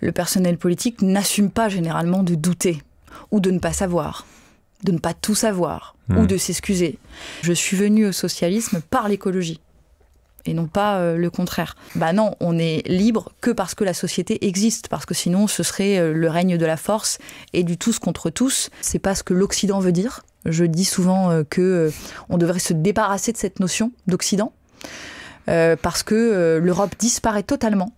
le personnel politique n'assume pas généralement de douter ou de ne pas savoir, de ne pas tout savoir hmm. ou de s'excuser. Je suis venu au socialisme par l'écologie et non pas euh, le contraire. Bah non, on est libre que parce que la société existe, parce que sinon ce serait euh, le règne de la force et du tous contre tous. C'est pas ce que l'Occident veut dire. Je dis souvent euh, que on devrait se débarrasser de cette notion d'Occident parce que l'Europe disparaît totalement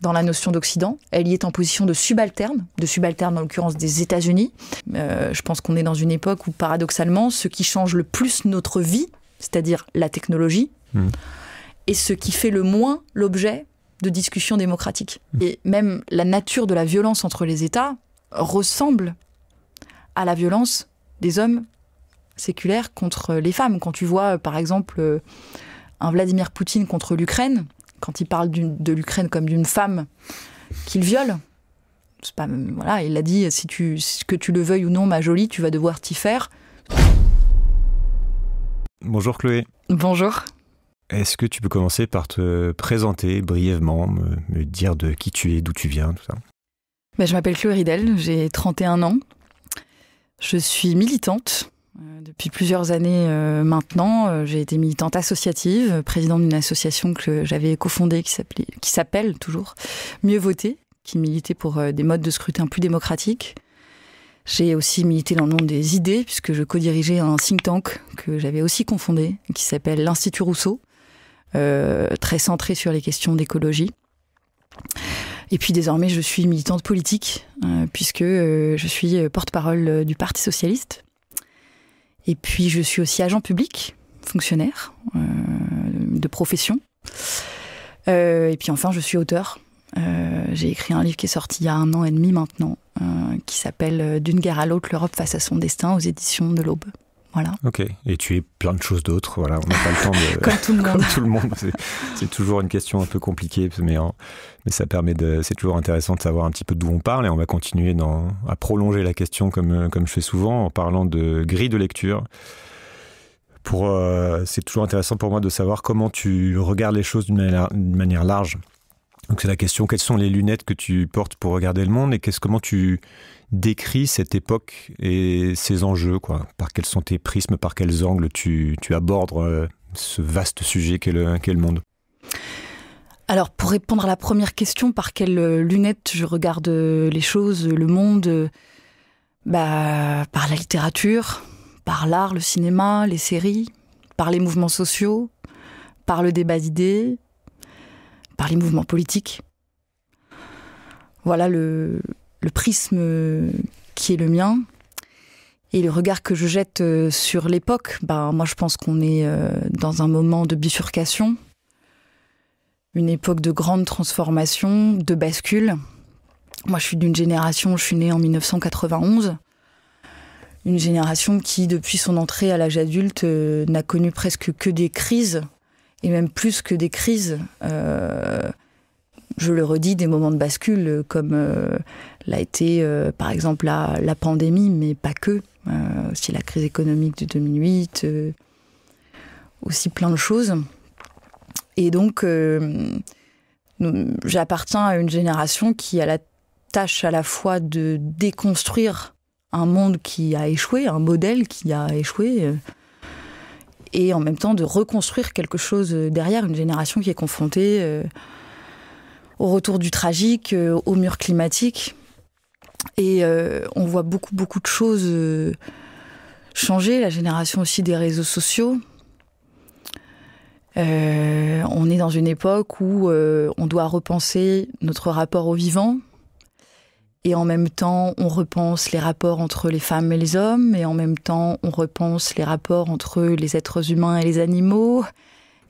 dans la notion d'Occident. Elle y est en position de subalterne, de subalterne en l'occurrence des États-Unis. Euh, je pense qu'on est dans une époque où paradoxalement, ce qui change le plus notre vie, c'est-à-dire la technologie, hmm. est ce qui fait le moins l'objet de discussions démocratiques. Hmm. Et même la nature de la violence entre les États ressemble à la violence des hommes séculaires contre les femmes. Quand tu vois, euh, par exemple, euh, un Vladimir Poutine contre l'Ukraine, quand il parle de l'Ukraine comme d'une femme qu'il viole. Pas, voilà, il a dit si tu, que tu le veuilles ou non, ma jolie, tu vas devoir t'y faire. Bonjour Chloé. Bonjour. Est-ce que tu peux commencer par te présenter brièvement, me, dire de qui tu es, d'où tu viens, tout ça ben, Je m'appelle Chloé Ridel, j'ai 31 ans. Je suis militante euh, depuis plusieurs années euh, maintenant, euh, j'ai été militante associative, présidente d'une association que j'avais cofondée qui s'appelle toujours Mieux voter, qui militait pour des modes de scrutin plus démocratiques. J'ai aussi milité dans le monde des idées, puisque je co-dirigeais un think tank que j'avais aussi confondé, qui s'appelle l'Institut Rousseau, très centré sur les questions d'écologie. Et puis désormais, je suis militante politique, puisque je suis porte-parole du Parti socialiste, et puis je suis aussi agent public, fonctionnaire euh, de profession. Euh, et puis enfin, je suis auteur. Euh, j'ai écrit un livre qui est sorti il y a un an et demi maintenant, qui s'appelle D'une guerre à l'autre, l'Europe face à son destin aux éditions de l'Aube. Ok. Et tu es plein de choses d'autres. Voilà, on n'a pas le temps de. comme tout le monde. tout le monde. C'est toujours une question un peu compliquée, mais, mais ça permet de. C'est toujours intéressant de savoir un petit peu d'où on parle et on va continuer à prolonger la question comme, comme je fais souvent en parlant de grille de lecture. Pour, euh, c'est toujours intéressant pour moi de savoir comment tu regardes les choses d'une manière, large. Donc c'est la question quelles sont les lunettes que tu portes pour regarder le monde et qu'est-ce comment tu décris cette époque et ses enjeux, quoi. Par quels sont tes prismes, par quels angles tu, abordes euh, ce vaste sujet qu'est le, monde Alors, pour répondre à la première question, par quelles euh, lunettes je regarde euh, les choses, le monde bah, Par la littérature, par l'art, le cinéma, les séries, par les mouvements sociaux, par le débat d'idées, par les mouvements politiques. Voilà le, le prisme qui est le mien et le regard que je jette euh, sur l'époque, ben, moi je pense qu'on est euh, dans un moment de bifurcation, une époque de grande transformation, de bascule. Moi je suis d'une génération, je suis née en 1991, une génération qui depuis son entrée à l'âge adulte euh, n'a connu presque que des crises, et même plus que des crises je le redis, des moments de bascule euh, comme euh, l'a été euh, par exemple la, la, pandémie, mais pas que. aussi la crise économique de 2008, aussi plein de choses. Et donc, j'appartiens à une génération qui a la tâche à la fois de déconstruire un monde qui a échoué, un modèle qui a échoué et en même temps de reconstruire quelque chose derrière une génération qui est confrontée au retour du tragique, euh, au mur climatique. Et euh, on voit beaucoup, beaucoup de choses euh, changer, la génération aussi des réseaux sociaux. on est dans une époque où on doit repenser notre rapport au vivant. Et en même temps, on repense les rapports entre les femmes et les hommes. Et en même temps, on repense les rapports entre les êtres humains et les animaux.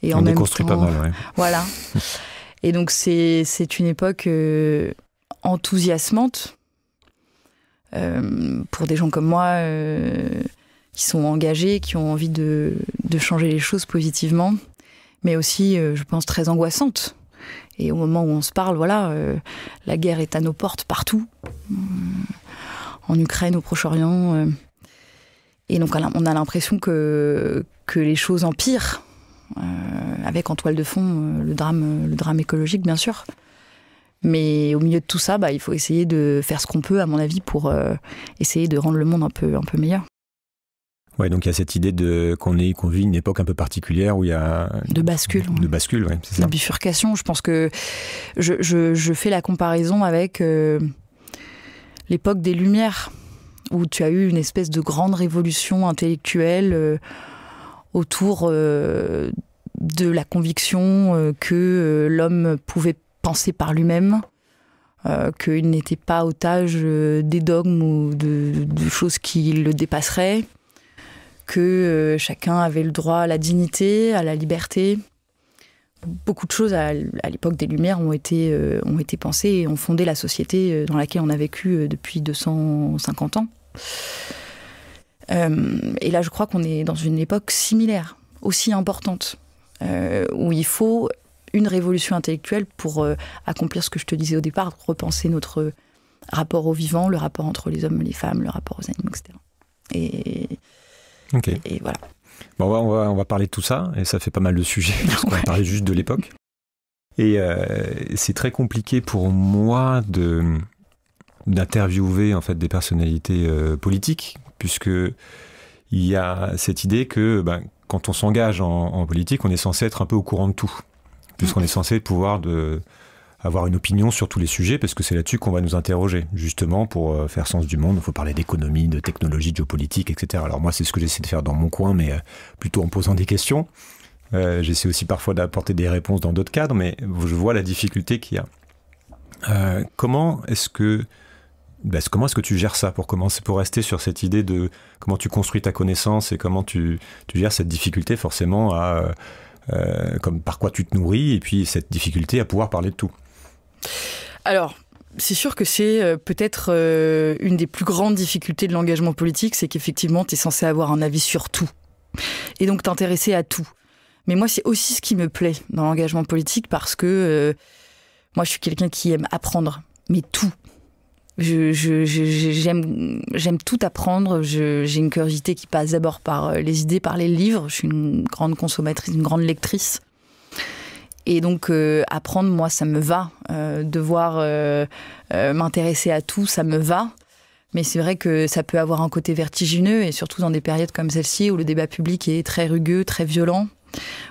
Et on en même temps, pas mal, oui. voilà. Et donc c'est une époque euh, enthousiasmante euh, pour des gens comme moi euh, qui sont engagés, qui ont envie de, de changer les choses positivement, mais aussi, je pense, très angoissante. Et au moment où on se parle, voilà, la guerre est à nos portes partout, en Ukraine, au Proche-Orient. et donc on a l'impression que, que les choses empirent euh, avec en toile de fond euh, le drame, le drame écologique, bien sûr. Mais au milieu de tout ça, bah, il faut essayer de faire ce qu'on peut, à mon avis, pour euh, essayer de rendre le monde un peu, un peu meilleur. Ouais, donc il y a cette idée de qu'on qu'on vit une époque un peu particulière où il y a de bascule, de bascule, ouais, bifurcation. Je pense que je, fais la comparaison avec l'époque des Lumières où tu as eu une espèce de grande révolution intellectuelle autour euh, de la conviction euh, que euh, l'homme pouvait penser par lui-même, qu'il n'était pas otage des dogmes ou de, choses qui le dépasseraient, que chacun avait le droit à la dignité, à la liberté. Beaucoup de choses à, l'époque des Lumières ont été, ont été pensées et ont fondé la société dans laquelle on a vécu depuis 250 ans. Euh, et là, je crois qu'on est dans une époque similaire, aussi importante, euh, où il faut une révolution intellectuelle pour euh, accomplir ce que je te disais au départ, repenser notre rapport au vivant, le rapport entre les hommes et les femmes, le rapport aux animaux, etc. Et, voilà. Bon, on, va, on, va, parler de tout ça, et ça fait pas mal de sujets, parce qu'on va parler juste de l'époque. Et c'est très compliqué pour moi de d'interviewer en fait des personnalités politiques puisque il y a cette idée que ben, quand on s'engage en, politique, on est censé être un peu au courant de tout, puisqu'on est censé pouvoir avoir une opinion sur tous les sujets, parce que c'est là-dessus qu'on va nous interroger. Justement, pour euh, faire sens du monde, il faut parler d'économie, de technologie, de géopolitique, etc. Alors moi, c'est ce que j'essaie de faire dans mon coin, mais euh, plutôt en posant des questions. Euh, j'essaie aussi parfois d'apporter des réponses dans d'autres cadres, mais je vois la difficulté qu'il y a. comment est-ce que bah, comment est-ce que tu gères ça pour commencer, pour rester sur cette idée de comment tu construis ta connaissance et comment tu, tu gères cette difficulté forcément à, euh, euh, comme par quoi tu te nourris et puis cette difficulté à pouvoir parler de tout Alors, c'est sûr que c'est euh, peut-être une des plus grandes difficultés de l'engagement politique, c'est qu'effectivement, tu es censé avoir un avis sur tout. Et donc t'intéresser à tout. Mais moi, c'est aussi ce qui me plaît dans l'engagement politique parce que moi, je suis quelqu'un qui aime apprendre, mais tout j'aime je, je, tout apprendre. J'ai une curiosité qui passe d'abord par euh, les idées, par les livres. Je suis une grande consommatrice, une grande lectrice. Et donc euh, apprendre, moi, ça me va. Euh, devoir m'intéresser à tout, ça me va. Mais c'est vrai que ça peut avoir un côté vertigineux, et surtout dans des périodes comme celle-ci où le débat public est très rugueux, très violent,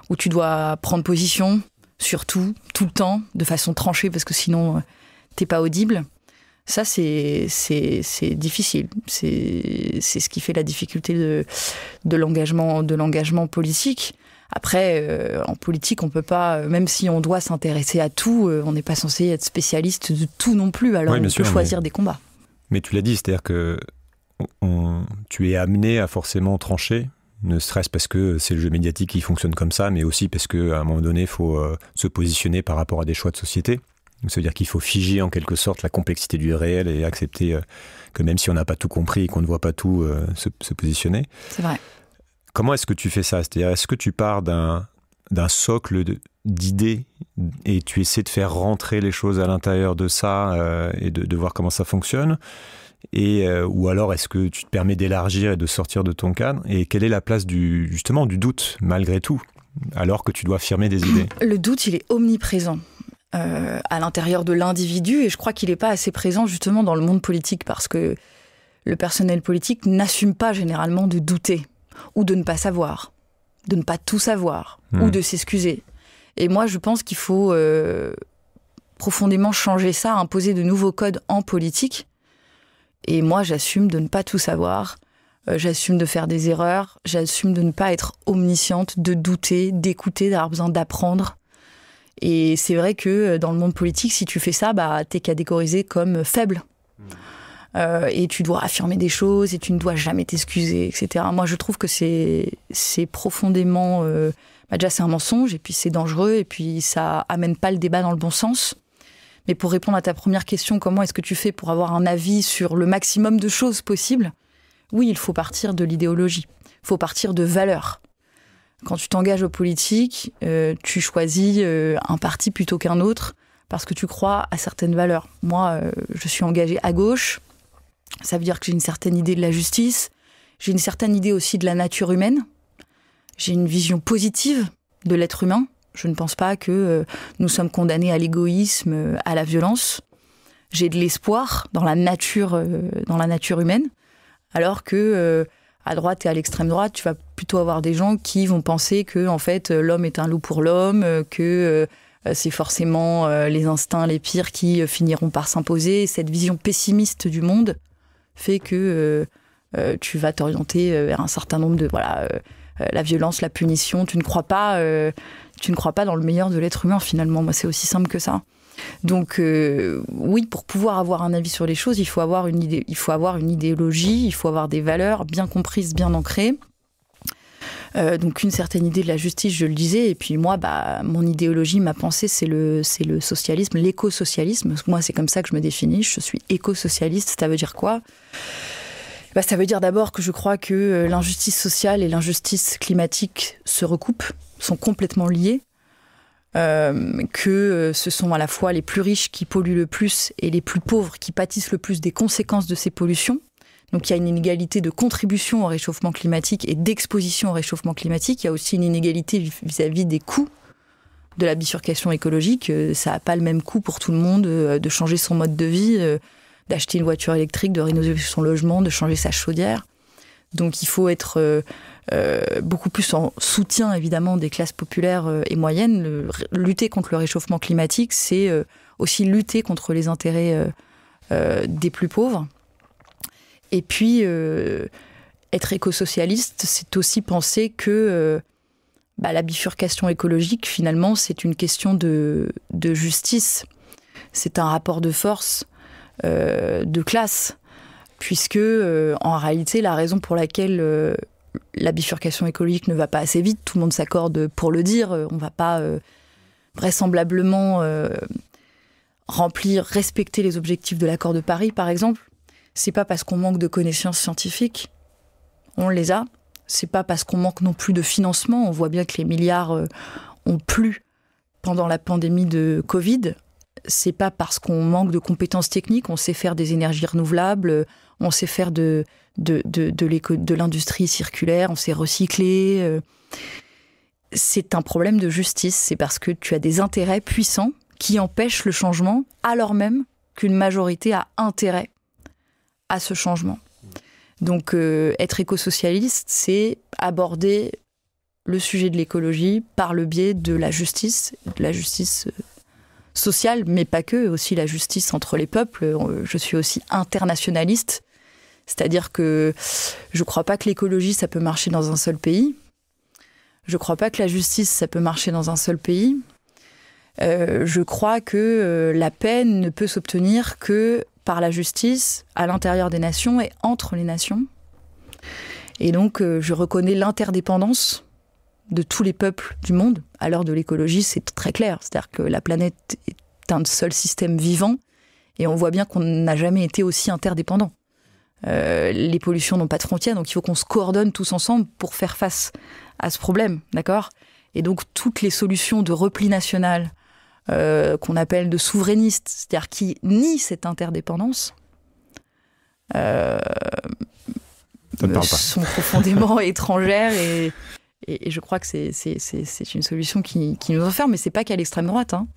où tu dois prendre position, surtout, tout le temps, de façon tranchée, parce que sinon, t'es pas audible. Ça, c'est difficile. C'est ce qui fait la difficulté de, de l'engagement politique. Après, euh, en politique, on peut pas, euh, même si on doit s'intéresser à tout, euh, on n'est pas censé être spécialiste de tout non plus. Alors, on peut choisir des combats. Mais tu l'as dit, c'est-à-dire que on, tu es amené à forcément trancher, ne serait-ce parce que c'est le jeu médiatique qui fonctionne comme ça, mais aussi parce qu'à un moment donné, il faut se positionner par rapport à des choix de société ça veut dire qu'il faut figer en quelque sorte la complexité du réel et accepter euh, que même si on n'a pas tout compris et qu'on ne voit pas tout euh, se, positionner. C'est vrai. Comment est-ce que tu fais ça C'est-à-dire, est-ce que tu pars d'un, socle d'idées et tu essaies de faire rentrer les choses à l'intérieur de ça euh, et de, voir comment ça fonctionne et, Ou alors, est-ce que tu te permets d'élargir et de sortir de ton cadre Et quelle est la place du, justement du doute, malgré tout, alors que tu dois affirmer des idées Le doute, il est omniprésent. Euh, à l'intérieur de l'individu et je crois qu'il n'est pas assez présent justement dans le monde politique parce que le personnel politique n'assume pas généralement de douter ou de ne pas savoir, de ne pas tout savoir ou hmm. de s'excuser. Et moi je pense qu'il faut euh, profondément changer ça, imposer de nouveaux codes en politique. Et moi j'assume de ne pas tout savoir, euh, j'assume de faire des erreurs, j'assume de ne pas être omnisciente, de douter, d'écouter, d'avoir besoin d'apprendre. Et c'est vrai que euh, dans le monde politique, si tu fais ça, bah, t'es catégorisé comme euh, faible. Hmm. Euh, et tu dois affirmer des choses et tu ne dois jamais t'excuser, etc. Moi, je trouve que c'est c'est profondément bah, déjà c'est un mensonge et puis c'est dangereux et puis ça amène pas le débat dans le bon sens. Mais pour répondre à ta première question, comment est-ce que tu fais pour avoir un avis sur le maximum de choses possibles Oui, il faut partir de l'idéologie, il faut partir de valeurs. Quand tu t'engages aux politiques, euh, tu choisis euh, un parti plutôt qu'un autre parce que tu crois à certaines valeurs. Moi, euh, je suis engagé à gauche. Ça veut dire que j'ai une certaine idée de la justice. J'ai une certaine idée aussi de la nature humaine. J'ai une vision positive de l'être humain. Je ne pense pas que nous sommes condamnés à l'égoïsme, à la violence. J'ai de l'espoir dans la nature, dans la nature humaine, alors que à droite et à l'extrême droite, tu vas plutôt avoir des gens qui vont penser que en fait euh, l'homme est un loup pour l'homme, euh, que euh, c'est forcément les instincts les pires qui finiront par s'imposer. Cette vision pessimiste du monde fait que tu vas t'orienter vers un certain nombre de voilà la violence, la punition. Tu ne crois pas, tu ne crois pas dans le meilleur de l'être humain finalement. Moi, c'est aussi simple que ça. Donc euh, oui, pour pouvoir avoir un avis sur les choses, il faut avoir une idée, il faut avoir une idéologie, il faut avoir des valeurs bien comprises, bien ancrées. Euh, donc une certaine idée de la justice, je le disais, et puis moi, bah, mon idéologie, ma pensée, c'est le, c'est le socialisme, l'éco-socialisme. Moi, c'est comme ça que je me définis. Je suis éco-socialiste. Ça veut dire quoi bah, ça veut dire d'abord que je crois que euh, l'injustice sociale et l'injustice climatique se recoupent, sont complètement liées. Euh, que euh, ce sont à la fois les plus riches qui polluent le plus et les plus pauvres qui pâtissent le plus des conséquences de ces pollutions. Donc il y a une inégalité de contribution au réchauffement climatique et d'exposition au réchauffement climatique. Il y a aussi une inégalité vis-à-vis -vis des coûts de la bifurcation écologique. Euh, ça n'a pas le même coût pour tout le monde de changer son mode de vie, d'acheter une voiture électrique, de rénover son logement, de changer sa chaudière. Donc il faut être euh, beaucoup plus en soutien évidemment des classes populaires euh, et moyennes. lutter contre le réchauffement climatique, c'est euh, aussi lutter contre les intérêts des plus pauvres. Et puis, être écosocialiste, c'est aussi penser que bah, la bifurcation écologique, finalement, c'est une question de, justice. C'est un rapport de force, de classe, puisque en réalité, la raison pour laquelle la bifurcation écologique ne va pas assez vite, tout le monde s'accorde pour le dire, euh, on ne va pas euh, vraisemblablement euh, remplir, respecter les objectifs de l'accord de Paris, par exemple. C'est pas parce qu'on manque de connaissances scientifiques, on les a. C'est pas parce qu'on manque non plus de financement. On voit bien que les milliards ont plu pendant la pandémie de Covid. C'est pas parce qu'on manque de compétences techniques. On sait faire des énergies renouvelables, on sait faire de, de, de, l'industrie circulaire, on sait recycler. Euh. C'est un problème de justice, c'est parce que tu as des intérêts puissants qui empêchent le changement, alors même qu'une majorité a intérêt à ce changement. Donc euh, être écosocialiste, c'est aborder le sujet de l'écologie par le biais de la justice, de la justice euh, sociale, mais pas que, aussi la justice entre les peuples. Je suis aussi internationaliste c'est-à-dire que je ne crois pas que l'écologie, ça peut marcher dans un seul pays. Je ne crois pas que la justice, ça peut marcher dans un seul pays. Euh, je crois que euh, la peine ne peut s'obtenir que par la justice à l'intérieur des nations et entre les nations. Et donc, euh, je reconnais l'interdépendance de tous les peuples du monde. À l'heure de l'écologie, c'est très clair. C'est-à-dire que la planète est un seul système vivant et on voit bien qu'on n'a jamais été aussi interdépendant. Euh, les pollutions n'ont pas de frontières, donc il faut qu'on se coordonne tous ensemble pour faire face à ce problème, d'accord Et donc toutes les solutions de repli national euh, qu'on appelle de souverainistes, c'est-à-dire qui nient cette interdépendance, euh, sont profondément étrangères et, et, je crois que c'est une solution qui, nous enferme, mais c'est pas qu'à l'extrême droite. Hein.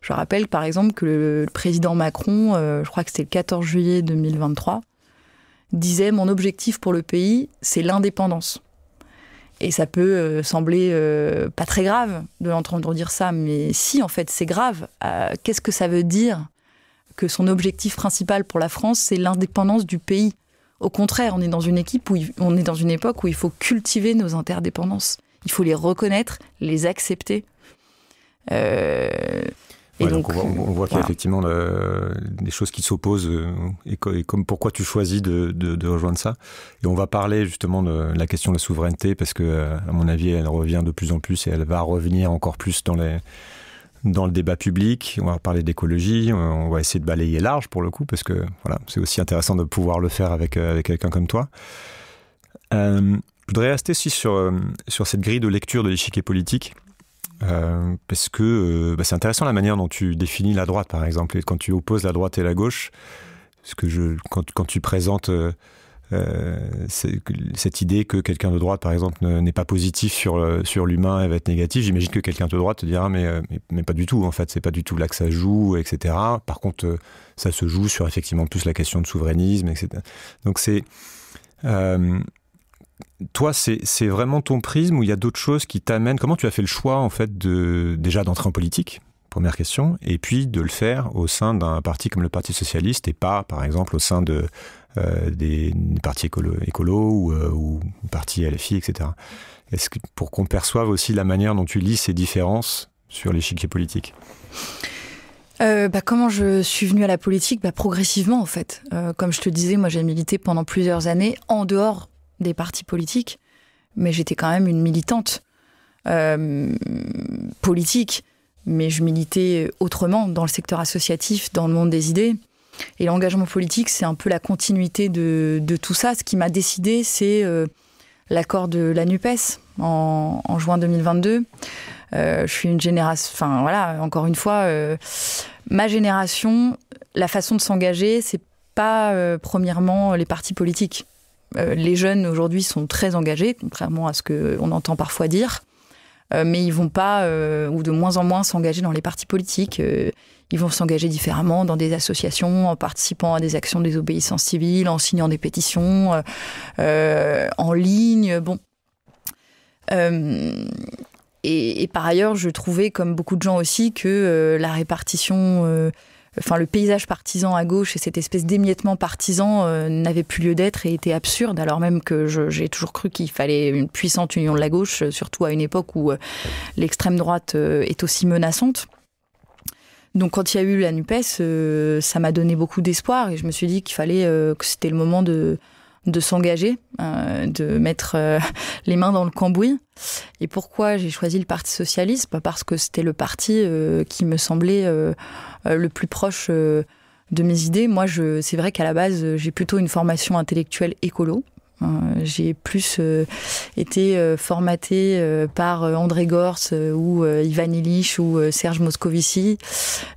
Je rappelle par exemple que le, le président Macron, je crois que c'était le 14 juillet 2023, disait mon objectif pour le pays, c'est l'indépendance. Et ça peut euh, sembler euh, pas très grave de l'entendre dire ça, mais si en fait c'est grave, euh, qu'est-ce que ça veut dire que son objectif principal pour la France, c'est l'indépendance du pays Au contraire, on est dans une équipe où on est dans une époque où il faut cultiver nos interdépendances. Il faut les reconnaître, les accepter donc, on, voit, qu'il y a effectivement des choses qui s'opposent euh, et, comme pourquoi tu choisis de, rejoindre ça. Et on va parler justement de la question de la souveraineté parce que, euh, à mon avis, elle revient de plus en plus et elle va revenir encore plus dans dans le débat public. On va parler d'écologie. On va essayer de balayer large pour le coup parce que voilà, c'est aussi intéressant de pouvoir le faire avec euh, quelqu'un comme toi. je voudrais rester aussi sur sur cette grille de lecture de l'échiquier politique euh, parce que euh, bah, c'est intéressant la manière dont tu définis la droite, par exemple, et quand tu opposes la droite et la gauche, parce que je, quand, quand tu présentes euh, cette idée que quelqu'un de droite, par exemple, n'est pas positif sur, sur l'humain et va être négatif, j'imagine que quelqu'un de droite te dira mais, mais, mais, pas du tout, en fait, c'est pas du tout là que ça joue, etc. Par contre, ça se joue sur effectivement plus la question de souverainisme, etc. Donc c'est toi, c'est vraiment ton prisme ou il y a d'autres choses qui t'amènent Comment tu as fait le choix, en fait, de, déjà d'entrer en politique Première question. Et puis de le faire au sein d'un parti comme le Parti Socialiste et pas, par exemple, au sein de, euh, des, partis écolo, euh, ou, partis LFI, etc. Est-ce que, pour qu'on perçoive aussi la manière dont tu lis ces différences sur l'échiquier politique euh, bah, comment je suis venue à la politique bah, Progressivement en fait. comme je te disais, moi j'ai milité pendant plusieurs années en dehors des partis politiques, mais j'étais quand même une militante euh, politique, mais je militais autrement dans le secteur associatif, dans le monde des idées. Et l'engagement politique, c'est un peu la continuité de, tout ça. Ce qui m'a décidé, c'est euh, l'accord de la NUPES en, juin 2022. Euh, je suis une génération, enfin voilà, encore une fois, ma génération, la façon de s'engager, c'est pas premièrement les partis politiques. Euh, les jeunes aujourd'hui sont très engagés, contrairement à ce qu'on entend parfois dire. Euh, mais ils vont pas, euh, ou de moins en moins, s'engager dans les partis politiques. ils vont s'engager différemment dans des associations, en participant à des actions de désobéissance civile, en signant des pétitions, en ligne. Bon. Et, par ailleurs, je trouvais, comme beaucoup de gens aussi, que la répartition enfin le paysage partisan à gauche et cette espèce d'émiettement partisan n'avaient euh, n'avait plus lieu d'être et était absurde, alors même que j'ai toujours cru qu'il fallait une puissante union de la gauche, euh, surtout à une époque où euh, l'extrême droite est aussi menaçante. Donc quand il y a eu la NUPES, ça m'a donné beaucoup d'espoir et je me suis dit qu'il fallait que c'était le moment de, de s'engager, euh, de mettre euh, les mains dans le cambouis. Et pourquoi j'ai choisi le Parti socialiste Parce que c'était le parti euh, qui me semblait le plus proche de mes idées. Moi, je c'est vrai qu'à la base, j'ai plutôt une formation intellectuelle écolo. J'ai plus été formaté par André Gors ou Ivan Illich ou Serge Moscovici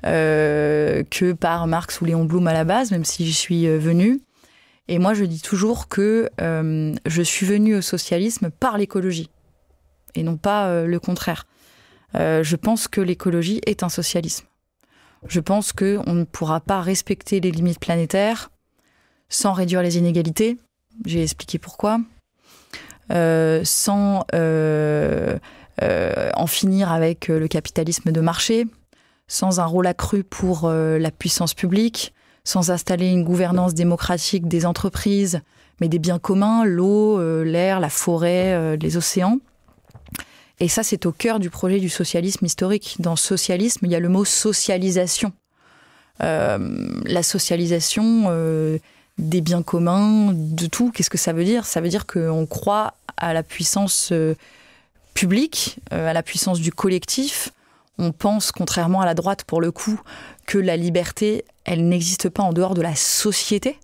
que par Marx ou Léon Blum à la base, même si j'y suis venue. Et moi, je dis toujours que euh, je suis venue au socialisme par l'écologie et non pas euh, le contraire. Euh, je pense que l'écologie est un socialisme. Je pense qu'on ne pourra pas respecter les limites planétaires sans réduire les inégalités. J'ai expliqué pourquoi. sans en finir avec le capitalisme de marché, sans un rôle accru pour la puissance publique, sans installer une gouvernance démocratique des entreprises, mais des biens communs, l'eau, euh, l'air, la forêt, euh, les océans. Et ça, c'est au cœur du projet du socialisme historique. Dans socialisme, il y a le mot socialisation. Euh, la socialisation des biens communs, de tout, qu'est-ce que ça veut dire Ça veut dire qu'on croit à la puissance publique, à la puissance du collectif. On pense, contrairement à la droite pour le coup, que la liberté, elle n'existe pas en dehors de la société.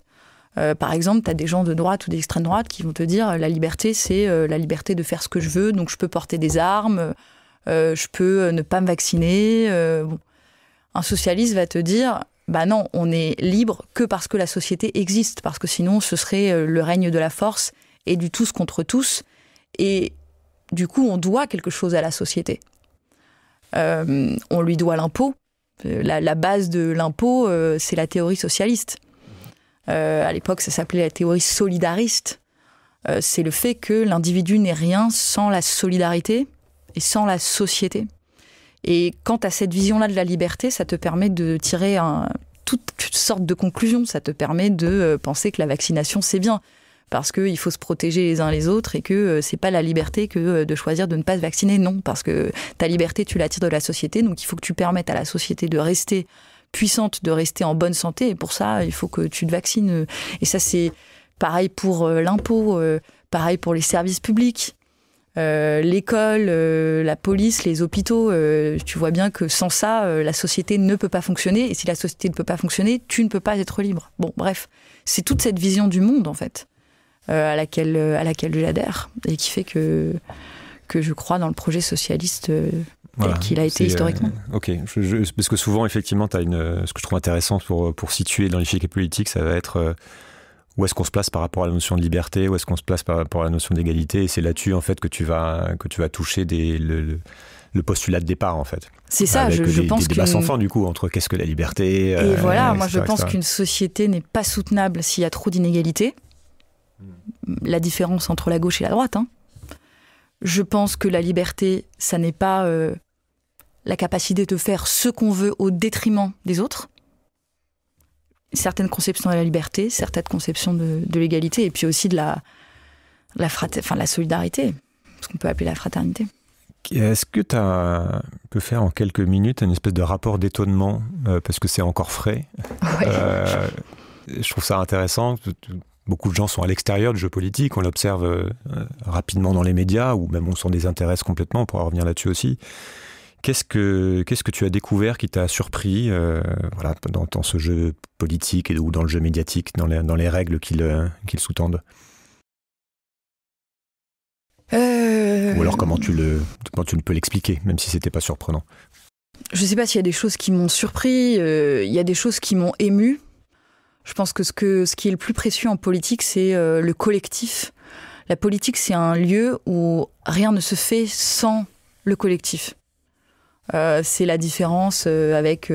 Euh, par exemple, tu as des gens de droite ou d'extrême droite qui vont te dire la liberté, c'est euh, la liberté de faire ce que je veux, donc je peux porter des armes, euh, je peux ne pas me vacciner. Un socialiste va te dire bah non, on est libre que parce que la société existe, parce que sinon ce serait le règne de la force et du tous contre tous. Et du coup, on doit quelque chose à la société. on lui doit l'impôt, euh, la, base de l'impôt, euh, c'est la théorie socialiste. Euh, à l'époque, ça s'appelait la théorie solidariste. c'est le fait que l'individu n'est rien sans la solidarité et sans la société. Et quant à cette vision-là de la liberté, ça te permet de tirer toutes sortes de conclusions. Ça te permet de penser que la vaccination, c'est bien parce qu'il faut se protéger les uns les autres et que euh, c'est pas la liberté que euh, de choisir de ne pas se vacciner. Non, parce que ta liberté, tu la tires de la société, donc il faut que tu permettes à la société de rester puissante, de rester en bonne santé. Et pour ça, il faut que tu te vaccines. Et ça, c'est pareil pour euh, l'impôt, pareil pour les services publics. l'école, la police, les hôpitaux, tu vois bien que sans ça, la société ne peut pas fonctionner. Et si la société ne peut pas fonctionner, tu ne peux pas être libre. Bon, bref, c'est toute cette vision du monde, en fait. Euh, à laquelle, euh, à laquelle j'adhère et qui fait que, que je crois dans le projet socialiste euh, tel qu'il a été historiquement. ok, parce que souvent, effectivement, as une, ce que je trouve intéressant pour, pour situer dans les politique politiques, ça va être où est-ce qu'on se place par rapport à la notion de liberté, où est-ce qu'on se place par rapport à la notion d'égalité, et c'est là-dessus, en fait, que tu vas, que tu vas toucher des, le, le, postulat de départ, en fait. C'est ça, je, pense que. Des sans fin, du coup, entre qu'est-ce que la liberté. Et voilà, moi, je pense qu'une société n'est pas soutenable s'il y a trop d'inégalités. Mm. la différence entre la gauche et la droite. Hein. Je pense que la liberté, ça n'est pas euh, la capacité de faire ce qu'on veut au détriment des autres. Certaines conceptions de la liberté, certaines conceptions de, l'égalité, et puis aussi de la, la, enfin, la solidarité, ce qu'on peut appeler la fraternité. Est-ce que tu peux faire en quelques minutes un espèce de rapport d'étonnement, euh, parce que c'est encore frais euh, Je trouve ça intéressant. Beaucoup de gens sont à l'extérieur du jeu politique, on l'observe euh, euh, rapidement dans les médias, ou même on s'en désintéresse complètement, on pourra revenir là-dessus aussi. Qu'est-ce que, que tu as découvert qui t'a surpris euh, voilà, dans, ce jeu politique ou dans le jeu médiatique, dans les, règles qu'il sous-tendent Ou alors comment tu, le, peux l'expliquer, même si c'était pas surprenant je ne sais pas s'il y a des choses qui m'ont surpris, il y a des choses qui m'ont ému. Je pense que ce, que ce qui est le plus précieux en politique, c'est euh, le collectif. La politique, c'est un lieu où rien ne se fait sans le collectif. Euh, c'est la différence euh, avec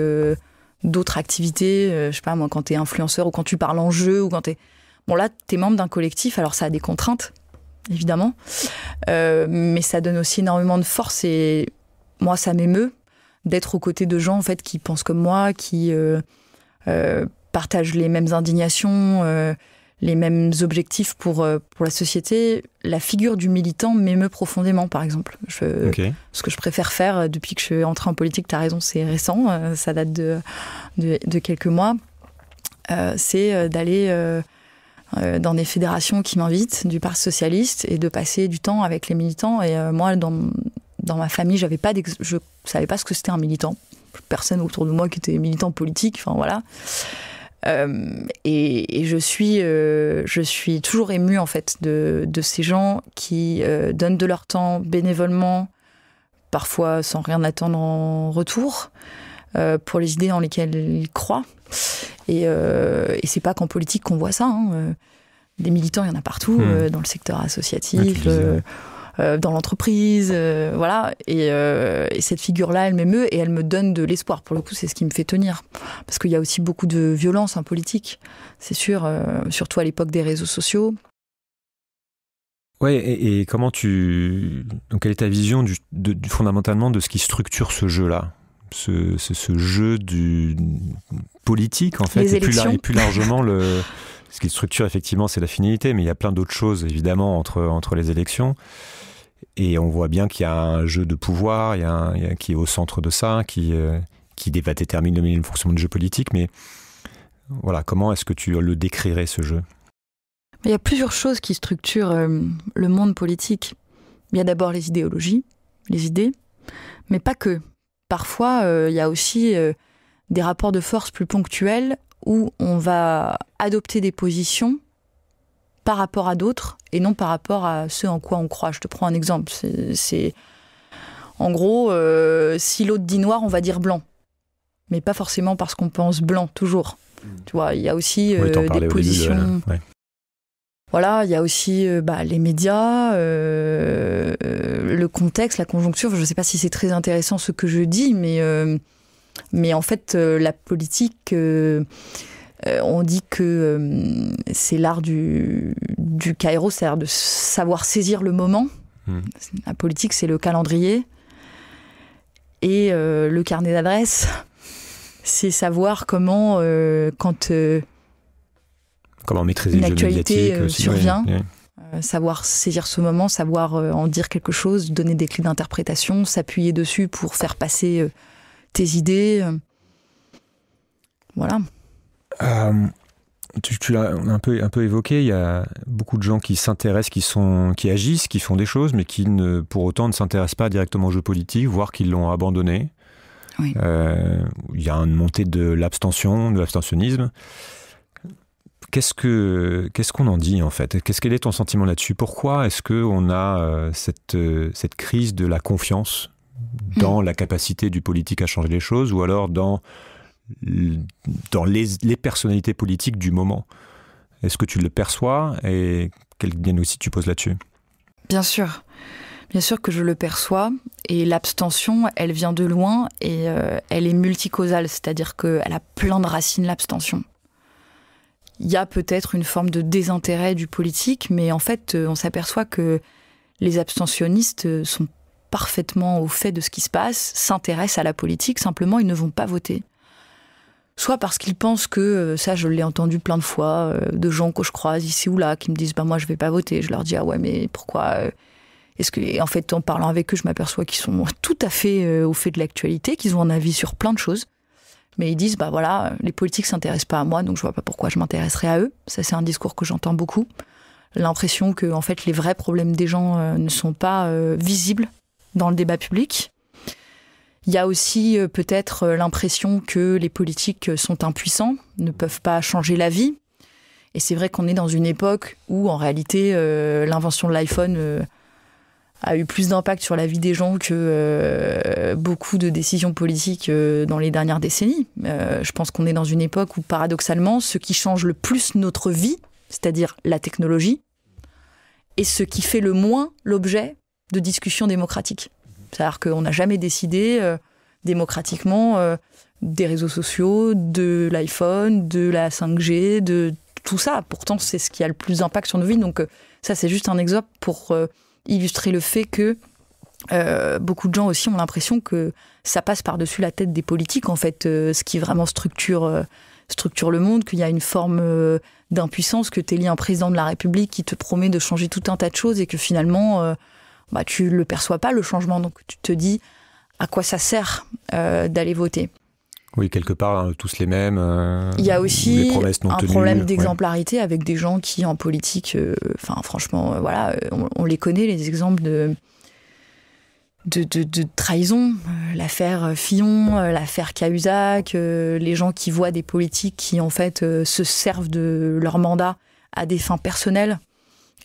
d'autres activités. je sais pas, moi, quand tu es influenceur ou quand tu parles en jeu ou quand tu Bon, là, tu es membre d'un collectif, alors ça a des contraintes, évidemment. mais ça donne aussi énormément de force et moi, ça m'émeut d'être aux côtés de gens en fait qui pensent comme moi, qui partagent les mêmes indignations, euh, les mêmes objectifs pour, euh, pour la société, la figure du militant m'émeut profondément, par exemple. Je, Ce que je préfère faire euh, depuis que je suis entrée en politique, tu as raison, c'est récent, ça date de, de, de quelques mois, c'est d'aller dans des fédérations qui m'invitent du Parti socialiste et de passer du temps avec les militants. Et moi, dans, dans ma famille, j'avais pas je savais pas ce que c'était un militant personne autour de moi qui était militant politique. Enfin voilà. Euh, et, je suis, euh, je suis toujours émue en fait de, de ces gens qui euh, donnent de leur temps bénévolement, parfois sans rien attendre en retour, pour les idées dans lesquelles ils croient. Et, et c'est pas qu'en politique qu'on voit ça. Hein. Des militants, il y en a partout, hmm. dans le secteur associatif. Euh, dans l'entreprise, euh, voilà. Euh, et, cette figure-là, elle m'émeut et elle me donne de l'espoir. Pour le coup, c'est ce qui me fait tenir, parce qu'il y a aussi beaucoup de violence en hein, politique, c'est sûr, surtout à l'époque des réseaux sociaux. Ouais, et, comment tu. Donc, quelle est ta vision du, fondamentalement de ce qui structure ce jeu-là ce, ce, jeu du politique, en fait, et, plus largement le. Ce qui structure effectivement, c'est la finalité, mais il y a plein d'autres choses évidemment entre, entre les élections. Et on voit bien qu'il y a un jeu de pouvoir qui est au centre de ça, qui, euh, qui va déterminer le fonctionnement du jeu politique. Mais voilà, comment est-ce que tu le décrirais, ce jeu Il y a plusieurs choses qui structurent euh, le monde politique. Il y a d'abord les idéologies, les idées, mais pas que. Parfois, euh, il y a aussi euh, des rapports de force plus ponctuels où on va adopter des positions par rapport à d'autres et non par rapport à ce en quoi on croit. Je te prends un exemple. C'est en gros, euh, si l'autre dit noir, on va dire blanc, mais pas forcément parce qu'on pense blanc toujours. Hmm. Tu vois, il y a aussi euh, des positions. Euh, voilà, il y a aussi bah, les médias, le contexte, la conjoncture. Je ne sais pas si c'est très intéressant ce que je dis, mais mais en fait, la politique euh, on dit que euh, c'est l'art du, Cairo, c'est-à-dire de savoir saisir le moment. Hmm. La politique, c'est le calendrier. Et euh, le carnet d'adresse, c'est savoir comment, quand comment maîtriser une actualité survient, savoir saisir ce moment, savoir en dire quelque chose, donner des clés d'interprétation, s'appuyer dessus pour faire passer tes idées. voilà. Euh, tu, l'as un peu, un peu évoqué, il y a beaucoup de gens qui s'intéressent, qui, sont, qui agissent, qui font des choses, mais qui ne, pour autant ne s'intéressent pas directement au jeu politique, voire qui l'ont abandonné. Euh, il y a une montée de l'abstention, de l'abstentionnisme. Qu'est-ce que qu'est-ce qu'on en dit en fait Qu'est-ce quel est ton sentiment là-dessus Pourquoi est-ce que on a euh, cette cette crise de la confiance dans mm. la capacité du politique à changer les choses ou alors dans dans les, personnalités politiques du moment. Est-ce que tu le perçois et quel diagnostic tu poses là-dessus Bien sûr. Bien sûr que je le perçois et l'abstention, elle vient de loin et euh, elle est multicausale, c'est-à-dire qu'elle a plein de racines l'abstention. Il y a peut-être une forme de désintérêt du politique, mais en fait, euh, on s'aperçoit que les abstentionnistes euh, sont parfaitement au fait de ce qui se passe, s'intéressent à la politique, simplement ils ne vont pas voter soit parce qu'ils pensent que euh, ça, je l'ai entendu plein de fois euh, de gens que je croise ici ou là qui me disent bah moi je vais pas voter. Je leur dis ah ouais mais pourquoi euh, Est-ce que en fait en parlant avec eux, je m'aperçois qu'ils sont tout à fait au fait de l'actualité, qu'ils ont un avis sur plein de choses. Mais ils disent, bah voilà, les politiques s'intéressent pas à moi, donc je vois pas pourquoi je m'intéresserais à eux. Ça, c'est un discours que j'entends beaucoup. L'impression que, en fait, les vrais problèmes des gens ne sont pas visibles dans le débat public. Il y a aussi euh, peut-être euh, l'impression que les politiques euh, sont impuissants, ne peuvent pas changer la vie. Et c'est vrai qu'on est dans une époque où, en réalité, l'invention de l'iPhone a eu plus d'impact sur la vie des gens que beaucoup de décisions politiques dans les dernières décennies. je pense qu'on est dans une époque où, paradoxalement, ce qui change le plus notre vie, c'est-à-dire la technologie, est ce qui fait le moins l'objet de discussions démocratiques. C'est-à-dire qu'on n'a jamais décidé euh, démocratiquement euh, des réseaux sociaux, de l'iPhone, de la 5G, de tout ça. Pourtant, c'est ce qui a le plus d'impact sur nos vies. Donc euh, ça, c'est juste un exemple pour illustrer le fait que beaucoup de gens aussi ont l'impression que ça passe par-dessus la tête des politiques, en fait, ce qui vraiment structure, structure le monde, qu'il y a une forme d'impuissance, que tu élis un président de la République qui te promet de changer tout un tas de choses et que finalement, bah, tu le perçois pas le changement. Donc tu te dis à quoi ça sert euh, d'aller voter. Oui, quelque part, hein, tous les mêmes. Euh, Il y a aussi un problème d'exemplarité avec des gens qui, en politique, euh, enfin, franchement, voilà, on, les connaît, les exemples de, de, de trahison. L'affaire Fillon, l'affaire Cahuzac, les gens qui voient des politiques qui, en fait, se servent de leur mandat à des fins personnelles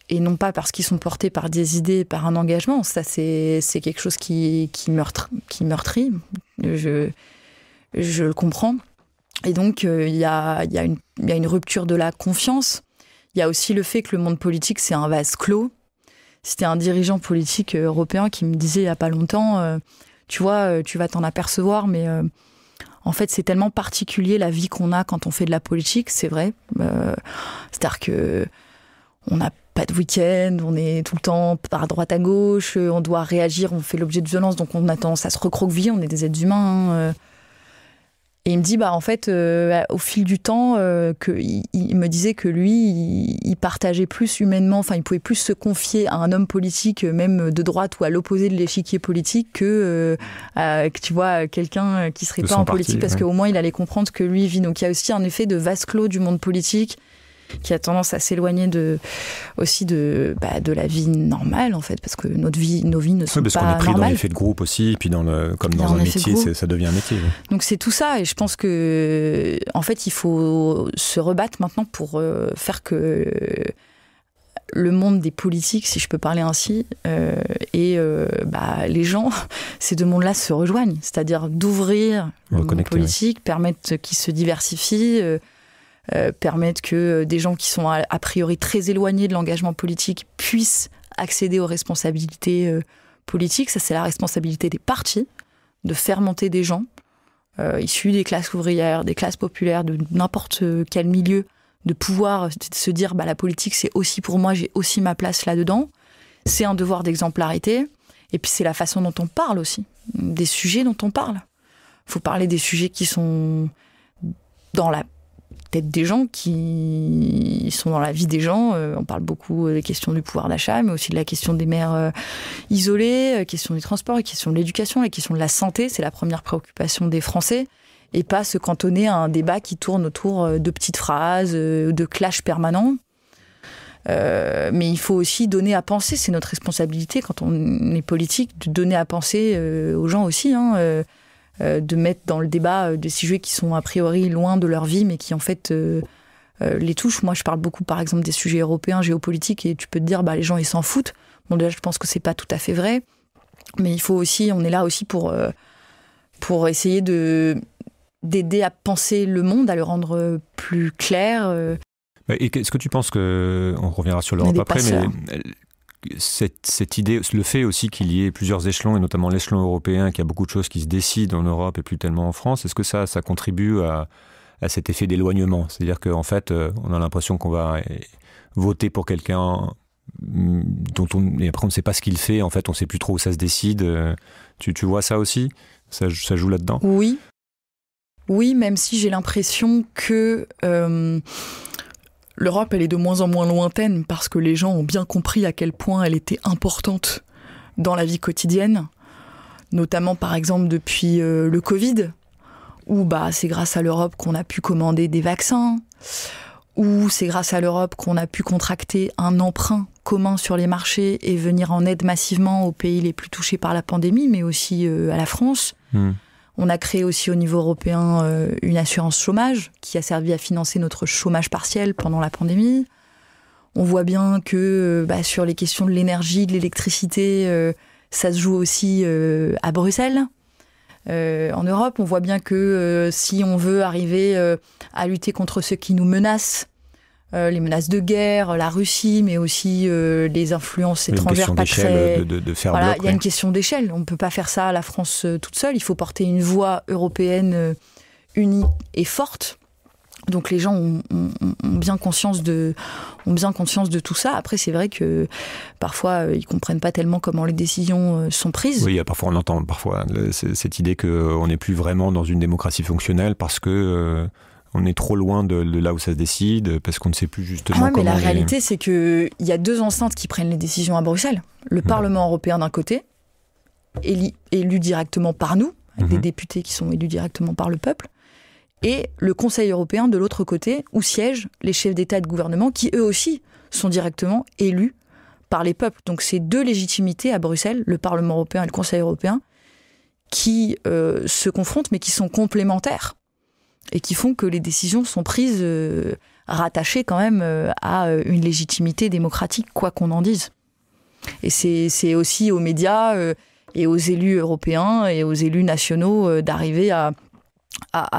et non pas parce qu'ils sont portés par des idées, par un engagement. Ça, c'est quelque chose qui, qui, meurtre, qui meurtrit. Je, je le comprends. Et donc, euh, il y, a, y, a y, a, une rupture de la confiance. Il y a aussi le fait que le monde politique, c'est un vase clos. C'était un dirigeant politique européen qui me disait il n'y a pas longtemps, euh, tu vois, euh, tu vas t'en apercevoir, mais en fait, c'est tellement particulier la vie qu'on a quand on fait de la politique, c'est vrai. C'est-à-dire que on a pas de week-end, on est tout le temps par droite à gauche, euh, on doit réagir, on fait l'objet de violence, donc on attend ça à se recroqueviller, on est des êtres humains. Hein, euh. Et il me dit, bah en fait, euh, au fil du temps, que, il, me disait que lui, il, partageait plus humainement, enfin, il pouvait plus se confier à un homme politique, même de droite ou à l'opposé de l'échiquier politique, que, tu vois, quelqu'un qui serait pas en politique, parce qu'au moins, il allait comprendre ce que lui vit. Donc, il y a aussi un effet de vase clos du monde politique qui a tendance à s'éloigner de aussi de bah, de la vie normale en fait parce que notre vie nos vies ne sont oui, parce parce qu'on est pris dans l'effet de groupe aussi et puis dans le comme dans, un métier ça devient un métier donc c'est tout ça et je pense que en fait il faut se rebattre maintenant pour euh, faire que le monde des politiques, si je peux parler ainsi, euh, et euh, bah, les gens, ces deux mondes-là se rejoignent, c'est-à-dire d'ouvrir le monde politique, permettre qu'ils se diversifient, euh, permettre que euh, des gens qui sont a, priori très éloignés de l'engagement politique puissent accéder aux responsabilités euh, politiques. Ça, c'est la responsabilité des partis de faire monter des gens issus des classes ouvrières, des classes populaires, de n'importe quel milieu, de pouvoir se dire bah, la politique, c'est aussi pour moi, j'ai aussi ma place là-dedans. C'est un devoir d'exemplarité. Et puis c'est la façon dont on parle aussi, des sujets dont on parle. Il faut parler des sujets qui sont dans la peut-être des gens qui sont dans la vie des gens. Euh, on parle beaucoup des questions du pouvoir d'achat, mais aussi de la question des mères euh, isolées, euh, question du transport, question de l'éducation, la question de la santé. C'est la première préoccupation des Français et pas se cantonner à un débat qui tourne autour de petites phrases, de clashs permanents. mais il faut aussi donner à penser, c'est notre responsabilité quand on est politique, de donner à penser aux gens aussi. Hein, euh, de mettre dans le débat euh, des sujets qui sont a priori loin de leur vie, mais qui en fait euh, les touchent. Moi, je parle beaucoup, par exemple, des sujets européens, géopolitiques, et tu peux te dire, bah, les gens, ils s'en foutent. Bon, déjà, je pense que c'est pas tout à fait vrai, mais il faut aussi, on est là aussi pour, pour essayer de d'aider à penser le monde, à le rendre plus clair. Et est-ce que tu penses que, on reviendra sur l'Europe après, mais cette, idée, le fait aussi qu'il y ait plusieurs échelons, et notamment l'échelon européen, qu'il y a beaucoup de choses qui se décident en Europe et plus tellement en France, est-ce que ça, ça contribue à, à cet effet d'éloignement C'est-à-dire qu'en fait, euh, on a l'impression qu'on va euh, voter pour quelqu'un mm, dont on, et après on ne sait pas ce qu'il fait, en fait on ne sait plus trop où ça se décide. Euh. Tu, tu vois ça aussi ça, ça joue là-dedans Oui. Oui, même si j'ai l'impression que l'Europe, elle est de moins en moins lointaine parce que les gens ont bien compris à quel point elle était importante dans la vie quotidienne, notamment par exemple depuis euh, le Covid, où bah, c'est grâce à l'Europe qu'on a pu commander des vaccins, ou c'est grâce à l'Europe qu'on a pu contracter un emprunt commun sur les marchés et venir en aide massivement aux pays les plus touchés par la pandémie, mais aussi euh, à la France. Hmm. On a créé aussi au niveau européen euh, une assurance chômage qui a servi à financer notre chômage partiel pendant la pandémie. On voit bien que euh, bah, sur les questions de l'énergie, de l'électricité, euh, ça se joue aussi à Bruxelles. en Europe, on voit bien que si on veut arriver à lutter contre ceux qui nous menacent, euh, les menaces de guerre, la Russie, mais aussi euh, les influences étrangères. pas faire il y a une question d'échelle. On ne peut pas faire ça à la France euh, toute seule. Il faut porter une voix européenne unie et forte. Donc les gens ont, bien conscience de, ont bien conscience de tout ça. Après, c'est vrai que parfois ils comprennent pas tellement comment les décisions sont prises. Oui, parfois on entend parfois cette idée qu'on n'est plus vraiment dans une démocratie fonctionnelle parce que on est trop loin de, là où ça se décide parce qu'on ne sait plus justement. Ah mais la réalité, c'est qu'il y a deux enceintes qui prennent les décisions à Bruxelles. Le Parlement européen d'un côté, élu, directement par nous, avec des mhm. députés qui sont élus directement par le peuple, et le Conseil européen de l'autre côté, où siègent les chefs d'État et de gouvernement qui eux aussi sont directement élus par les peuples. Donc c'est deux légitimités à Bruxelles, le Parlement européen et le Conseil européen, qui euh, se confrontent mais qui sont complémentaires et qui font que les décisions sont prises euh, rattachées quand même euh, à euh, une légitimité démocratique, quoi qu'on en dise. Et c'est aussi aux médias et aux élus européens et aux élus nationaux d'arriver à,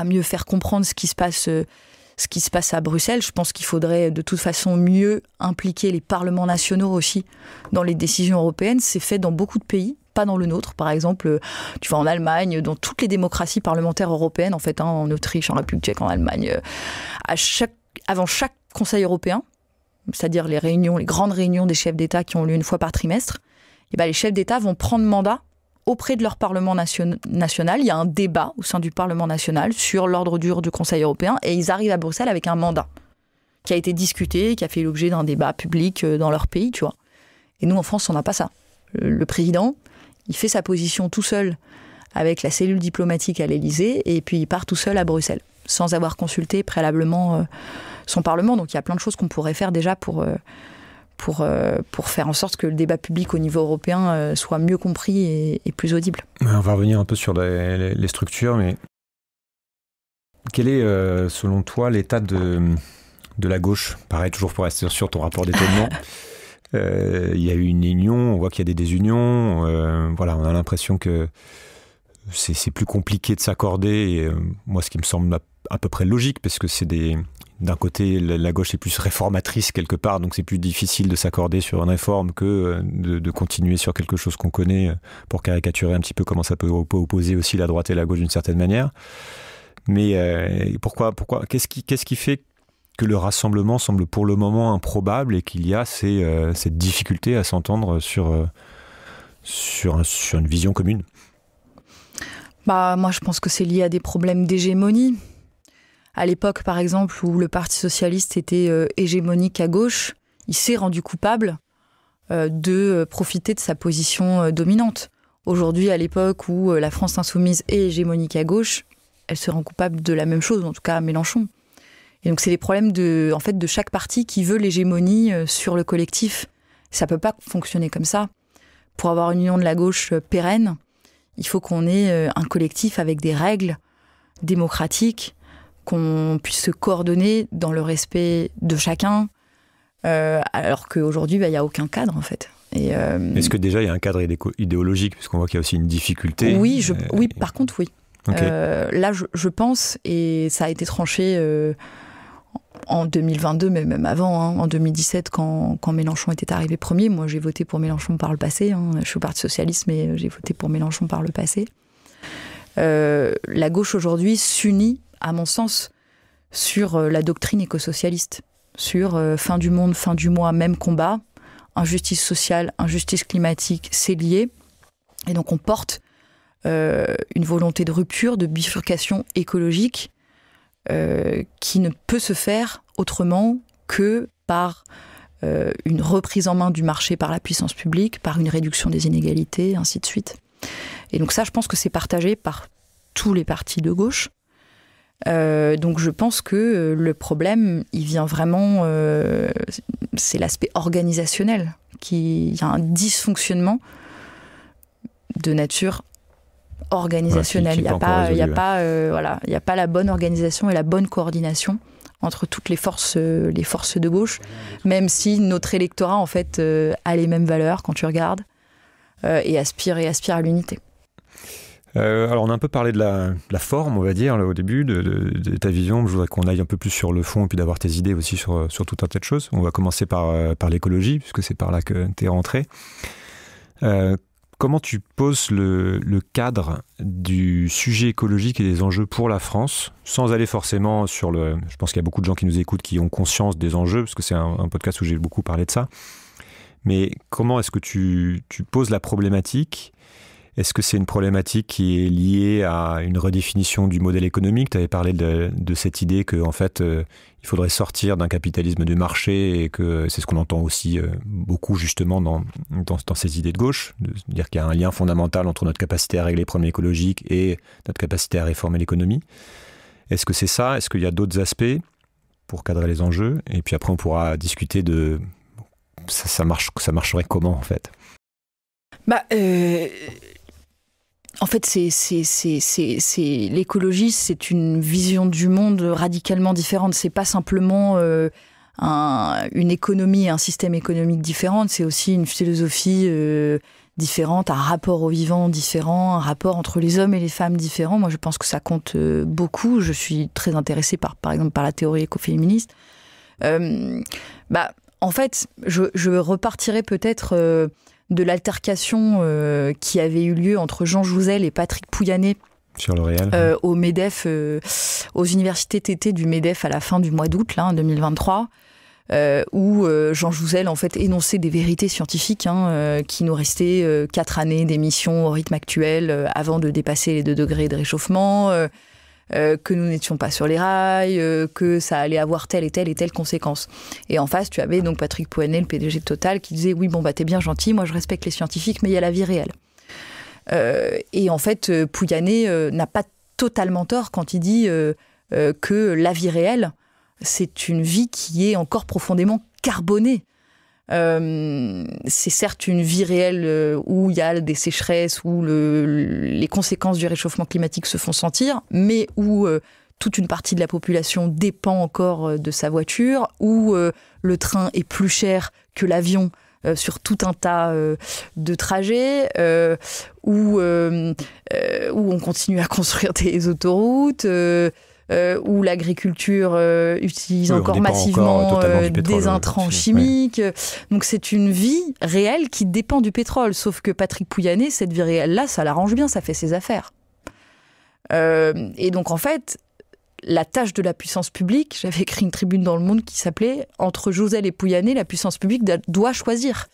mieux faire comprendre ce qui se passe à Bruxelles, je pense qu'il faudrait de toute façon mieux impliquer les parlements nationaux aussi dans les décisions européennes. C'est fait dans beaucoup de pays, pas dans le nôtre. Par exemple, euh, tu vois, en Allemagne, dans toutes les démocraties parlementaires européennes, en fait, hein, en Autriche, en République tchèque, en Allemagne, euh, à chaque, avant chaque Conseil européen, c'est-à-dire les réunions, les grandes réunions des chefs d'État qui ont lieu une fois par trimestre, eh ben, les chefs d'État vont prendre mandat auprès de leur Parlement national. Il y a un débat au sein du Parlement national sur l'ordre dur du Conseil européen et ils arrivent à Bruxelles avec un mandat qui a été discuté, qui a fait l'objet d'un débat public euh, dans leur pays, tu vois. Et nous, en France, on n'a pas ça. Le président, il fait sa position tout seul avec la cellule diplomatique à l'Élysée et puis il part tout seul à Bruxelles sans avoir consulté préalablement euh, son Parlement. Donc il y a plein de choses qu'on pourrait faire déjà pour, euh, pour, euh, pour faire en sorte que le débat public au niveau européen soit mieux compris et, plus audible. On va revenir un peu sur les, structures, mais quel est, selon toi, l'état de, de la gauche Pareil, toujours pour rester sur ton rapport d'étonnement. Euh, il y a eu une union, on voit qu'il y a des désunions. Euh, voilà, on a l'impression que c'est plus compliqué de s'accorder. Euh, moi, ce qui me semble à, peu près logique, parce que c'est des, d'un côté, la gauche est plus réformatrice quelque part, donc c'est plus difficile de s'accorder sur une réforme que de, continuer sur quelque chose qu'on connaît pour caricaturer un petit peu comment ça peut, opposer aussi la droite et la gauche d'une certaine manière. Mais pourquoi, pourquoi, qu'est-ce qui, qu'est-ce qui fait que le rassemblement semble pour le moment improbable et qu'il y a euh, cette difficulté à s'entendre sur, euh, sur, une vision commune bah, Moi, je pense que c'est lié à des problèmes d'hégémonie. À l'époque, par exemple, où le Parti socialiste était euh, hégémonique à gauche, il s'est rendu coupable de profiter de sa position dominante. Aujourd'hui, à l'époque où la France insoumise est hégémonique à gauche, elle se rend coupable de la même chose, en tout cas Mélenchon donc c'est les problèmes de, en fait, de chaque parti qui veut l'hégémonie euh, sur le collectif. Ça peut pas fonctionner comme ça. Pour avoir une union de la gauche euh, pérenne, il faut qu'on ait euh, un collectif avec des règles démocratiques, qu'on puisse se coordonner dans le respect de chacun, alors qu'aujourd'hui, bah, il bah, n'y a aucun cadre en fait. Est-ce que déjà il y a un cadre idéologique Puisqu'on voit qu'il y a aussi une difficulté. Oui, je, oui par contre, oui. là, je, je, pense, et ça a été tranché en 2022, mais même avant, hein, en 2017, quand, Mélenchon était arrivé premier. Moi, j'ai voté pour Mélenchon par le passé. Hein. Je suis au Parti Socialiste, mais euh, j'ai voté pour Mélenchon par le passé. Euh, la gauche aujourd'hui s'unit, à mon sens, sur euh, la doctrine écosocialiste, sur fin du monde, fin du mois, même combat, injustice sociale, injustice climatique, c'est lié. Et donc on porte une volonté de rupture, de bifurcation écologique euh, qui ne peut se faire autrement que par euh, une reprise en main du marché par la puissance publique, par une réduction des inégalités, ainsi de suite. Et donc ça, je pense que c'est partagé par tous les partis de gauche. Euh, donc je pense que le problème, il vient vraiment, c'est l'aspect organisationnel, qui il y a un dysfonctionnement de nature organisationnel. il n'y a pas, a pas, euh, voilà, il a pas la bonne organisation et la bonne coordination entre toutes les forces, euh, les forces de gauche, même si notre électorat en fait euh, a les mêmes valeurs quand tu regardes et aspire et aspire à l'unité. alors on a un peu parlé de la, forme, on va dire, au début de, ta vision. Je voudrais qu'on aille un peu plus sur le fond et puis d'avoir tes idées aussi sur, sur tout un tas de choses. On va commencer par, par l'écologie, puisque c'est par là que tu es rentré comment tu poses le, cadre du sujet écologique et des enjeux pour la France, sans aller forcément sur le... Je pense qu'il y a beaucoup de gens qui nous écoutent qui ont conscience des enjeux, parce que c'est un, podcast où j'ai beaucoup parlé de ça. Mais comment est-ce que tu, poses la problématique est-ce que c'est une problématique qui est liée à une redéfinition du modèle économique Tu avais parlé de, cette idée qu'en en fait, euh, il faudrait sortir d'un capitalisme de marché et que c'est ce qu'on entend aussi euh, beaucoup justement dans, dans, ces idées de gauche, de dire qu'il y a un lien fondamental entre notre capacité à régler les problèmes écologiques et notre capacité à réformer l'économie. Est-ce que c'est ça Est-ce qu'il y a d'autres aspects pour cadrer les enjeux Et puis après, on pourra discuter de ça, marche, ça marcherait comment en fait bah, euh, en fait, c'est l'écologie, c'est une vision du monde radicalement différente. C'est pas simplement euh, un, une économie, un système économique différent. C'est aussi une philosophie euh, différente, un rapport au vivant différent, un rapport entre les hommes et les femmes différent. Moi, je pense que ça compte euh, beaucoup. Je suis très intéressée par, par exemple, par la théorie écoféministe. bah, en fait, je, je repartirais peut-être de l'altercation euh, qui avait eu lieu entre Jean Jouzel et Patrick Pouyanné sur L'Oréal. Euh, au MEDEF, euh, aux universités TT du MEDEF à la fin du mois d'août, là, 2023. où Jean Jouzel en fait énonçait des vérités scientifiques hein, qui nous restaient quatre années d'émission au rythme actuel avant de dépasser les deux degrés de réchauffement, euh, que nous n'étions pas sur les rails, euh, que ça allait avoir telle et telle et telle conséquence. Et en face, tu avais donc Patrick Pouyanné, le PDG de Total, qui disait oui bon bah t'es bien gentil, moi je respecte les scientifiques, mais il y a la vie réelle. Euh, et en fait, Pouyanné n'a pas totalement tort quand il dit que la vie réelle, c'est une vie qui est encore profondément carbonée. Euh, c'est certes une vie réelle euh, où il y a des sécheresses, où les conséquences du réchauffement climatique se font sentir, mais où euh, toute une partie de la population dépend encore de sa voiture, où le train est plus cher que l'avion sur tout un tas de trajets, où, où on continue à construire des autoroutes. Euh, où l'agriculture euh, utilise encore massivement euh, des intrants chimiques. Donc c'est une vie réelle qui dépend du pétrole. Sauf que Patrick Pouyanné, cette vie réelle-là, ça l'arrange bien, ça fait ses affaires. et donc en fait, la tâche de la puissance publique, j'avais écrit une tribune dans Le Monde qui s'appelait Entre Josel et Pouyanné, la puissance publique doit choisir.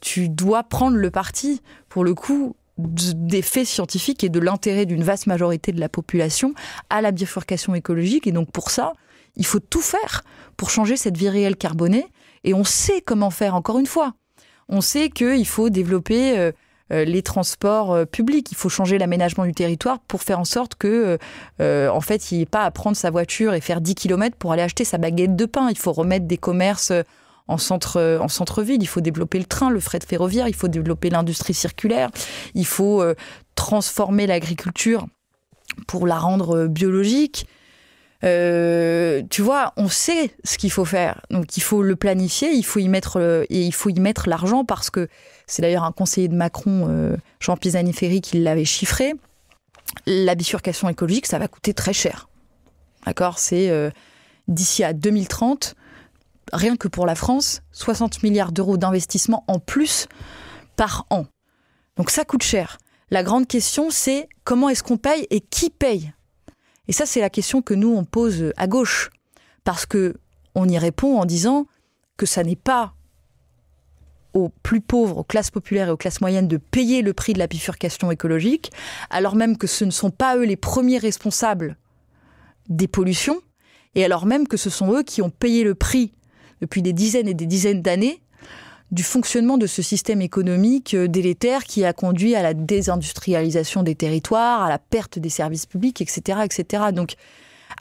tu dois prendre le parti, pour le coup, des faits scientifiques et de l'intérêt d'une vaste majorité de la population à la bifurcation écologique. Et donc pour ça, il faut tout faire pour changer cette vie réelle carbonée. Et on sait comment faire, encore une fois. On sait qu'il faut développer euh, euh, les transports euh, publics. Il faut changer l'aménagement du territoire pour faire en sorte que, en fait, il n'y ait pas à prendre sa voiture et faire 10 km pour aller acheter sa baguette de pain. Il faut remettre des commerces en centre euh, en centre-ville. Il faut développer le train, le fret ferroviaire, il faut développer l'industrie circulaire, il faut euh, transformer l'agriculture pour la rendre euh, biologique. tu vois, on sait ce qu'il faut faire. Donc il faut le planifier, il faut y mettre et il faut y mettre l'argent parce que c'est d'ailleurs un conseiller de Macron, Jean Pisani-Ferry, qui l'avait chiffré. La bifurcation écologique, ça va coûter très cher. D'accord, c'est d'ici à 2030, rien que pour la France, 60 milliards d'euros d'investissement en plus par an. Donc ça coûte cher. La grande question, c'est comment est-ce qu'on paye et qui paye Et ça, c'est la question que nous, on pose à gauche. Parce que on y répond en disant que ça n'est pas aux plus pauvres, aux classes populaires et aux classes moyennes de payer le prix de la bifurcation écologique, alors même que ce ne sont pas eux les premiers responsables des pollutions, et alors même que ce sont eux qui ont payé le prix depuis des dizaines et des dizaines d'années du fonctionnement de ce système économique euh, délétère qui a conduit à la désindustrialisation des territoires, à la perte des services publics, etc., etc. Donc,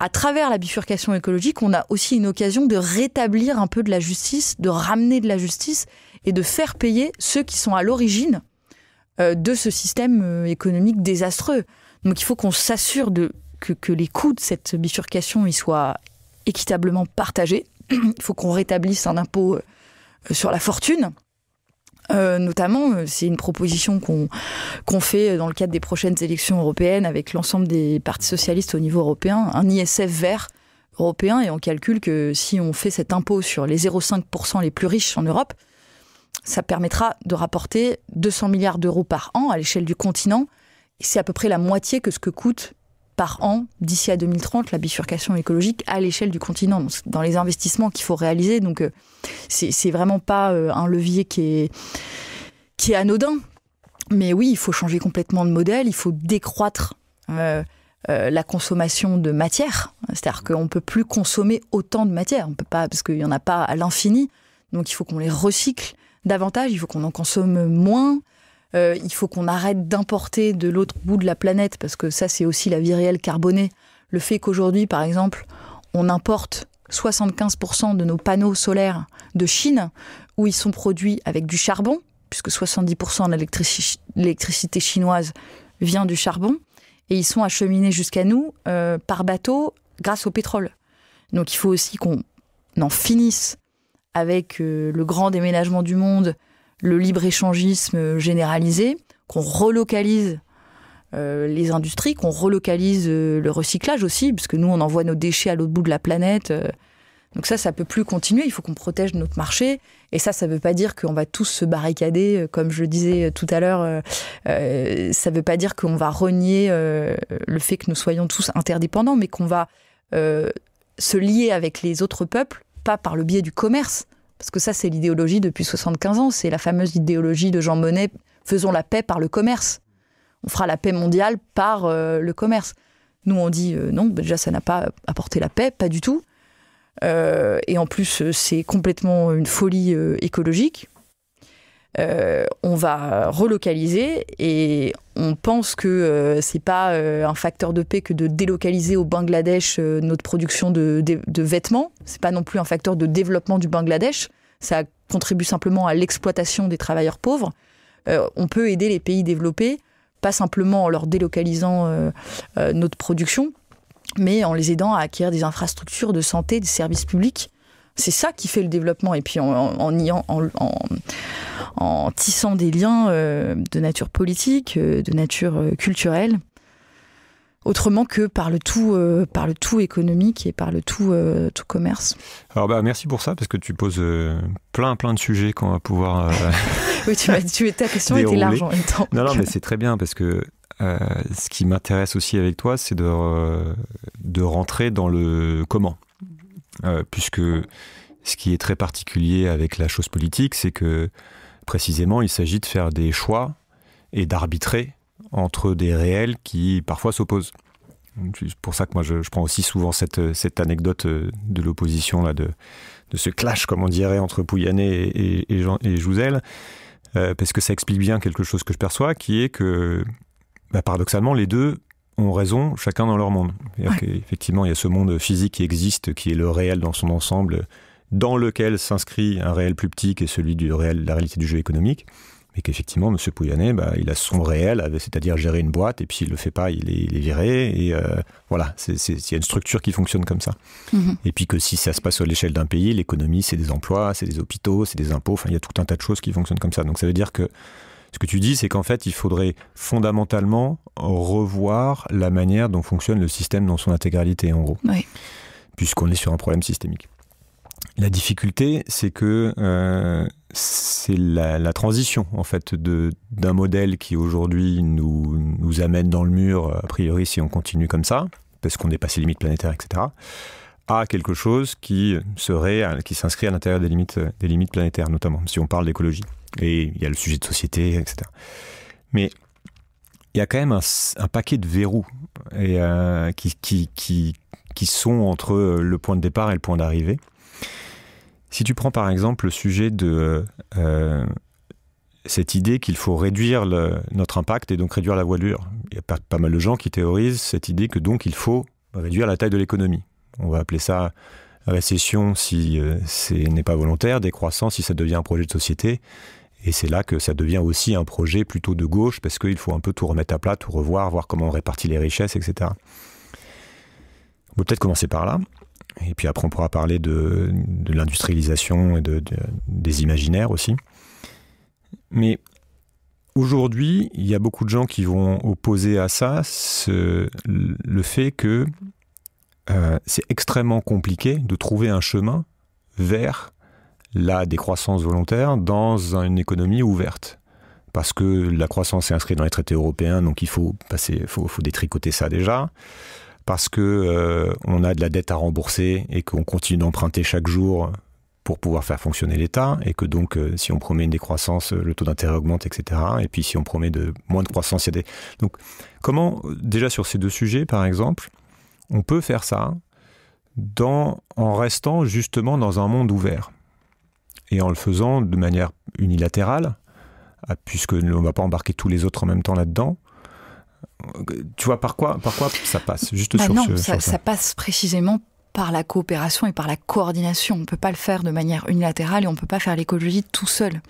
à travers la bifurcation écologique, on a aussi une occasion de rétablir un peu de la justice, de ramener de la justice et de faire payer ceux qui sont à l'origine euh, de ce système euh, économique désastreux. Donc il faut qu'on s'assure que, que les coûts de cette bifurcation y soient équitablement partagés il faut qu'on rétablisse un impôt euh, sur la fortune. Euh, notamment, euh, c'est une proposition qu'on qu'on fait dans le cadre des prochaines élections européennes avec l'ensemble des partis socialistes au niveau européen, un ISF vert européen, et on calcule que si on fait cet impôt sur les 0,5% les plus riches en Europe, ça permettra de rapporter 200 milliards d'euros par an à l'échelle du continent. C'est à peu près la moitié que ce que coûte par an d'ici à 2030, la bifurcation écologique à l'échelle du continent, dans les investissements qu'il faut réaliser. Donc, euh, c'est vraiment pas euh, un levier qui est, qui est anodin. Mais oui, il faut changer complètement de modèle, il faut décroître. Euh, la consommation de matière. C'est-à-dire qu'on ne peut plus consommer autant de matière. On peut pas, parce qu'il n'y en a pas à l'infini. Donc il faut qu'on les recycle davantage, il faut qu'on en consomme moins. Euh, il faut qu'on arrête d'importer de l'autre bout de la planète, parce que ça, c'est aussi la vie réelle carbonée. Le fait qu'aujourd'hui, par exemple, on importe 75% de nos panneaux solaires de Chine, où ils sont produits avec du charbon, puisque 70% de l'électricité chinoise vient du charbon, et ils sont acheminés jusqu'à nous euh, par bateau grâce au pétrole. Donc il faut aussi qu'on en finisse avec euh, le grand déménagement du monde, le libre-échangisme généralisé, qu'on relocalise euh, les industries, qu'on relocalise euh, le recyclage aussi, puisque nous, on envoie nos déchets à l'autre bout de la planète. Euh. donc ça, ça peut plus continuer. Il faut qu'on protège notre marché. Et ça, ça ne veut pas dire qu'on va tous se barricader, comme je le disais tout à l'heure. ça ne veut pas dire qu'on va renier le fait que nous soyons tous interdépendants, mais qu'on va se lier avec les autres peuples, pas par le biais du commerce, parce que ça, c'est l'idéologie depuis 75 ans. C'est la fameuse idéologie de Jean Monnet faisons la paix par le commerce. On fera la paix mondiale par euh, le commerce. Nous, on dit euh, non, bah, déjà, ça n'a pas apporté la paix, pas du tout. Euh, et en plus, c'est complètement une folie écologique. Euh, on va relocaliser et on pense que ce euh, c'est pas euh, un facteur de paix que de délocaliser au Bangladesh notre production de, vêtements. Ce vêtements. C'est pas non plus un facteur de développement du Bangladesh. Ça contribue simplement à l'exploitation des travailleurs pauvres. on peut aider les pays développés, pas simplement en leur délocalisant notre production, mais en les aidant à acquérir des infrastructures de santé, des services publics c'est ça qui fait le développement. Et puis en, en, tissant des liens euh, de nature politique, euh, de nature euh, culturelle, autrement que par le tout, par le tout économique et par le tout, tout commerce. Alors bah merci pour ça parce que tu poses plein plein de sujets qu'on va pouvoir. oui, tu m'as tu, ta question était l'argent. temps. Non non mais c'est très bien parce que ce qui m'intéresse aussi avec toi c'est de de rentrer dans le comment euh, puisque ce qui est très particulier avec la chose politique, c'est que précisément, il s'agit de faire des choix et d'arbitrer entre des réels qui parfois s'opposent. C'est pour ça que moi je, prends aussi souvent cette, anecdote euh, de l'opposition, là, de, de, ce clash, comme on dirait, entre Pouyanné et, Jouzel, euh, parce que ça explique bien quelque chose que je perçois, qui est que bah, paradoxalement, les deux ont raison, chacun dans leur monde. Effectivement, il y a ce monde physique qui existe, qui est le réel dans son ensemble, dans lequel s'inscrit un réel plus petit qui est celui du réel, la réalité du jeu économique. Mais qu'effectivement, M. Pouyanné, bah, il a son réel, c'est-à-dire gérer une boîte, et puis il le fait pas, il est, viré, et euh, voilà, il y a une structure qui fonctionne comme ça. Mm-hmm. Et puis que si ça se passe à l'échelle d'un pays, l'économie, c'est des emplois, c'est des hôpitaux, c'est des impôts, enfin, il y a tout un tas de choses qui fonctionnent comme ça. Donc ça veut dire que ce que tu dis, c'est qu'en fait, il faudrait fondamentalement revoir la manière dont fonctionne le système dans son intégralité, en gros. Oui. Puisqu'on est sur un problème systémique. La difficulté, c'est que euh, c'est la, transition en fait d'un modèle qui aujourd'hui nous, nous amène dans le mur, a priori si on continue comme ça, parce qu'on dépasse les limites planétaires, etc., à quelque chose qui serait, qui s'inscrit à l'intérieur des limites, des limites planétaires, notamment si on parle d'écologie. Et il y a le sujet de société, etc. Mais il y a quand même un, paquet de verrous et, euh, qui, qui, sont entre le point de départ et le point d'arrivée. Si tu prends par exemple le sujet de euh, cette idée qu'il faut réduire notre impact et donc réduire la voilure, il y a pas, mal de gens qui théorisent cette idée que donc il faut réduire la taille de l'économie. On va appeler ça récession si euh, ce n'est pas volontaire, décroissance si ça devient un projet de société, et c'est là que ça devient aussi un projet plutôt de gauche, parce qu'il faut un peu tout remettre à plat, tout revoir, voir comment on répartit les richesses, etc. On peut peut-être commencer par là. Et puis après, on pourra parler de, l'industrialisation et des imaginaires aussi. Mais aujourd'hui, il y a beaucoup de gens qui vont opposer à ça le fait que euh, c'est extrêmement compliqué de trouver un chemin vers la décroissance volontaire dans une économie ouverte. Parce que la croissance est inscrite dans les traités européens, donc il faut, passer, faut, détricoter ça déjà. Parce que euh, a de la dette à rembourser et qu'on continue d'emprunter chaque jour pour pouvoir faire fonctionner l'État, et que donc euh, si on promet une décroissance, le taux d'intérêt augmente, etc. Et puis si on promet de moins de croissance, il y a des... Donc comment, déjà sur ces deux sujets par exemple, on peut faire ça dans, en restant justement dans un monde ouvert et en le faisant de manière unilatérale, ah, puisque on ne va pas embarquer tous les autres en même temps là-dedans. Tu vois, par quoi, par ça passe Juste bah ça, ça passe précisément par la coopération et par la coordination. On ne peut pas le faire de manière unilatérale et on ne peut pas faire l'écologie tout seul.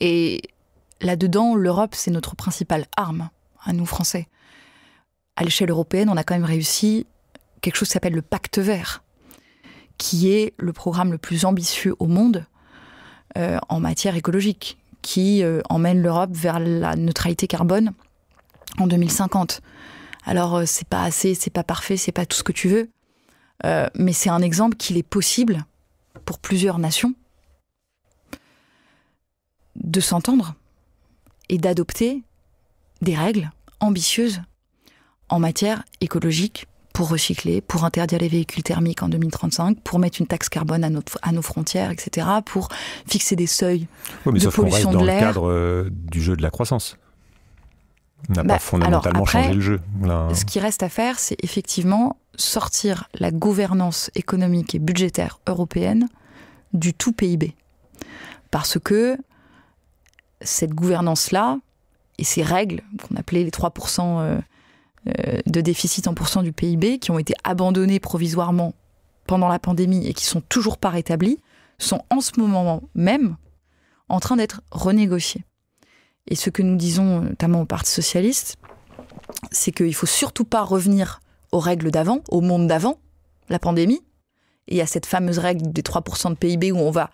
Et là-dedans, l'Europe, c'est notre principale arme, à nous Français. À l'échelle européenne, on a quand même réussi quelque chose qui s'appelle le pacte vert, qui est le programme le plus ambitieux au monde euh, en matière écologique, qui euh, emmène l'Europe vers la neutralité carbone en 2050. Alors euh, c'est pas assez, c'est pas parfait, c'est pas tout ce que tu veux, mais c'est un exemple qu'il est possible pour plusieurs nations de s'entendre et d'adopter des règles ambitieuses en matière écologique, pour recycler, pour interdire les véhicules thermiques en 2035, pour mettre une taxe carbone à, à nos frontières, etc., pour fixer des seuils oui, mais de pollution reste dans le cadre euh, du jeu de la croissance. On n'a bah, pas fondamentalement changé le jeu. Hein. Ce qui reste à faire, c'est effectivement sortir la gouvernance économique et budgétaire européenne du tout PIB. Parce que cette gouvernance-là et ces règles qu'on appelait les 3% euh, de déficit en pourcent du PIB qui ont été abandonnés provisoirement pendant la pandémie et qui sont toujours pas rétablis sont en ce moment même en train d'être renégociés. Et ce que nous disons notamment au Parti socialiste, c'est qu'il faut surtout pas revenir aux règles d'avant, au monde d'avant, la pandémie, et à cette fameuse règle des 3% de PIB où on va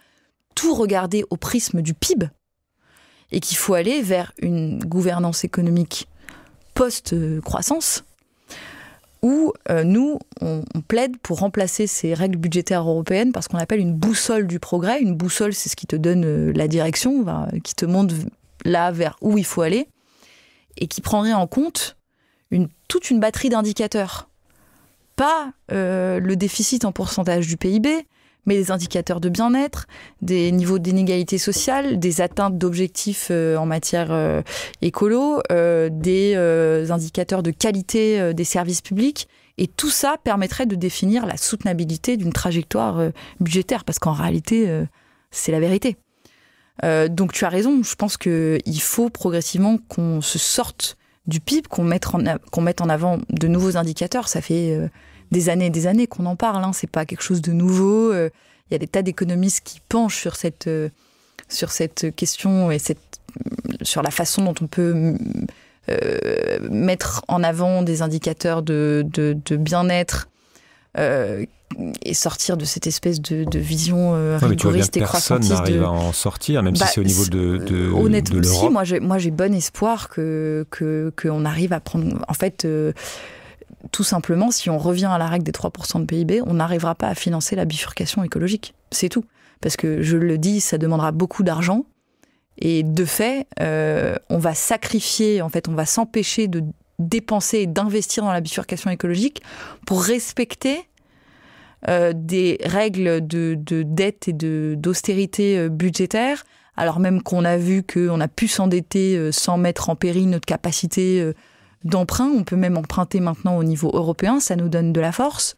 tout regarder au prisme du PIB, et qu'il faut aller vers une gouvernance économique post-croissance, où euh, nous, on, plaide pour remplacer ces règles budgétaires européennes par ce qu'on appelle une boussole du progrès. Une boussole, c'est ce qui te donne euh, la direction, qui te montre là vers où il faut aller, et qui prendrait en compte toute une batterie d'indicateurs. Pas euh, le déficit en pourcentage du PIB, mais des indicateurs de bien-être, des niveaux d'inégalité sociale, des atteintes d'objectifs euh, en matière euh, écolo, euh, des indicateurs de qualité des services publics. Et tout ça permettrait de définir la soutenabilité d'une trajectoire budgétaire, parce qu'en réalité, c'est la vérité. donc tu as raison, je pense qu'il faut progressivement qu'on se sorte du PIB, qu'on mette, en avant de nouveaux indicateurs. Ça fait des années et des années qu'on en parle. Hein. C'est pas quelque chose de nouveau. Euh. Il y a des tas d'économistes qui penchent sur cette, euh, sur cette question et mm, sur la façon dont on peut mm, euh, mettre en avant des indicateurs de, bien-être et sortir de cette espèce de, vision euh, et mais personne n'arrive à en sortir, même si bah, c'est au niveau de, de Honnêtement, moi j'ai bon espoir que qu'on arrive à prendre. En fait, tout simplement, si on revient à la règle des 3% de PIB, on n'arrivera pas à financer la bifurcation écologique. C'est tout. Parce que, je le dis, ça demandera beaucoup d'argent. Et de fait, euh, on va sacrifier, en fait, on va s'empêcher de dépenser et d'investir dans la bifurcation écologique pour respecter euh, des règles de, de dette et d'austérité euh, budgétaire, alors même qu'on a vu qu'on a pu s'endetter sans mettre en péril notre capacité d'emprunt. On peut même emprunter maintenant au niveau européen, ça nous donne de la force.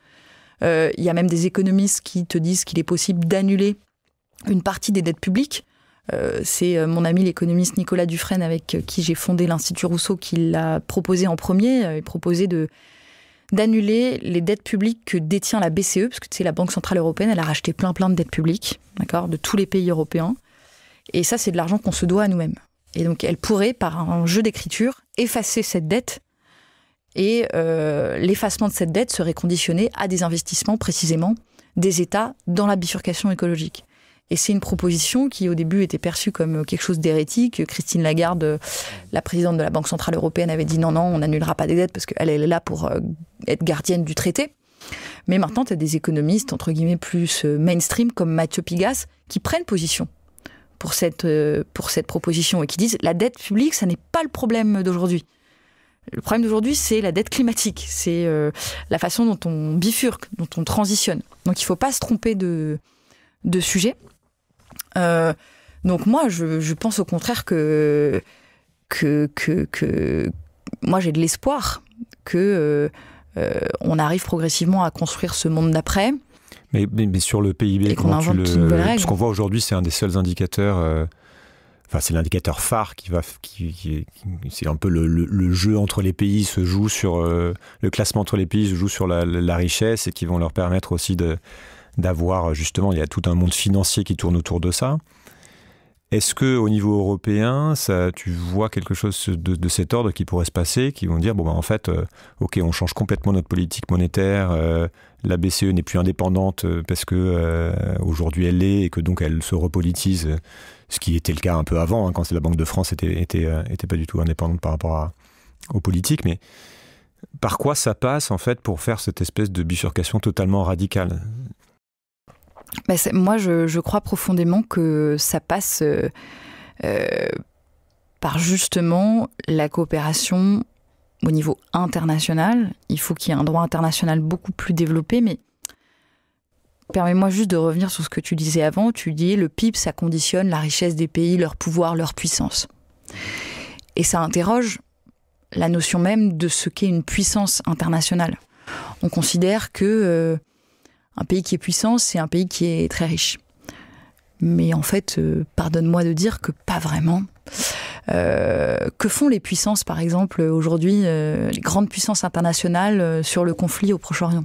Euh, il y a même des économistes qui te disent qu'il est possible d'annuler une partie des dettes publiques. Euh, c'est euh, mon ami l'économiste Nicolas Dufresne avec qui j'ai fondé l'Institut Rousseau qui l'a proposé en premier. Il proposait de d'annuler les dettes publiques que détient la BCE, parce que tu sais, la Banque Centrale Européenne, elle a racheté plein plein de dettes publiques, d'accord, de tous les pays européens. Et ça, c'est de l'argent qu'on se doit à nous-mêmes. Et donc elle pourrait, par un jeu d'écriture, effacer cette dette. Et euh, l'effacement de cette dette serait conditionné à des investissements précisément des États dans la bifurcation écologique. Et c'est une proposition qui, au début, était perçue comme quelque chose d'hérétique. Christine Lagarde, euh, la présidente de la Banque Centrale Européenne, avait dit non, non, on n'annulera pas des dettes parce qu'elle est là pour euh, être gardienne du traité. Mais maintenant, tu as des économistes, entre guillemets, plus mainstream, comme Mathieu Pigas, qui prennent position pour cette, euh, pour cette proposition et qui disent la dette publique, ça n'est pas le problème d'aujourd'hui. Le problème d'aujourd'hui, c'est la dette climatique, c'est euh, la façon dont on bifurque, dont on transitionne. Donc il ne faut pas se tromper de, de sujet. Euh, donc moi, je, pense au contraire que, que, que, moi j'ai de l'espoir que on arrive progressivement à construire ce monde d'après, mais, mais, sur le PIB, Ce qu'on voit aujourd'hui, c'est un des seuls indicateurs... Euh, enfin, c'est l'indicateur phare qui va, qui, c'est un peu le, le, jeu entre les pays se joue sur euh, le classement entre les pays se joue sur la, la richesse et qui vont leur permettre aussi de d'avoir justement il y a tout un monde financier qui tourne autour de ça. Est-ce que au niveau européen, tu vois quelque chose de, cet ordre qui pourrait se passer, qui vont dire bon ben, en fait, euh, ok, on change complètement notre politique monétaire, euh, la BCE n'est plus indépendante euh, parce que aujourd'hui elle l'est et que donc elle se repolitise, ce qui était le cas un peu avant hein, quand la Banque de France était pas du tout indépendante par rapport aux politiques, mais par quoi ça passe en fait pour faire cette espèce de bifurcation totalement radicale bah, moi, je, crois profondément que ça passe euh, euh, par justement la coopération au niveau international. Il faut qu'il y ait un droit international beaucoup plus développé, mais permets-moi juste de revenir sur ce que tu disais avant. Tu dis le PIB, ça conditionne la richesse des pays, leur pouvoir, leur puissance. Et ça interroge la notion même de ce qu'est une puissance internationale. On considère que euh, un pays qui est puissant, c'est un pays qui est très riche. Mais en fait, euh, pardonne-moi de dire que pas vraiment. Euh, que font les puissances, par exemple, aujourd'hui, euh, les grandes puissances internationales sur le conflit au Proche-Orient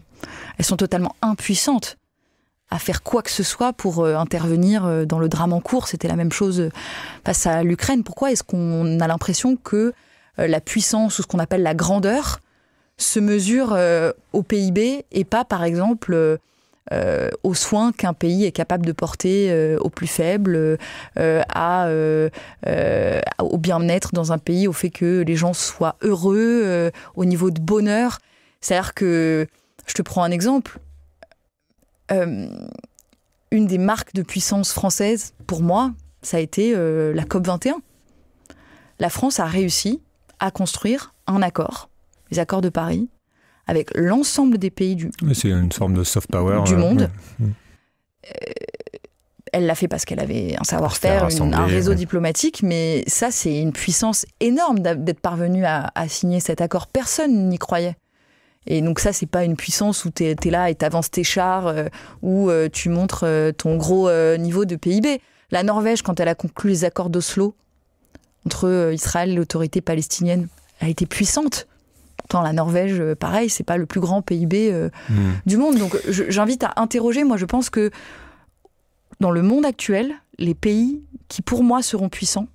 Elles sont totalement impuissantes à faire quoi que ce soit pour intervenir dans le drame en cours. C'était la même chose face à l'Ukraine. Pourquoi est-ce qu'on a l'impression que la puissance ou ce qu'on appelle la grandeur se mesure au PIB et pas, par exemple, euh, aux soins qu'un pays est capable de porter euh, aux plus faibles, euh, au bien-être dans un pays, au fait que les gens soient heureux, au niveau de bonheur. C'est-à-dire que, je te prends un exemple, une des marques de puissance française, pour moi, ça a été la COP21. La France a réussi à construire un accord, les accords de Paris, avec l'ensemble des pays du C'est une forme de soft power du euh, monde. Mm. Euh, elle l'a fait parce qu'elle avait un savoir-faire, un réseau diplomatique, mais ça, c'est une puissance énorme d'être parvenue à, signer cet accord. Personne n'y croyait. Et donc ça, c'est pas une puissance où tu es, là et t'avances tes chars, euh, où tu montres ton gros niveau de PIB. La Norvège, quand elle a conclu les accords d'Oslo entre Israël et l'autorité palestinienne, a été puissante Pourtant, la Norvège, euh, pareil, c'est pas le plus grand PIB euh, hmm. du monde. Donc, j'invite à interroger. Moi, je pense que dans le monde actuel, les pays qui, pour moi, seront puissants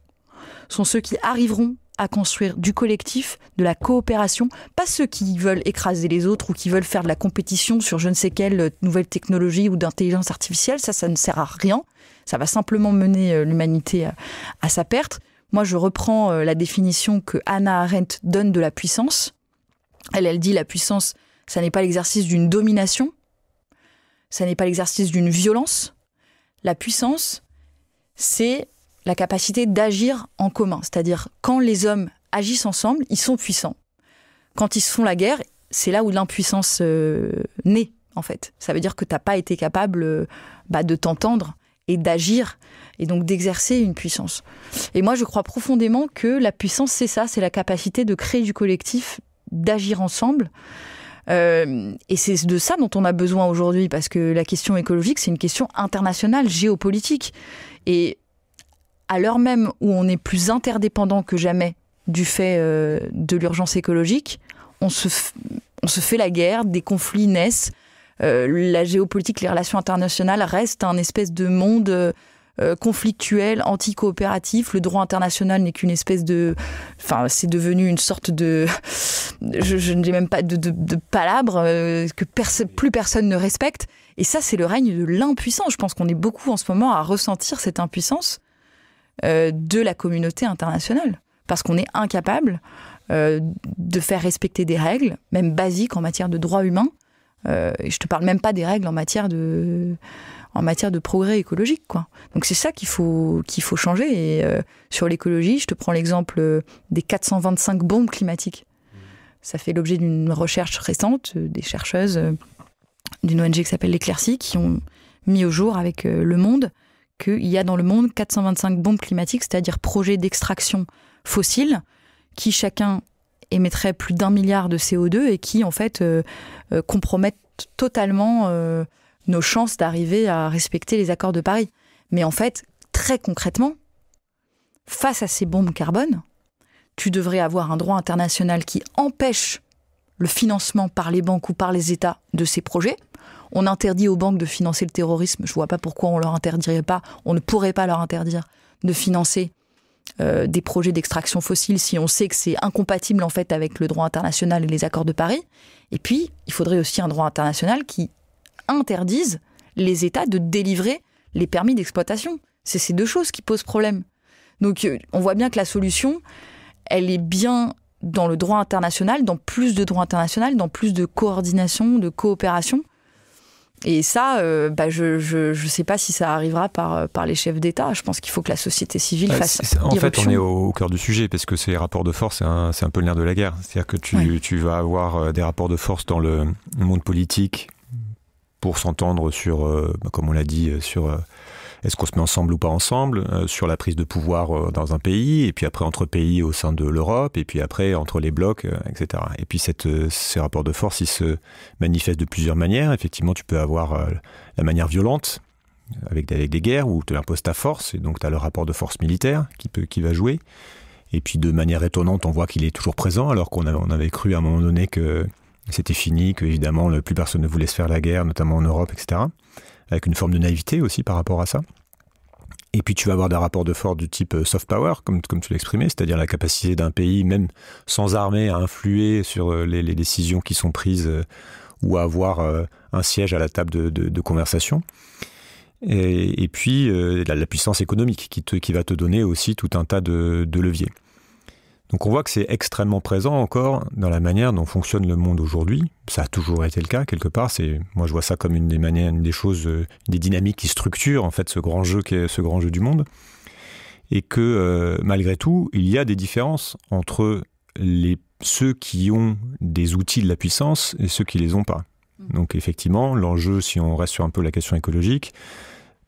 sont ceux qui arriveront à construire du collectif, de la coopération, pas ceux qui veulent écraser les autres ou qui veulent faire de la compétition sur je ne sais quelle euh, nouvelle technologie ou d'intelligence artificielle, ça, ça ne sert à rien, ça va simplement mener l'humanité à, à, sa perte. Moi, je reprends la définition que Hannah Arendt donne de la puissance, elle, elle dit la puissance, ça n'est pas l'exercice d'une domination, ça n'est pas l'exercice d'une violence. La puissance, c'est la capacité d'agir en commun. C'est-à-dire, quand les hommes agissent ensemble, ils sont puissants. Quand ils se font la guerre, c'est là où l'impuissance euh, naît, en fait. Ça veut dire que tu n'as pas été capable euh, bah, de t'entendre et d'agir, et donc d'exercer une puissance. Et moi, je crois profondément que la puissance, c'est ça, c'est la capacité de créer du collectif d'agir ensemble. Euh, et c'est de ça dont on a besoin aujourd'hui, parce que la question écologique, c'est une question internationale, géopolitique. Et à l'heure même où on est plus interdépendant que jamais du fait euh, de l'urgence écologique, on se, on se fait la guerre, des conflits naissent. Euh, la géopolitique, les relations internationales restent un espèce de monde euh, conflictuel, anti-coopératif. Le droit international n'est qu'une espèce de... Enfin, c'est devenu une sorte de... Je, ne n'ai même pas de, palabre euh, que plus personne ne respecte. Et ça, c'est le règne de l'impuissance. Je pense qu'on est beaucoup en ce moment à ressentir cette impuissance euh, de la communauté internationale. Parce qu'on est incapable de faire respecter des règles, même basiques en matière de droits humains. et je ne te parle même pas des règles en matière de en matière de progrès écologique. Quoi. Donc c'est ça qu'il faut, faut changer. Et euh, sur l'écologie, je te prends l'exemple euh, des 425 bombes climatiques. Mmh. Ça fait l'objet d'une recherche récente euh, des chercheuses d'une ONG qui s'appelle l'Éclaircie qui ont mis au jour avec Le Monde qu'il y a dans le monde 425 bombes climatiques, c'est-à-dire projets d'extraction fossile qui chacun émettrait plus d'un milliard de CO2 et qui en fait compromettent totalement nos chances d'arriver à respecter les accords de Paris. Mais en fait, très concrètement, face à ces bombes carbone, tu devrais avoir un droit international qui empêche le financement par les banques ou par les États de ces projets. On interdit aux banques de financer le terrorisme. Je ne vois pas pourquoi on leur interdirait pas. On ne pourrait pas leur interdire de financer euh, des projets d'extraction fossile si on sait que c'est incompatible en fait avec le droit international et les accords de Paris. Et puis, il faudrait aussi un droit international qui interdisent les États de délivrer les permis d'exploitation. C'est ces deux choses qui posent problème. Donc euh, on voit bien que la solution, elle est bien dans le droit international, dans plus de droit international, dans plus de coordination, de coopération. Et ça, euh, bah, je ne sais pas si ça arrivera euh, par, les chefs d'État. Je pense qu'il faut que la société civile fasse. en fait, on est au, cœur du sujet, parce que ces rapports de force, c'est un, peu le nerf de la guerre. C'est-à-dire que tu, vas avoir des rapports de force dans le monde politique, pour s'entendre sur, euh, bah, comme on l'a dit, euh, sur euh, est-ce qu'on se met ensemble ou pas ensemble, sur la prise de pouvoir dans un pays, et puis après entre pays au sein de l'Europe, et puis après entre les blocs, etc. Et puis cette, ces rapports de force, ils se manifestent de plusieurs manières. Effectivement, tu peux avoir la manière violente, avec, avec des guerres, où tu imposes ta force, et donc tu as le rapport de force militaire qui, peut, qui va jouer. Et puis de manière étonnante, on voit qu'il est toujours présent, alors qu'on avait cru à un moment donné que c'était fini, que évidemment plus personne ne voulait se faire la guerre, notamment en Europe, etc. Avec une forme de naïveté aussi par rapport à ça. Et puis tu vas avoir des rapports de force du type euh, soft power, comme, comme tu l'exprimais, c'est-à-dire la capacité d'un pays, même sans armée, à influer sur euh, les, décisions qui sont prises euh, ou à avoir un siège à la table de, conversation. Et, puis la, puissance économique qui, va te donner aussi tout un tas de leviers. Donc on voit que c'est extrêmement présent encore dans la manière dont fonctionne le monde aujourd'hui. Ça a toujours été le cas quelque part. C'est moi je vois ça comme une des manières, une des choses, euh, des dynamiques qui structurent en fait ce grand jeu qui est ce grand jeu du monde, et que euh, malgré tout il y a des différences entre les ceux qui ont des outils de la puissance et ceux qui les ont pas. Mm. Donc effectivement l'enjeu, si on reste sur un peu la question écologique,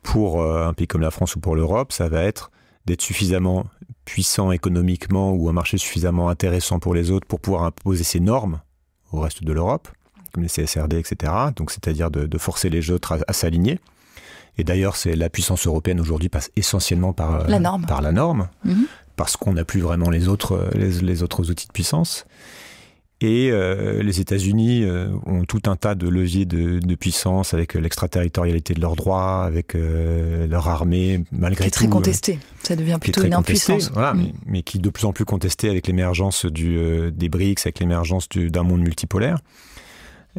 pour euh, un pays comme la France ou pour l'Europe, ça va être d'être suffisamment puissant économiquement ou un marché suffisamment intéressant pour les autres pour pouvoir imposer ses normes au reste de l'Europe, comme les CSRD, etc. Donc, c'est-à-dire de, forcer les autres à, s'aligner. Et d'ailleurs, c'est la puissance européenne aujourd'hui passe essentiellement par la norme, par la norme, mhm. parce qu'on n'a plus vraiment les autres, les autres outils de puissance. Et euh, les États-Unis euh, ont tout un tas de leviers de, puissance avec euh, l'extraterritorialité de leurs droits, avec leur armée, malgré Très contesté. Ça devient plutôt une impuissance. Voilà, mm. mais, qui est de plus en plus contesté avec l'émergence des BRICS, avec l'émergence d'un monde multipolaire.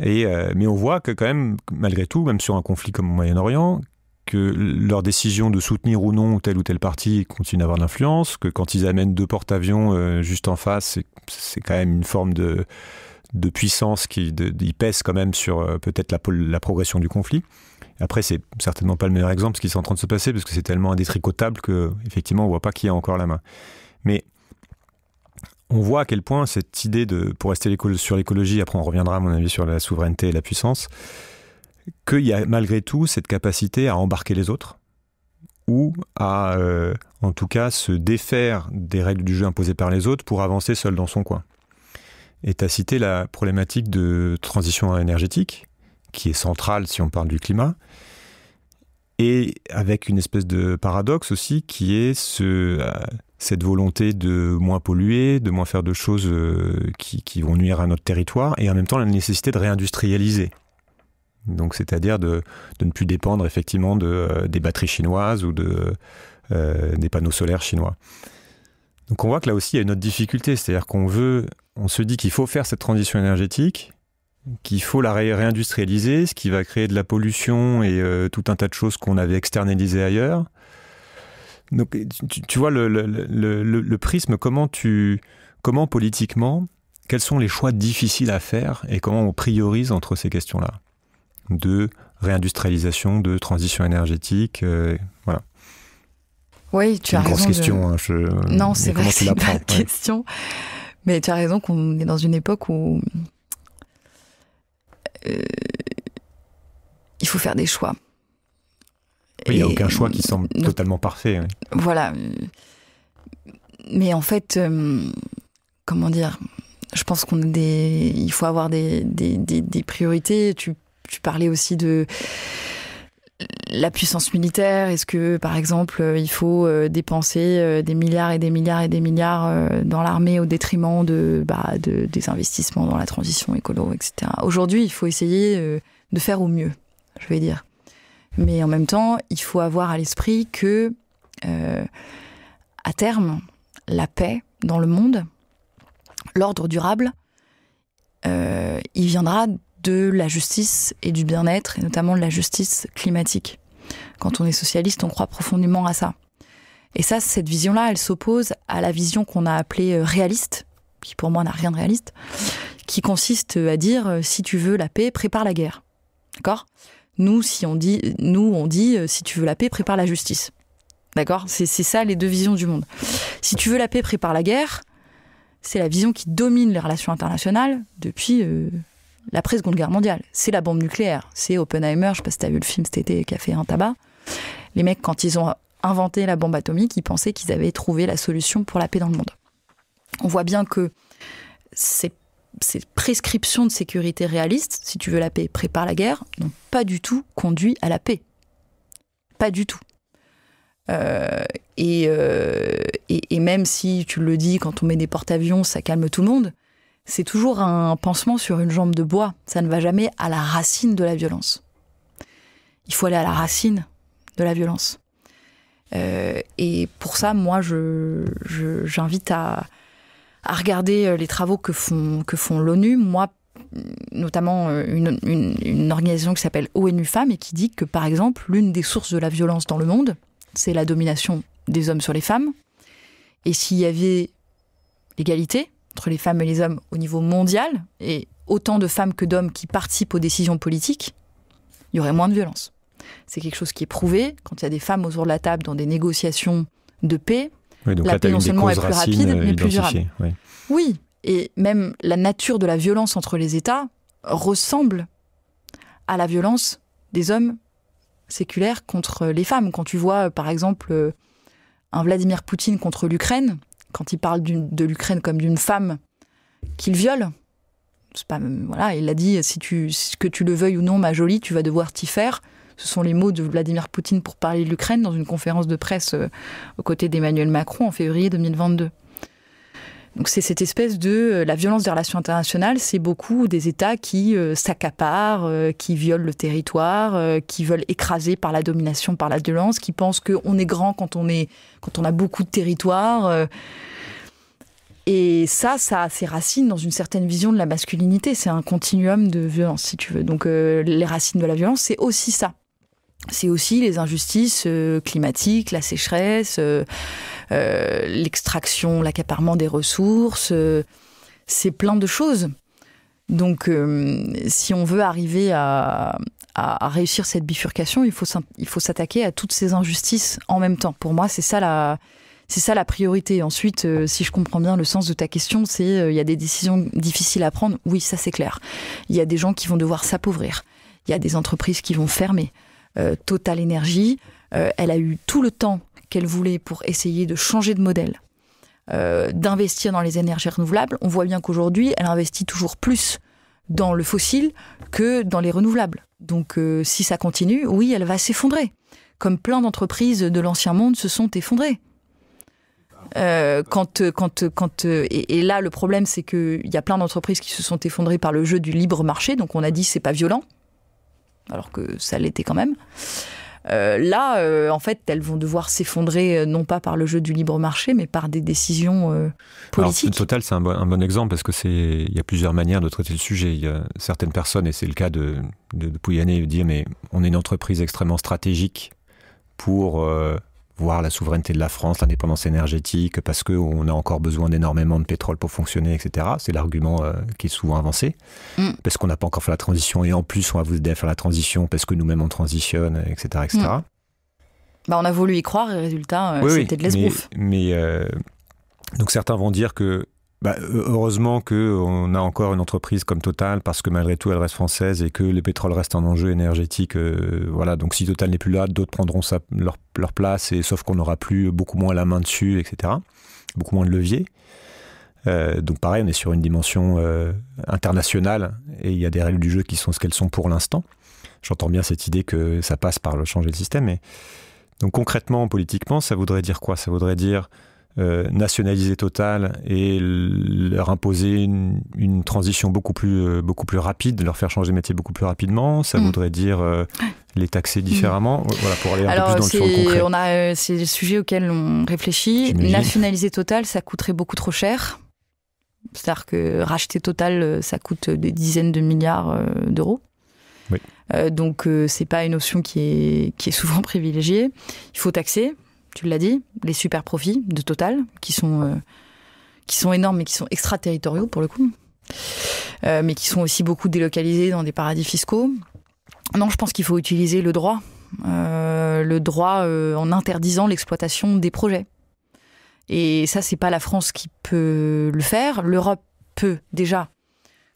Et, mais on voit que quand même, malgré tout, même sur un conflit comme au Moyen-Orient, que leur décision de soutenir ou non tel ou tel parti continue d'avoir de l'influence, que quand ils amènent deux porte-avions euh, juste en face, c'est quand même une forme de, de puissance qui pèse quand même sur euh, peut-être la, la, progression du conflit. Après, c'est certainement pas le meilleur exemple ce qui est en train de se passer, parce que c'est tellement indétricotable que effectivement on voit pas qui a encore la main. Mais on voit à quel point cette idée de, pour rester sur l'écologie, après on reviendra à mon avis sur la souveraineté et la puissance, qu'il y a malgré tout cette capacité à embarquer les autres ou à, euh, en tout cas, se défaire des règles du jeu imposées par les autres pour avancer seul dans son coin. Et tu as cité la problématique de transition énergétique, qui est centrale si on parle du climat, et avec une espèce de paradoxe aussi qui est euh, cette volonté de moins polluer, de moins faire de choses euh, qui, vont nuire à notre territoire, et en même temps la nécessité de réindustrialiser. Donc, c'est-à-dire de, ne plus dépendre effectivement euh, des batteries chinoises ou euh, des panneaux solaires chinois. Donc, on voit que là aussi, il y a une autre difficulté. C'est-à-dire qu'on veut, on se dit qu'il faut faire cette transition énergétique, qu'il faut la réindustrialiser, ce qui va créer de la pollution et euh, tout un tas de choses qu'on avait externalisées ailleurs. Donc, tu, vois le, prisme, comment tu, comment politiquement, quels sont les choix difficiles à faire et comment on priorise entre ces questions-là de réindustrialisation, de transition énergétique. Euh, voilà. Oui, tu as raison. question. De... Hein, non, c'est vrai, c'est une question. Mais tu as raison qu'on est dans une époque où euh, il faut faire des choix. il n'y a aucun choix qui semble totalement parfait. Voilà. Mais en fait, euh, comment dire Je pense qu'on des. Il faut avoir des, priorités. Tu tu parlais aussi de la puissance militaire Est-ce que, par exemple, euh, il faut euh, dépenser euh, des milliards et des milliards et des milliards dans l'armée au détriment bah, de, des investissements dans la transition écolo, etc. Aujourd'hui, il faut essayer de faire au mieux, je vais dire. Mais en même temps, il faut avoir à l'esprit que, à terme, la paix dans le monde, l'ordre durable, il viendra de la justice et du bien-être, et notamment de la justice climatique. Quand on est socialiste, on croit profondément à ça. Et ça, cette vision-là, elle s'oppose à la vision qu'on a appelée euh, réaliste, qui pour moi n'a rien de réaliste, qui consiste à dire euh, si tu veux la paix, prépare la guerre. D'accord Nous, si on dit, nous, on dit euh, si tu veux la paix, prépare la justice. D'accord C'est ça les deux visions du monde. Si tu veux la paix, prépare la guerre. C'est la vision qui domine les relations internationales depuis l'après-seconde guerre mondiale. C'est la bombe nucléaire. C'est Oppenheimer, je sais pas si as vu le film cet été, fait un tabac. Les mecs, quand ils ont inventé la bombe atomique, ils pensaient qu'ils avaient trouvé la solution pour la paix dans le monde. On voit bien que ces, prescriptions de sécurité réalistes, si tu veux la paix, prépare la guerre, n'ont pas du tout conduit à la paix. Pas du tout. Euh, euh, et, même si tu le dis, quand on met des porte-avions, ça calme tout le monde c'est toujours un pansement sur une jambe de bois. Ça ne va jamais à la racine de la violence. Il faut aller à la racine de la violence. Euh, et pour ça, moi, j'invite à, regarder euh, les travaux que font, que font l'ONU. Moi, notamment euh, une organisation qui s'appelle ONU Femmes et qui dit que, par exemple, l'une des sources de la violence dans le monde, c'est la domination des hommes sur les femmes. Et s'il y avait l'égalité, entre les femmes et les hommes au niveau mondial, et autant de femmes que d'hommes qui participent aux décisions politiques, il y aurait moins de violence. C'est quelque chose qui est prouvé. Quand il y a des femmes autour de la table dans des négociations de paix, la paix non seulement est plus rapide, mais plus durable. Oui, et même la nature de la violence entre les États ressemble à la violence des hommes séculaires contre les femmes. Quand tu vois, par exemple, euh, un Vladimir Poutine contre l'Ukraine, quand il parle de l'Ukraine comme d'une femme qu'il viole. Pas, voilà, il a dit si tu, que tu le veuilles ou non, ma jolie, tu vas devoir t'y faire. Ce sont les mots de Vladimir Poutine pour parler de l'Ukraine dans une conférence de presse euh, aux côtés d'Emmanuel Macron en février 2022. Donc c'est cette espèce de euh, la violence des relations internationales, c'est beaucoup des États qui euh, s'accaparent, euh, qui violent le territoire, qui veulent écraser par la domination, par la violence, qui pensent qu'on est grand quand on est quand on a beaucoup de territoire. et ça, ça a ses racines dans une certaine vision de la masculinité. C'est un continuum de violence, si tu veux. Donc les racines de la violence, c'est aussi ça c'est aussi les injustices climatiques, la sécheresse, euh, l'extraction, l'accaparement des ressources, euh, c'est plein de choses. Donc, euh, si on veut arriver à, réussir cette bifurcation, il faut, s'attaquer à toutes ces injustices en même temps. Pour moi, c'est ça la, c'est ça la priorité. Ensuite, si je comprends bien le sens de ta question, c'est il y a des décisions difficiles à prendre. Oui, ça c'est clair. Il y a des gens qui vont devoir s'appauvrir. Il y a des entreprises qui vont fermer. Total Energy, elle a eu tout le temps qu'elle voulait pour essayer de changer de modèle, euh, d'investir dans les énergies renouvelables, on voit bien qu'aujourd'hui, elle investit toujours plus dans le fossile que dans les renouvelables. Donc euh, si ça continue, oui, elle va s'effondrer, comme plein d'entreprises de l'ancien monde se sont effondrées. Euh, quand, quand, quand, et, là, le problème, c'est qu'il y a plein d'entreprises qui se sont effondrées par le jeu du libre marché. Donc, on a dit c'est pas violent, alors que ça l'était quand même. Euh, là, euh, en fait, elles vont devoir s'effondrer euh, non pas par le jeu du libre marché, mais par des décisions politiques. Alors, Total, c'est un, bon, exemple parce que c'est il y a plusieurs manières de traiter le sujet. Il y a certaines personnes, et c'est le cas de, de, de dire mais on est une entreprise extrêmement stratégique pour voir la souveraineté de la France, l'indépendance énergétique, parce qu'on a encore besoin d'énormément de pétrole pour fonctionner, etc. C'est l'argument euh, qui est souvent avancé, mm. parce qu'on n'a pas encore fait la transition, et en plus on va vous aider à faire la transition, parce que nous-mêmes on transitionne, etc. etc. Mm. Bah, on a voulu y croire, et résultat, euh, c'était de l'esbrouf. Mais, mais euh, donc certains vont dire que bah, Heureusement qu'on a encore une entreprise comme Total, parce que malgré tout, elle reste française et que le pétrole reste un enjeu énergétique. voilà. Donc si Total n'est plus là, d'autres prendront leur, place, et, sauf qu'on n'aura plus beaucoup moins la main dessus, etc. Beaucoup moins de levier. donc pareil, on est sur une dimension internationale et il y a des règles du jeu qui sont ce qu'elles sont pour l'instant. J'entends bien cette idée que ça passe par le changer de système. Et Donc concrètement, politiquement, ça voudrait dire quoi Ça voudrait dire euh, nationaliser Total et leur imposer une, transition beaucoup plus, euh, beaucoup plus rapide, leur faire changer de métier beaucoup plus rapidement. Ça mm. voudrait dire euh, les taxer différemment. Mm. Voilà, pour aller un peu plus dans le concret. On a, c'est le sujet auquel on réfléchit. Nationaliser Total, ça coûterait beaucoup trop cher. C'est-à-dire que racheter Total, ça coûte des dizaines de milliards d'euros. donc ce c'est pas une option qui est, qui est souvent privilégiée. Il faut taxer, tu l'as dit, les super profits de Total, qui sont, euh, qui sont énormes mais qui sont extraterritoriaux pour le coup, euh, mais qui sont aussi beaucoup délocalisés dans des paradis fiscaux. Non, je pense qu'il faut utiliser le droit, euh, le droit en interdisant l'exploitation des projets. Et ça, c'est pas la France qui peut le faire. L'Europe peut déjà,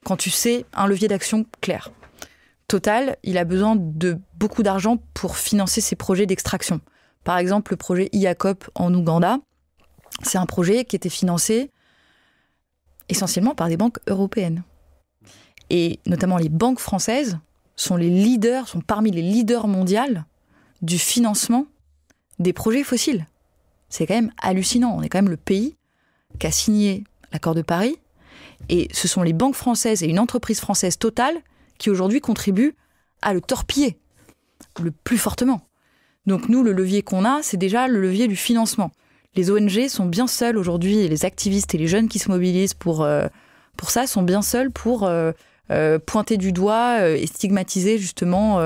quand tu sais un levier d'action clair. Total, il a besoin de beaucoup d'argent pour financer ses projets d'extraction. Par exemple, le projet IACOP en Ouganda, c'est un projet qui était financé essentiellement par des banques européennes. Et notamment les banques françaises sont les leaders, sont parmi les leaders mondiales du financement des projets fossiles. C'est quand même hallucinant. On est quand même le pays qui a signé l'accord de Paris. Et ce sont les banques françaises et une entreprise française totale qui aujourd'hui contribuent à le torpiller le plus fortement. Donc nous, le levier qu'on a, c'est déjà le levier du financement. Les ONG sont bien seules aujourd'hui, et les activistes et les jeunes qui se mobilisent pour, euh, pour ça sont bien seuls pour euh, euh, pointer du doigt et stigmatiser justement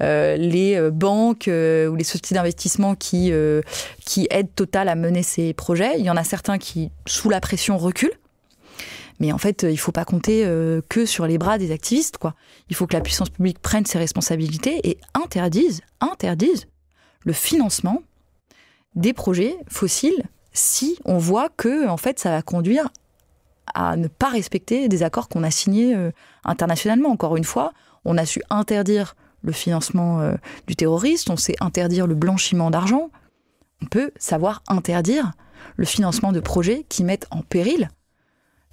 les banques ou les sociétés d'investissement qui, qui aident Total à mener ses projets. Il y en a certains qui, sous la pression, reculent. Mais en fait, il ne faut pas compter que sur les bras des activistes. quoi. Il faut que la puissance publique prenne ses responsabilités et interdise, interdise le financement des projets fossiles si on voit que en fait ça va conduire à ne pas respecter des accords qu'on a signés euh, internationalement. Encore une fois, on a su interdire le financement euh, du terroriste, on sait interdire le blanchiment d'argent. On peut savoir interdire le financement de projets qui mettent en péril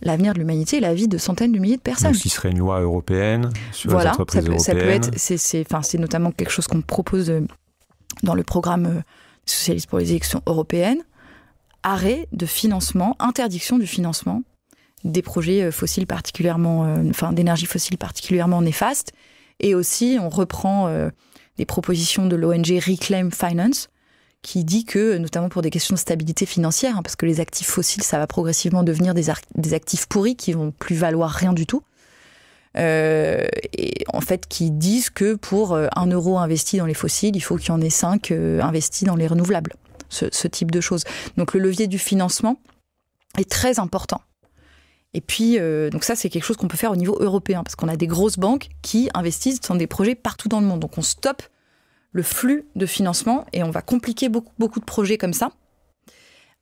l'avenir de l'humanité et la vie de centaines de milliers de personnes. Donc, ce serait une loi européenne sur les entreprises Ça peut être, c'est, c'est notamment quelque chose qu'on propose de, euh, dans le programme euh, socialiste pour les élections européennes, arrêt de financement, interdiction du financement des projets euh, fossiles particulièrement, euh, enfin d'énergie fossile particulièrement néfaste. Et aussi, on reprend les propositions de l'ONG Reclaim Finance, qui dit que, notamment pour des questions de stabilité financière, hein, parce que les actifs fossiles, ça va progressivement devenir des, des actifs pourris qui vont plus valoir rien du tout, euh, et en fait qui disent que pour euh, un euro investi dans les fossiles, il faut qu'il y en ait cinq euh, investis dans les renouvelables. Ce, type de choses. Donc le levier du financement est très important. Et puis, donc ça, c'est quelque chose qu'on peut faire au niveau européen, parce qu'on a des grosses banques qui investissent dans des projets partout dans le monde. Donc on stoppe le flux de financement et on va compliquer beaucoup, beaucoup de projets comme ça.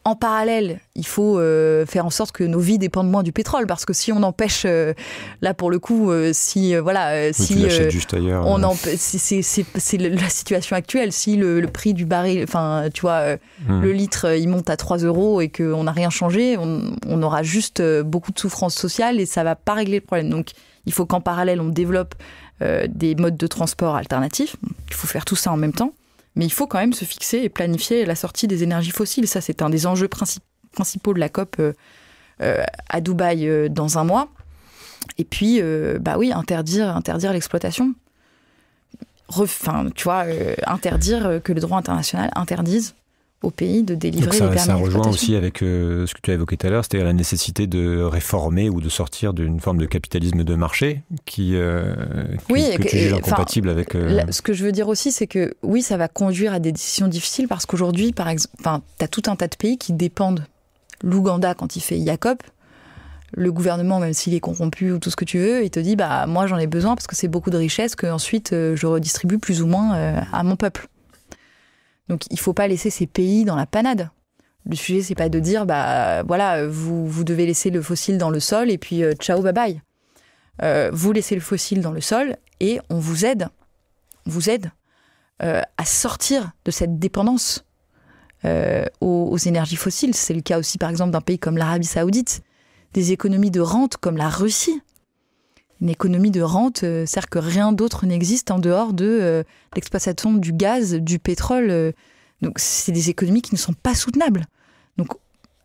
En parallèle, il faut euh, faire en sorte que nos vies dépendent moins du pétrole, parce que si on empêche, euh, là pour le coup, euh, si voilà, si juste c'est la situation actuelle. Si le, prix du baril, enfin tu vois, hmm. le litre, il monte à 3 euros et qu'on n'a rien changé, on, aura juste beaucoup de souffrance sociale et ça va pas régler le problème. Donc il faut qu'en parallèle on développe des modes de transport alternatifs. Il faut faire tout ça en même temps mais il faut quand même se fixer et planifier la sortie des énergies fossiles. Ça, c'est un des enjeux principaux de la COP euh, euh, à Dubaï euh, dans un mois. Et puis, bah oui, interdire, interdire l'exploitation. Enfin, tu vois, interdire que le droit international interdise au pays de délivrer ça, permis Ça rejoint aussi avec euh, ce que tu as évoqué tout à l'heure, c'est-à-dire la nécessité de réformer ou de sortir d'une forme de capitalisme de marché qui, est euh, que, oui, incompatible avec... Euh, ce que je veux dire aussi, c'est que oui, ça va conduire à des décisions difficiles parce qu'aujourd'hui, par exemple, tu as tout un tas de pays qui dépendent. L'Ouganda, quand il fait Jacob, le gouvernement, même s'il est corrompu ou tout ce que tu veux, il te dit bah moi j'en ai besoin parce que c'est beaucoup de richesses que ensuite je redistribue plus ou moins à mon peuple. Donc il ne faut pas laisser ces pays dans la panade. Le sujet, c'est pas de dire, bah voilà, vous, vous devez laisser le fossile dans le sol et puis euh, ciao, bye bye. Euh, vous laissez le fossile dans le sol et on vous aide, vous aide euh, à sortir de cette dépendance aux énergies fossiles. C'est le cas aussi, par exemple, d'un pays comme l'Arabie Saoudite, des économies de rente comme la Russie une économie de rente, euh, c'est-à-dire que rien d'autre n'existe en dehors de euh, l'exploitation du gaz, du pétrole. Euh. donc c'est des économies qui ne sont pas soutenables. Donc,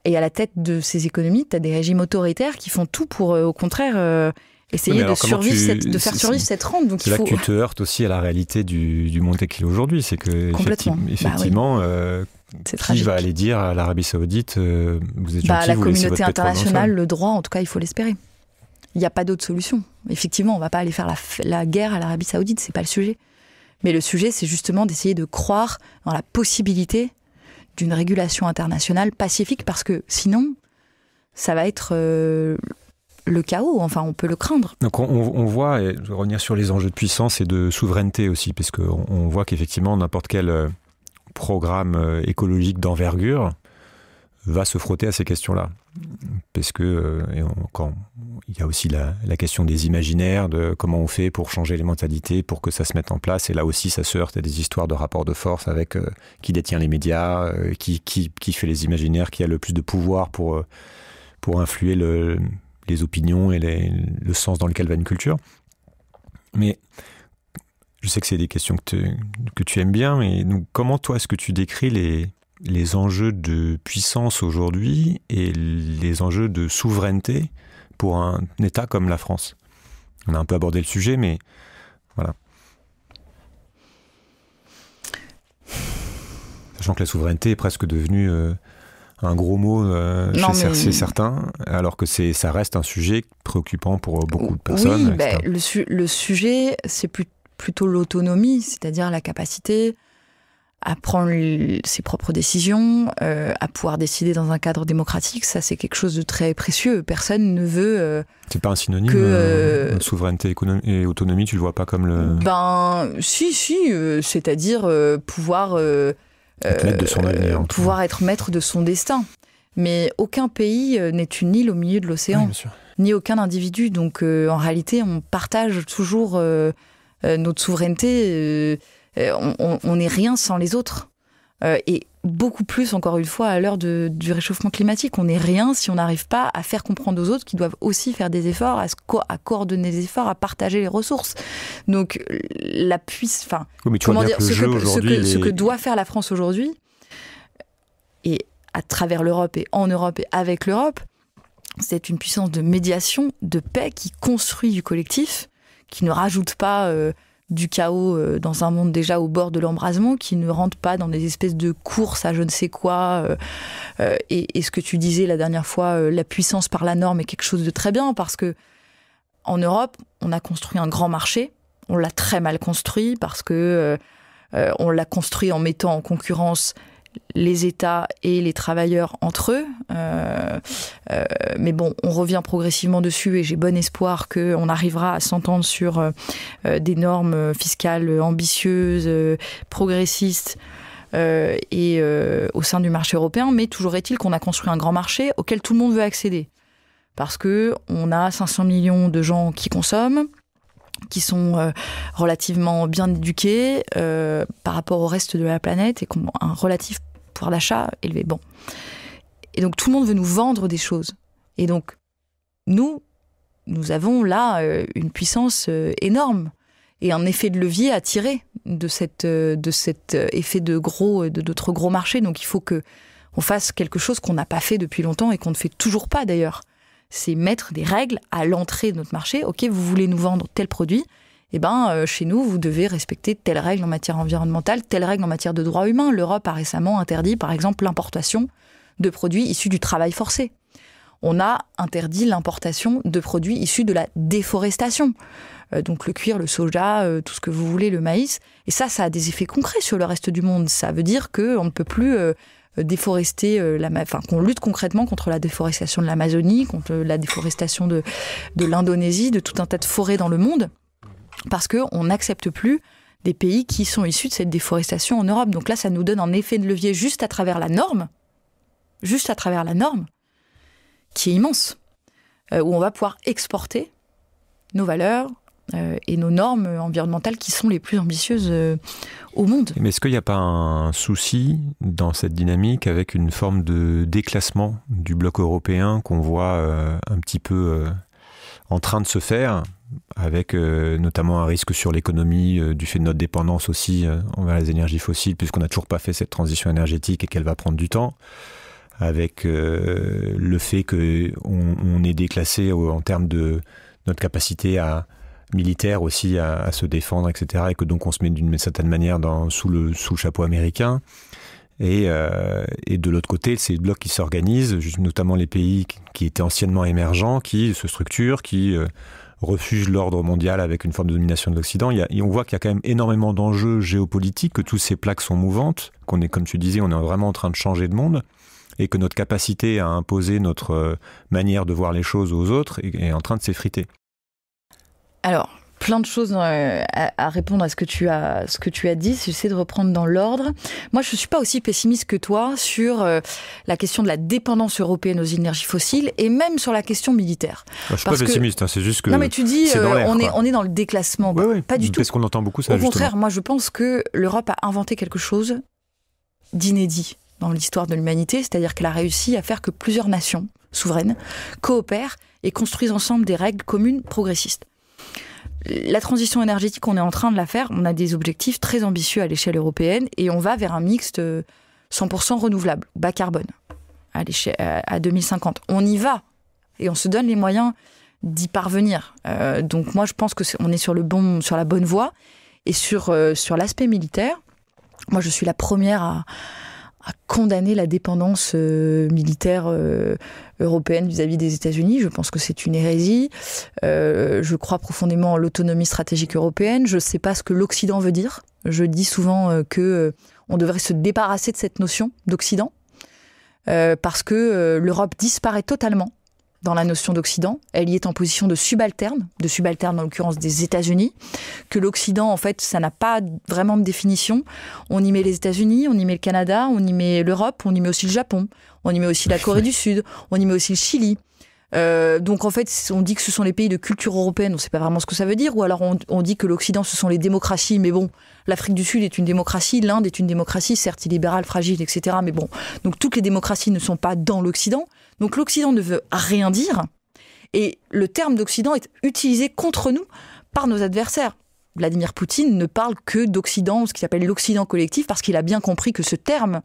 et à la tête de ces économies, tu as des régimes autoritaires qui font tout pour, au contraire, essayer de, survivre de faire survivre cette rente. Donc là que tu te heurtes aussi à la réalité du, du monde qu'il est aujourd'hui. C'est que bah effectivement, qui va aller dire à l'Arabie Saoudite, vous êtes bah, la communauté internationale, le droit, en tout cas, il faut l'espérer il n'y a pas d'autre solution. Effectivement, on ne va pas aller faire la, guerre à l'Arabie Saoudite, c'est pas le sujet. Mais le sujet, c'est justement d'essayer de croire dans la possibilité d'une régulation internationale pacifique, parce que sinon, ça va être euh, le chaos. Enfin, on peut le craindre. Donc, on, voit, et je vais revenir sur les enjeux de puissance et de souveraineté aussi, parce qu'on voit qu'effectivement, n'importe quel euh, programme euh, écologique d'envergure, va se frotter à ces questions-là. Parce que euh, quand, il y a aussi la, question des imaginaires, de comment on fait pour changer les mentalités, pour que ça se mette en place. Et là aussi, ça se heurte à des histoires de rapports de force avec euh, qui détient les médias, euh, qui, fait les imaginaires, qui a le plus de pouvoir pour, pour influer les opinions et le sens dans lequel va une culture. Mais je sais que c'est des questions que, que tu aimes bien, mais comment toi est-ce que tu décris les, les enjeux de puissance aujourd'hui et les enjeux de souveraineté pour un État comme la France. On a un peu abordé le sujet, mais voilà. Sachant que la souveraineté est presque devenue euh, un gros mot euh, chez, certains, alors que c'est, ça reste un sujet préoccupant pour euh, beaucoup de personnes. Oui, ben, le, sujet, c'est plutôt l'autonomie, c'est-à-dire la capacité à prendre ses propres décisions, euh, à pouvoir décider dans un cadre démocratique, ça c'est quelque chose de très précieux. Personne ne veut. Euh, c'est pas un synonyme. Que, euh, souveraineté et autonomie, tu le vois pas comme le. Ben si si, c'est-à-dire pouvoir. Être pouvoir être maître de son destin. Mais aucun pays n'est une île au milieu de l'océan, ni aucun individu. Donc en réalité, on partage toujours notre souveraineté euh, on n'est rien sans les autres. Euh, et beaucoup plus, encore une fois, à l'heure du réchauffement climatique. On n'est rien si on n'arrive pas à faire comprendre aux autres qu'ils doivent aussi faire des efforts, à, coordonner les efforts, à partager les ressources. Donc, la puissance. Enfin, comment dire, ce, que, doit faire la France aujourd'hui, et à travers l'Europe, et en Europe, et avec l'Europe, c'est une puissance de médiation, de paix qui construit du collectif, qui ne rajoute pas. Euh, du chaos euh, dans un monde déjà au bord de l'embrasement, qui ne rentre pas dans des espèces de courses à je ne sais quoi. Euh, euh, et, et, ce que tu disais la dernière fois, la puissance par la norme est quelque chose de très bien parce que en Europe, on a construit un grand marché. On l'a très mal construit parce que on l'a construit en mettant en concurrence les États et les travailleurs entre eux. Euh, euh, mais bon, on revient progressivement dessus et j'ai bon espoir qu'on arrivera à s'entendre sur euh, des normes fiscales ambitieuses, progressistes. et au sein du marché européen, mais toujours est-il qu'on a construit un grand marché auquel tout le monde veut accéder, parce que on a 500 millions de gens qui consomment, qui sont relativement bien éduqués par rapport au reste de la planète et qui ont un relatif pouvoir d'achat élevé. Bon. Et donc tout le monde veut nous vendre des choses. Et donc nous, nous avons là euh, une puissance euh, énorme et un effet de levier à tirer de cette euh, de cet effet de gros de d'autres gros marchés. Donc il faut que on fasse quelque chose qu'on n'a pas fait depuis longtemps et qu'on ne fait toujours pas d'ailleurs. C'est mettre des règles à l'entrée de notre marché. Ok, vous voulez nous vendre tel produit, eh ben, euh, chez nous, vous devez respecter telle règle en matière environnementale, telle règle en matière de droits humains. L'Europe a récemment interdit, par exemple, l'importation de produits issus du travail forcé. On a interdit l'importation de produits issus de la déforestation. Euh, donc le cuir, le soja, euh, tout ce que vous voulez, le maïs. Et ça, ça a des effets concrets sur le reste du monde. Ça veut dire qu'on ne peut plus déforester, enfin qu'on lutte concrètement contre la déforestation de l'Amazonie, contre la déforestation de, de l'Indonésie, de tout un tas de forêts dans le monde parce qu'on n'accepte plus des pays qui sont issus de cette déforestation en Europe. Donc là, ça nous donne un effet de levier juste à travers la norme, juste à travers la norme, qui est immense, euh, où on va pouvoir exporter nos valeurs euh, et nos normes environnementales qui sont les plus ambitieuses euh, au monde. Mais est-ce qu'il n'y a pas un souci dans cette dynamique avec une forme de déclassement du bloc européen qu'on voit un petit peu en train de se faire avec euh, notamment un risque sur l'économie euh, du fait de notre dépendance aussi euh, envers les énergies fossiles, puisqu'on n'a toujours pas fait cette transition énergétique et qu'elle va prendre du temps, avec le fait qu'on on est déclassé en termes de notre capacité à, militaire aussi à, se défendre, etc., et que donc on se met d'une certaine manière dans, sous, le, sous chapeau américain. Et, et, de l'autre côté, c'est le blocs qui s'organisent, notamment les pays qui étaient anciennement émergents, qui se structurent, qui refuge l'ordre mondial avec une forme de domination de l'Occident. On voit qu'il y a quand même énormément d'enjeux géopolitiques, que toutes ces plaques sont mouvantes, qu'on est, comme tu disais, on est vraiment en train de changer de monde et que notre capacité à imposer notre euh, manière de voir les choses aux autres est, est en train de s'effriter. Alors, plein de choses euh, à, répondre à ce que tu as, ce que tu as dit. J'essaie de reprendre dans l'ordre. Moi, je suis pas aussi pessimiste que toi sur euh, la question de la dépendance européenne aux énergies fossiles et même sur la question militaire. Je ah, je suis pas pessimiste, hein, c'est juste que. Non, mais tu dis, euh, on, est, on est dans le déclassement. Pas du tout. Parce qu'on entend beaucoup ça. Au contraire, moi, je pense que l'Europe a inventé quelque chose d'inédit dans l'histoire de l'humanité, c'est-à-dire qu'elle a réussi à faire que plusieurs nations souveraines coopèrent et construisent ensemble des règles communes progressistes la transition énergétique, on est en train de la faire. On a des objectifs très ambitieux à l'échelle européenne et on va vers un mixte 100% renouvelable, bas carbone, à, à 2050. On y va et on se donne les moyens d'y parvenir. Euh, donc moi, je pense qu'on est, est sur le bon, sur la bonne voie et sur euh, sur l'aspect militaire. Moi, je suis la première à, condamner la dépendance euh, militaire européenne vis-à-vis des États-Unis. Je pense que c'est une hérésie. Euh, je crois profondément en l'autonomie stratégique européenne. Je ne sais pas ce que l'Occident veut dire. Je dis souvent euh, que euh, on devrait se débarrasser de cette notion d'Occident parce que l'Europe disparaît totalement dans la notion d'Occident. Elle y est en position de subalterne, de subalterne en l'occurrence des États-Unis, que l'Occident, en fait, ça n'a pas vraiment de définition. On y met les États-Unis, on y met le Canada, on y met l'Europe, on y met aussi le Japon, on y met aussi la Corée du Sud, on y met aussi le Chili. Euh, donc en fait, on dit que ce sont les pays de culture européenne, on ne sait pas vraiment ce que ça veut dire, ou alors on, on dit que l'Occident, ce sont les démocraties, mais bon, l'Afrique du Sud est une démocratie, l'Inde est une démocratie, certes illibérale, fragile, etc. Mais bon, donc toutes les démocraties ne sont pas dans l'Occident, donc l'Occident ne veut rien dire, et le terme d'Occident est utilisé contre nous par nos adversaires. Vladimir Poutine ne parle que d'Occident, ce qui s'appelle l'Occident collectif, parce qu'il a bien compris que ce terme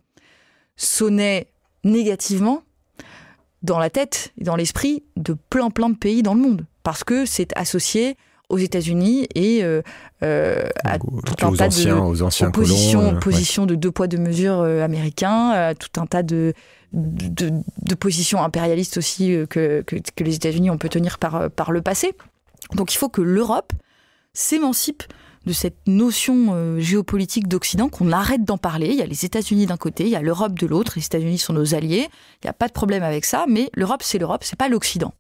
sonnait négativement dans la tête et dans l'esprit de plein plein de pays dans le monde, parce que c'est associé aux États-Unis et euh, euh, à tout un tas de euh, positions, de deux poids deux mesures américains, tout un tas de de, position impérialiste aussi euh, que, les États-Unis ont pu tenir par, euh, par le passé. Donc il faut que l'Europe s'émancipe de cette notion euh, géopolitique d'Occident, qu'on arrête d'en parler. Il y a les États-Unis d'un côté, il y a l'Europe de l'autre. Les États-Unis sont nos alliés. Il n'y a pas de problème avec ça, mais l'Europe, c'est l'Europe, c'est pas l'Occident.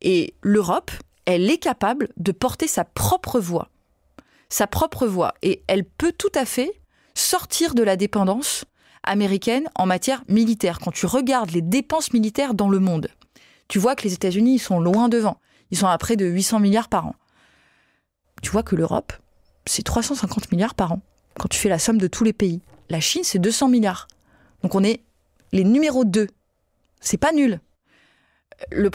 Et l'Europe, elle est capable de porter sa propre voix. Sa propre voix. Et elle peut tout à fait sortir de la dépendance américaine en matière militaire. Quand tu regardes les dépenses militaires dans le monde, tu vois que les États-Unis, sont loin devant. Ils sont à près de 800 milliards par an. Tu vois que l'Europe, c'est 350 milliards par an, quand tu fais la somme de tous les pays. La Chine, c'est 200 milliards. Donc on est les numéros 2. C'est pas nul. Le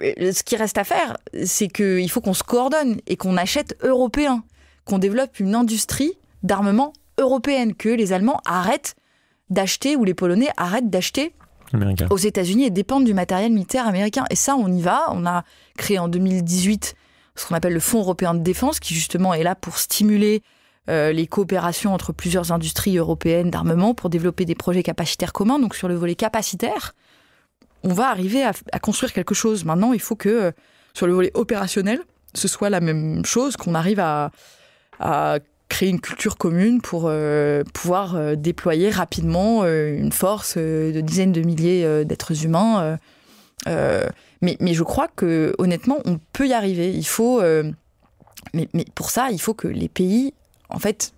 Ce qui reste à faire, c'est qu'il faut qu'on se coordonne et qu'on achète européen, qu'on développe une industrie d'armement européenne, que les Allemands arrêtent d'acheter, ou les Polonais arrêtent d'acheter aux États-Unis et dépendent du matériel militaire américain. Et ça, on y va. On a créé en 2018 ce qu'on appelle le Fonds européen de défense, qui justement est là pour stimuler euh, les coopérations entre plusieurs industries européennes d'armement pour développer des projets capacitaires communs. Donc sur le volet capacitaire, on va arriver à, construire quelque chose. Maintenant, il faut que euh, sur le volet opérationnel, ce soit la même chose, qu'on arrive à, à créer une culture commune pour euh, pouvoir euh, déployer rapidement euh, une force de dizaines de milliers d'êtres humains. Mais, mais, je crois que honnêtement, on peut y arriver. Il faut, mais, mais, pour ça, il faut que les pays, en fait,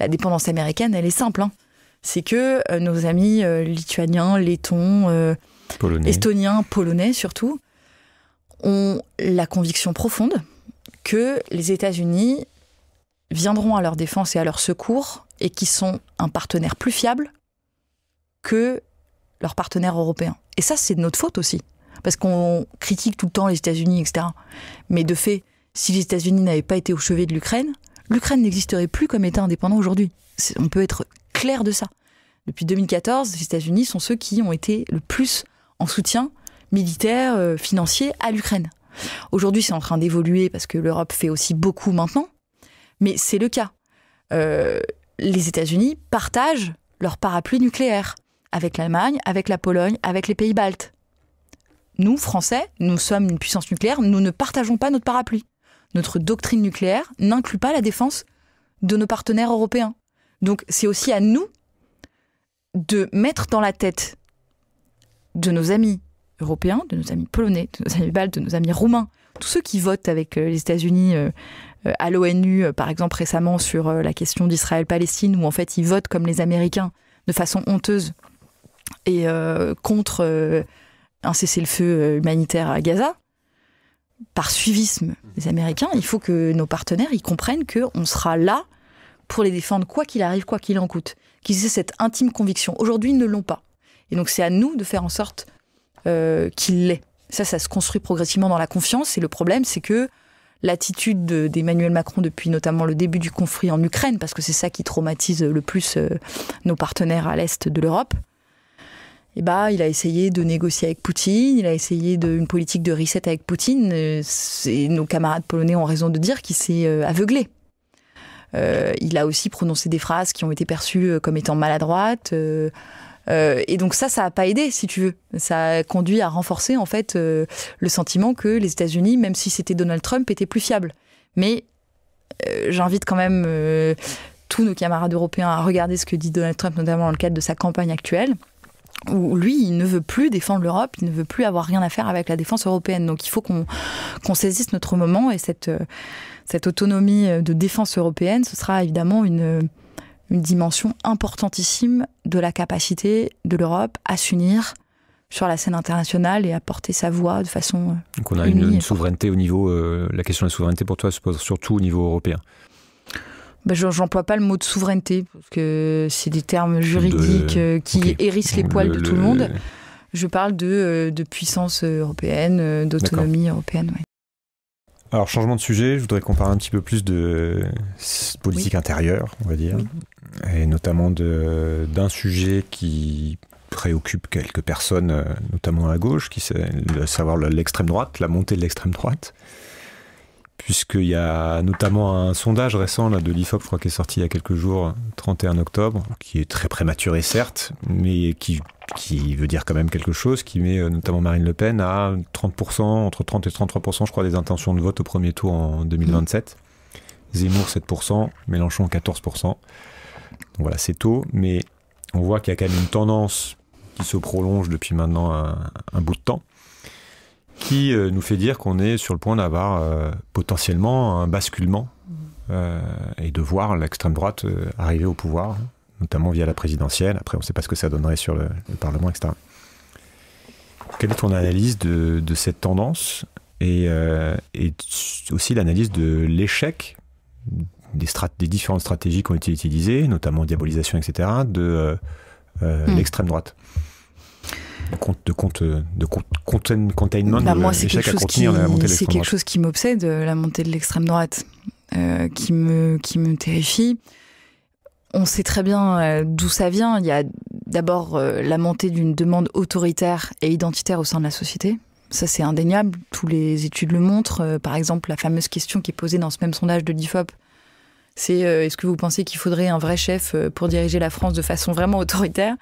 la dépendance américaine, elle est simple. Hein. C'est que nos amis lituaniens, lettons, estoniens, polonais surtout, ont la conviction profonde que les États-Unis viendront à leur défense et à leur secours et qui sont un partenaire plus fiable que leurs partenaires européens. Et ça, c'est de notre faute aussi. Parce qu'on critique tout le temps les États-Unis, etc. Mais de fait, si les États-Unis n'avaient pas été au chevet de l'Ukraine, l'Ukraine n'existerait plus comme État indépendant aujourd'hui. On peut être clair de ça. Depuis 2014, les États-Unis sont ceux qui ont été le plus en soutien militaire, euh, financier à l'Ukraine. Aujourd'hui, c'est en train d'évoluer parce que l'Europe fait aussi beaucoup maintenant, mais c'est le cas. Euh, les États-Unis partagent leur parapluie nucléaire avec l'Allemagne, avec la Pologne, avec les pays baltes. Nous, Français, nous sommes une puissance nucléaire, nous ne partageons pas notre parapluie. Notre doctrine nucléaire n'inclut pas la défense de nos partenaires européens. Donc c'est aussi à nous de mettre dans la tête de nos amis européens, de nos amis polonais, de nos amis baltes, de nos amis roumains, tous ceux qui votent avec euh, les États-Unis euh, euh, à l'ONU, euh, par exemple récemment sur euh, la question d'Israël-Palestine, où en fait ils votent comme les Américains de façon honteuse et contre un cessez-le-feu humanitaire à Gaza, par suivisme des Américains, il faut que nos partenaires ils comprennent qu'on sera là pour les défendre quoi qu'il arrive, quoi qu'il en coûte. Qu'ils aient cette intime conviction. Aujourd'hui, ils ne l'ont pas. Et donc c'est à nous de faire en sorte qu'il qu'ils l'aient. Ça, ça se construit progressivement dans la confiance. Et le problème, c'est que l'attitude d'Emmanuel Macron depuis notamment le début du conflit en Ukraine, parce que c'est ça qui traumatise le plus euh, nos partenaires à l'est de l'Europe. Et eh bah, ben, il a essayé de négocier avec Poutine, il a essayé de, une politique de reset avec Poutine. Et euh, nos camarades polonais ont raison de dire qu'il s'est euh, aveuglé. il a aussi prononcé des phrases qui ont été perçues comme étant maladroites. Euh, et donc ça, ça n'a pas aidé, si tu veux. Ça a conduit à renforcer en fait euh, le sentiment que les États-Unis, même si c'était Donald Trump, étaient plus fiables. Mais euh, j'invite quand même tous nos camarades européens à regarder ce que dit Donald Trump, notamment dans le cadre de sa campagne actuelle où lui, il ne veut plus défendre l'Europe, il ne veut plus avoir rien à faire avec la défense européenne. Donc il faut qu'on saisisse notre moment et cette, cette autonomie de défense européenne, ce sera évidemment une, une dimension importantissime de la capacité de l'Europe à s'unir sur la scène internationale et à porter sa voix de façon. Euh, Donc on a une, souveraineté au niveau. Euh, la question de la souveraineté pour toi se pose surtout au niveau européen. Ben, J'emploie pas le mot de souveraineté, parce que c'est des termes juridiques euh, qui hérissent les poils de tout le, monde. Je parle de, de puissance européenne, d'autonomie européenne. Alors, changement de sujet, je voudrais qu'on parle un petit peu plus de politique intérieure, on va dire et notamment d'un sujet qui préoccupe quelques personnes, euh, notamment à gauche, qui savoir l'extrême droite, la montée de l'extrême droite, puisqu'il y a notamment un sondage récent de l'IFOP, je crois, qui est sorti il y a quelques jours, 31 octobre, qui est très prématuré certes, mais qui, veut dire quand même quelque chose, qui met euh, notamment Marine Le Pen à 30%, entre 30 et 33%, je crois, des intentions de vote au premier tour en 2027. Zemmour 7%, Mélenchon 14% voilà, c'est tôt, mais on voit qu'il y a quand même une tendance qui se prolonge depuis maintenant un, bout de temps, qui euh, nous fait dire qu'on est sur le point d'avoir euh, potentiellement un basculement euh, et de voir l'extrême droite arriver au pouvoir, notamment via la présidentielle. Après, on ne sait pas ce que ça donnerait sur le, Parlement, etc. Quelle est ton analyse de, cette tendance et aussi l'analyse de l'échec des, des, différentes stratégies qui ont été utilisées, notamment diabolisation, etc., de euh, euh, hmm. l'extrême droite. De compte, de compte, de compte containment, bah, c'est quelque, chose qui, c'est quelque chose qui m'obsède, euh, la montée de l'extrême droite, qui, me, qui me terrifie. On sait très bien d'où ça vient. Il y a d'abord la montée d'une demande autoritaire et identitaire au sein de la société, ça c'est indéniable, tous les études le montrent. par exemple, la fameuse question qui est posée dans ce même sondage de l'IFOP c'est euh, est-ce que vous pensez qu'il faudrait un vrai chef euh, pour diriger la France de façon vraiment autoritaire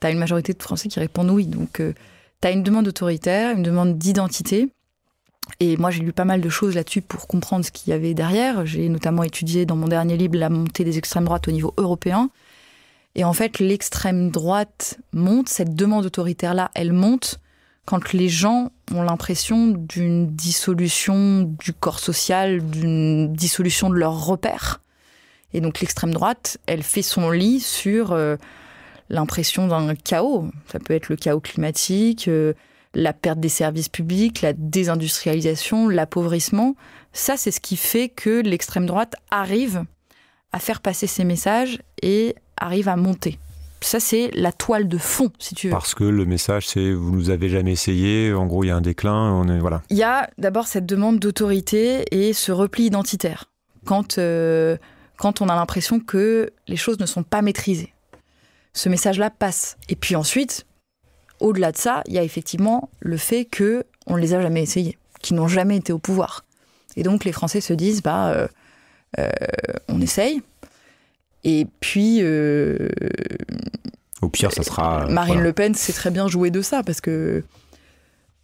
T'as une majorité de Français qui répondent oui. Donc, euh, t'as tu une demande autoritaire, une demande d'identité. Et moi, j'ai lu pas mal de choses là-dessus pour comprendre ce qu'il y avait derrière. J'ai notamment étudié dans mon dernier livre la montée des extrêmes droites au niveau européen. Et en fait, l'extrême droite monte, cette demande autoritaire-là, elle monte quand les gens ont l'impression d'une dissolution du corps social, d'une dissolution de leurs repères. Et donc l'extrême droite, elle fait son lit sur euh, l'impression d'un chaos. Ça peut être le chaos climatique, euh, la perte des services publics, la désindustrialisation, l'appauvrissement. Ça, c'est ce qui fait que l'extrême droite arrive à faire passer ses messages et arrive à monter. Ça, c'est la toile de fond, si tu veux. Parce que le message, c'est vous nous avez jamais essayé. En gros, il y a un déclin. On voilà. Il y a d'abord cette demande d'autorité et ce repli identitaire. Quand euh, quand on a l'impression que les choses ne sont pas maîtrisées. Ce message-là passe. Et puis ensuite, au-delà de ça, il y a effectivement le fait que on les a jamais essayés, qu'ils n'ont jamais été au pouvoir. Et donc les Français se disent bah euh, euh, on essaye. Et puis euh, au pire, ça sera Marine Le Pen s'est très bien jouer de ça parce que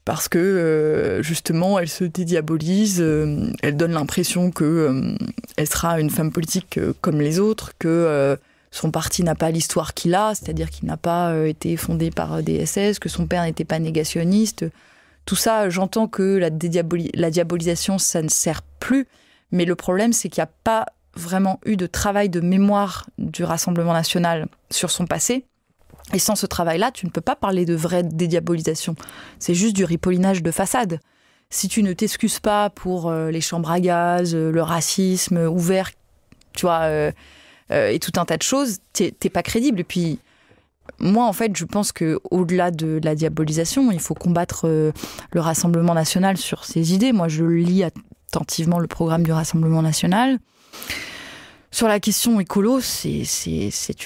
parce que euh, justement elle se dédiabolise, euh, elle donne l'impression que euh, elle sera une femme politique comme les autres, que son parti n'a pas l'histoire qu'il a, c'est-à-dire qu'il n'a pas été fondé par des SS, que son père n'était pas négationniste. Tout ça, j'entends que la, la diabolisation, ça ne sert plus, mais le problème c'est qu'il n'y a pas vraiment eu de travail de mémoire du Rassemblement national sur son passé. Et sans ce travail-là, tu ne peux pas parler de vraie dédiabolisation. C'est juste du ripollinage de façade. Si tu ne t'excuses pas pour euh, les chambres à gaz, euh, le racisme euh, ouvert, tu vois, et tout un tas de choses, t'es pas crédible. Et puis, moi, en fait, je pense que au-delà de la diabolisation, il faut combattre le Rassemblement national sur ses idées. Moi, je lis attentivement le programme du Rassemblement national. Sur la question écolo, c'est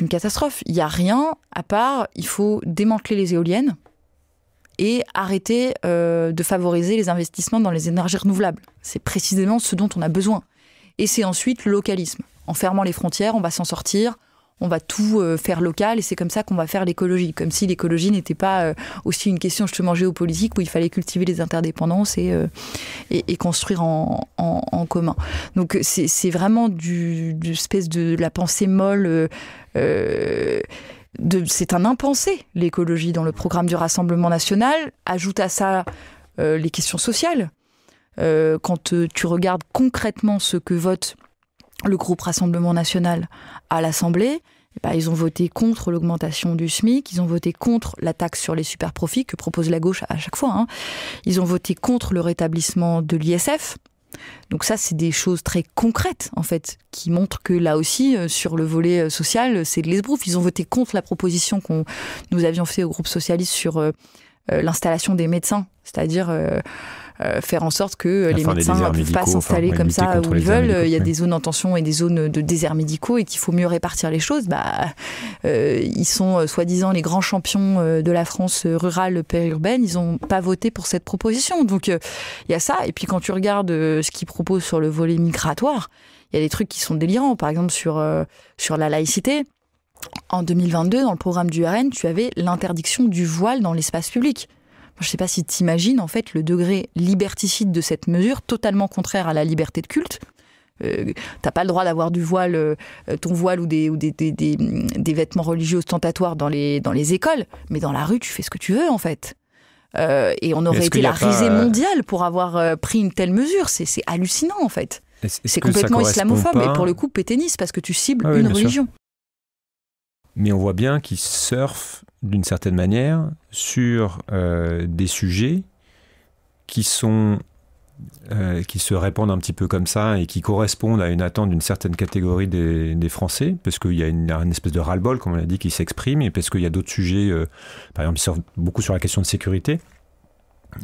une catastrophe. Il n'y a rien à part, il faut démanteler les éoliennes et arrêter euh, de favoriser les investissements dans les énergies renouvelables. C'est précisément ce dont on a besoin. Et c'est ensuite le localisme. En fermant les frontières, on va s'en sortir on va tout euh, faire local et c'est comme ça qu'on va faire l'écologie. Comme si l'écologie n'était pas euh, aussi une question justement géopolitique où il fallait cultiver les interdépendances et, euh, construire en, commun. Donc c'est vraiment du, espèce de la pensée molle. c'est un impensé, l'écologie, dans le programme du Rassemblement national. Ajoute à ça les questions sociales. quand tu regardes concrètement ce que vote le groupe Rassemblement national à l'Assemblée, eh ben, ils ont voté contre l'augmentation du SMIC, ils ont voté contre la taxe sur les super-profits que propose la gauche à chaque fois, hein. ils ont voté contre le rétablissement de l'ISF. Donc ça, c'est des choses très concrètes, en fait, qui montrent que là aussi, euh, sur le volet euh, social, c'est de l'esbrouf. Ils ont voté contre la proposition qu'on nous avions fait au groupe socialiste sur euh, l'installation des médecins, c'est-à-dire... Euh, faire en sorte que les médecins ne peuvent pas s'installer comme ça où ils veulent. Il y a des zones en tension et des zones de déserts médicaux et qu'il faut mieux répartir les choses. Bah, euh, ils sont euh, soi-disant les grands champions de la France rurale périurbaine. Ils n'ont pas voté pour cette proposition. Donc il y a ça. Et puis quand tu regardes ce qu'ils proposent sur le volet migratoire, il y a des trucs qui sont délirants. Par exemple sur, sur la laïcité. En 2022, dans le programme du RN, tu avais l'interdiction du voile dans l'espace public je ne sais pas si tu imagines en fait le degré liberticide de cette mesure, totalement contraire à la liberté de culte. Euh, t'as pas le droit d'avoir du voile, euh, ton voile ou, des, ou des, vêtements religieux ostentatoires dans les, dans les écoles, mais dans la rue, tu fais ce que tu veux en fait. Euh, et on aurait été la risée euh, mondiale pour avoir pris une telle mesure. C'est hallucinant en fait. C'est complètement islamophobe et pour le coup péténiste parce que tu cibles ah une religion. Mais on voit bien qu'ils surfent d'une certaine manière, sur euh, des sujets qui sont euh, qui se répandent un petit peu comme ça et qui correspondent à une attente d'une certaine catégorie des, Français, parce qu'il y a une, espèce de ras-le-bol, comme on l'a dit, qui s'exprime, et parce qu'il y a d'autres sujets, euh, par exemple, ils surfent beaucoup sur la question de sécurité,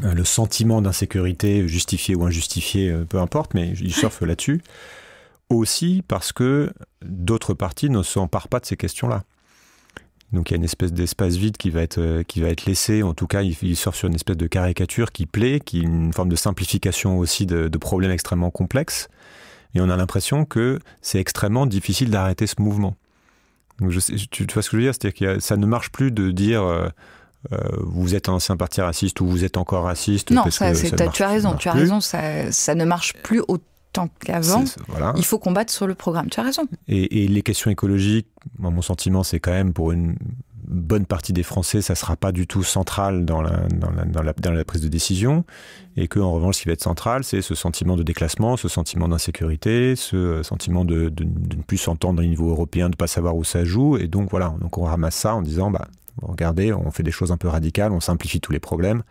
le sentiment d'insécurité, justifié ou injustifié, peu importe, mais ils surfent là-dessus, aussi parce que d'autres partis ne s'emparent pas de ces questions-là. Donc il y a une espèce d'espace vide qui va être euh, qui va être laissé. En tout cas, il, il, sort sur une espèce de caricature qui plaît, qui est une forme de simplification aussi de, problèmes extrêmement complexes. Et on a l'impression que c'est extrêmement difficile d'arrêter ce mouvement. Donc je sais, tu, vois ce que je veux dire, c'est-à-dire que ça ne marche plus de dire. Euh, euh, vous êtes un ancien parti raciste ou vous êtes encore raciste Non, tu as raison, tu as raison, ça, ça ne marche plus autant tant qu'avant, il faut combattre sur le programme. Tu as raison. Et, les questions écologiques, mon sentiment, c'est quand même pour une bonne partie des Français, ça ne sera pas du tout central dans la, dans, la, prise de décision. Et que, en revanche, ce qui va être central, c'est ce sentiment de déclassement, ce sentiment d'insécurité, ce sentiment de, ne plus s'entendre au niveau européen, de ne pas savoir où ça joue. Et donc, voilà. Donc, on ramasse ça en disant, bah, regardez, on fait des choses un peu radicales, on simplifie tous les problèmes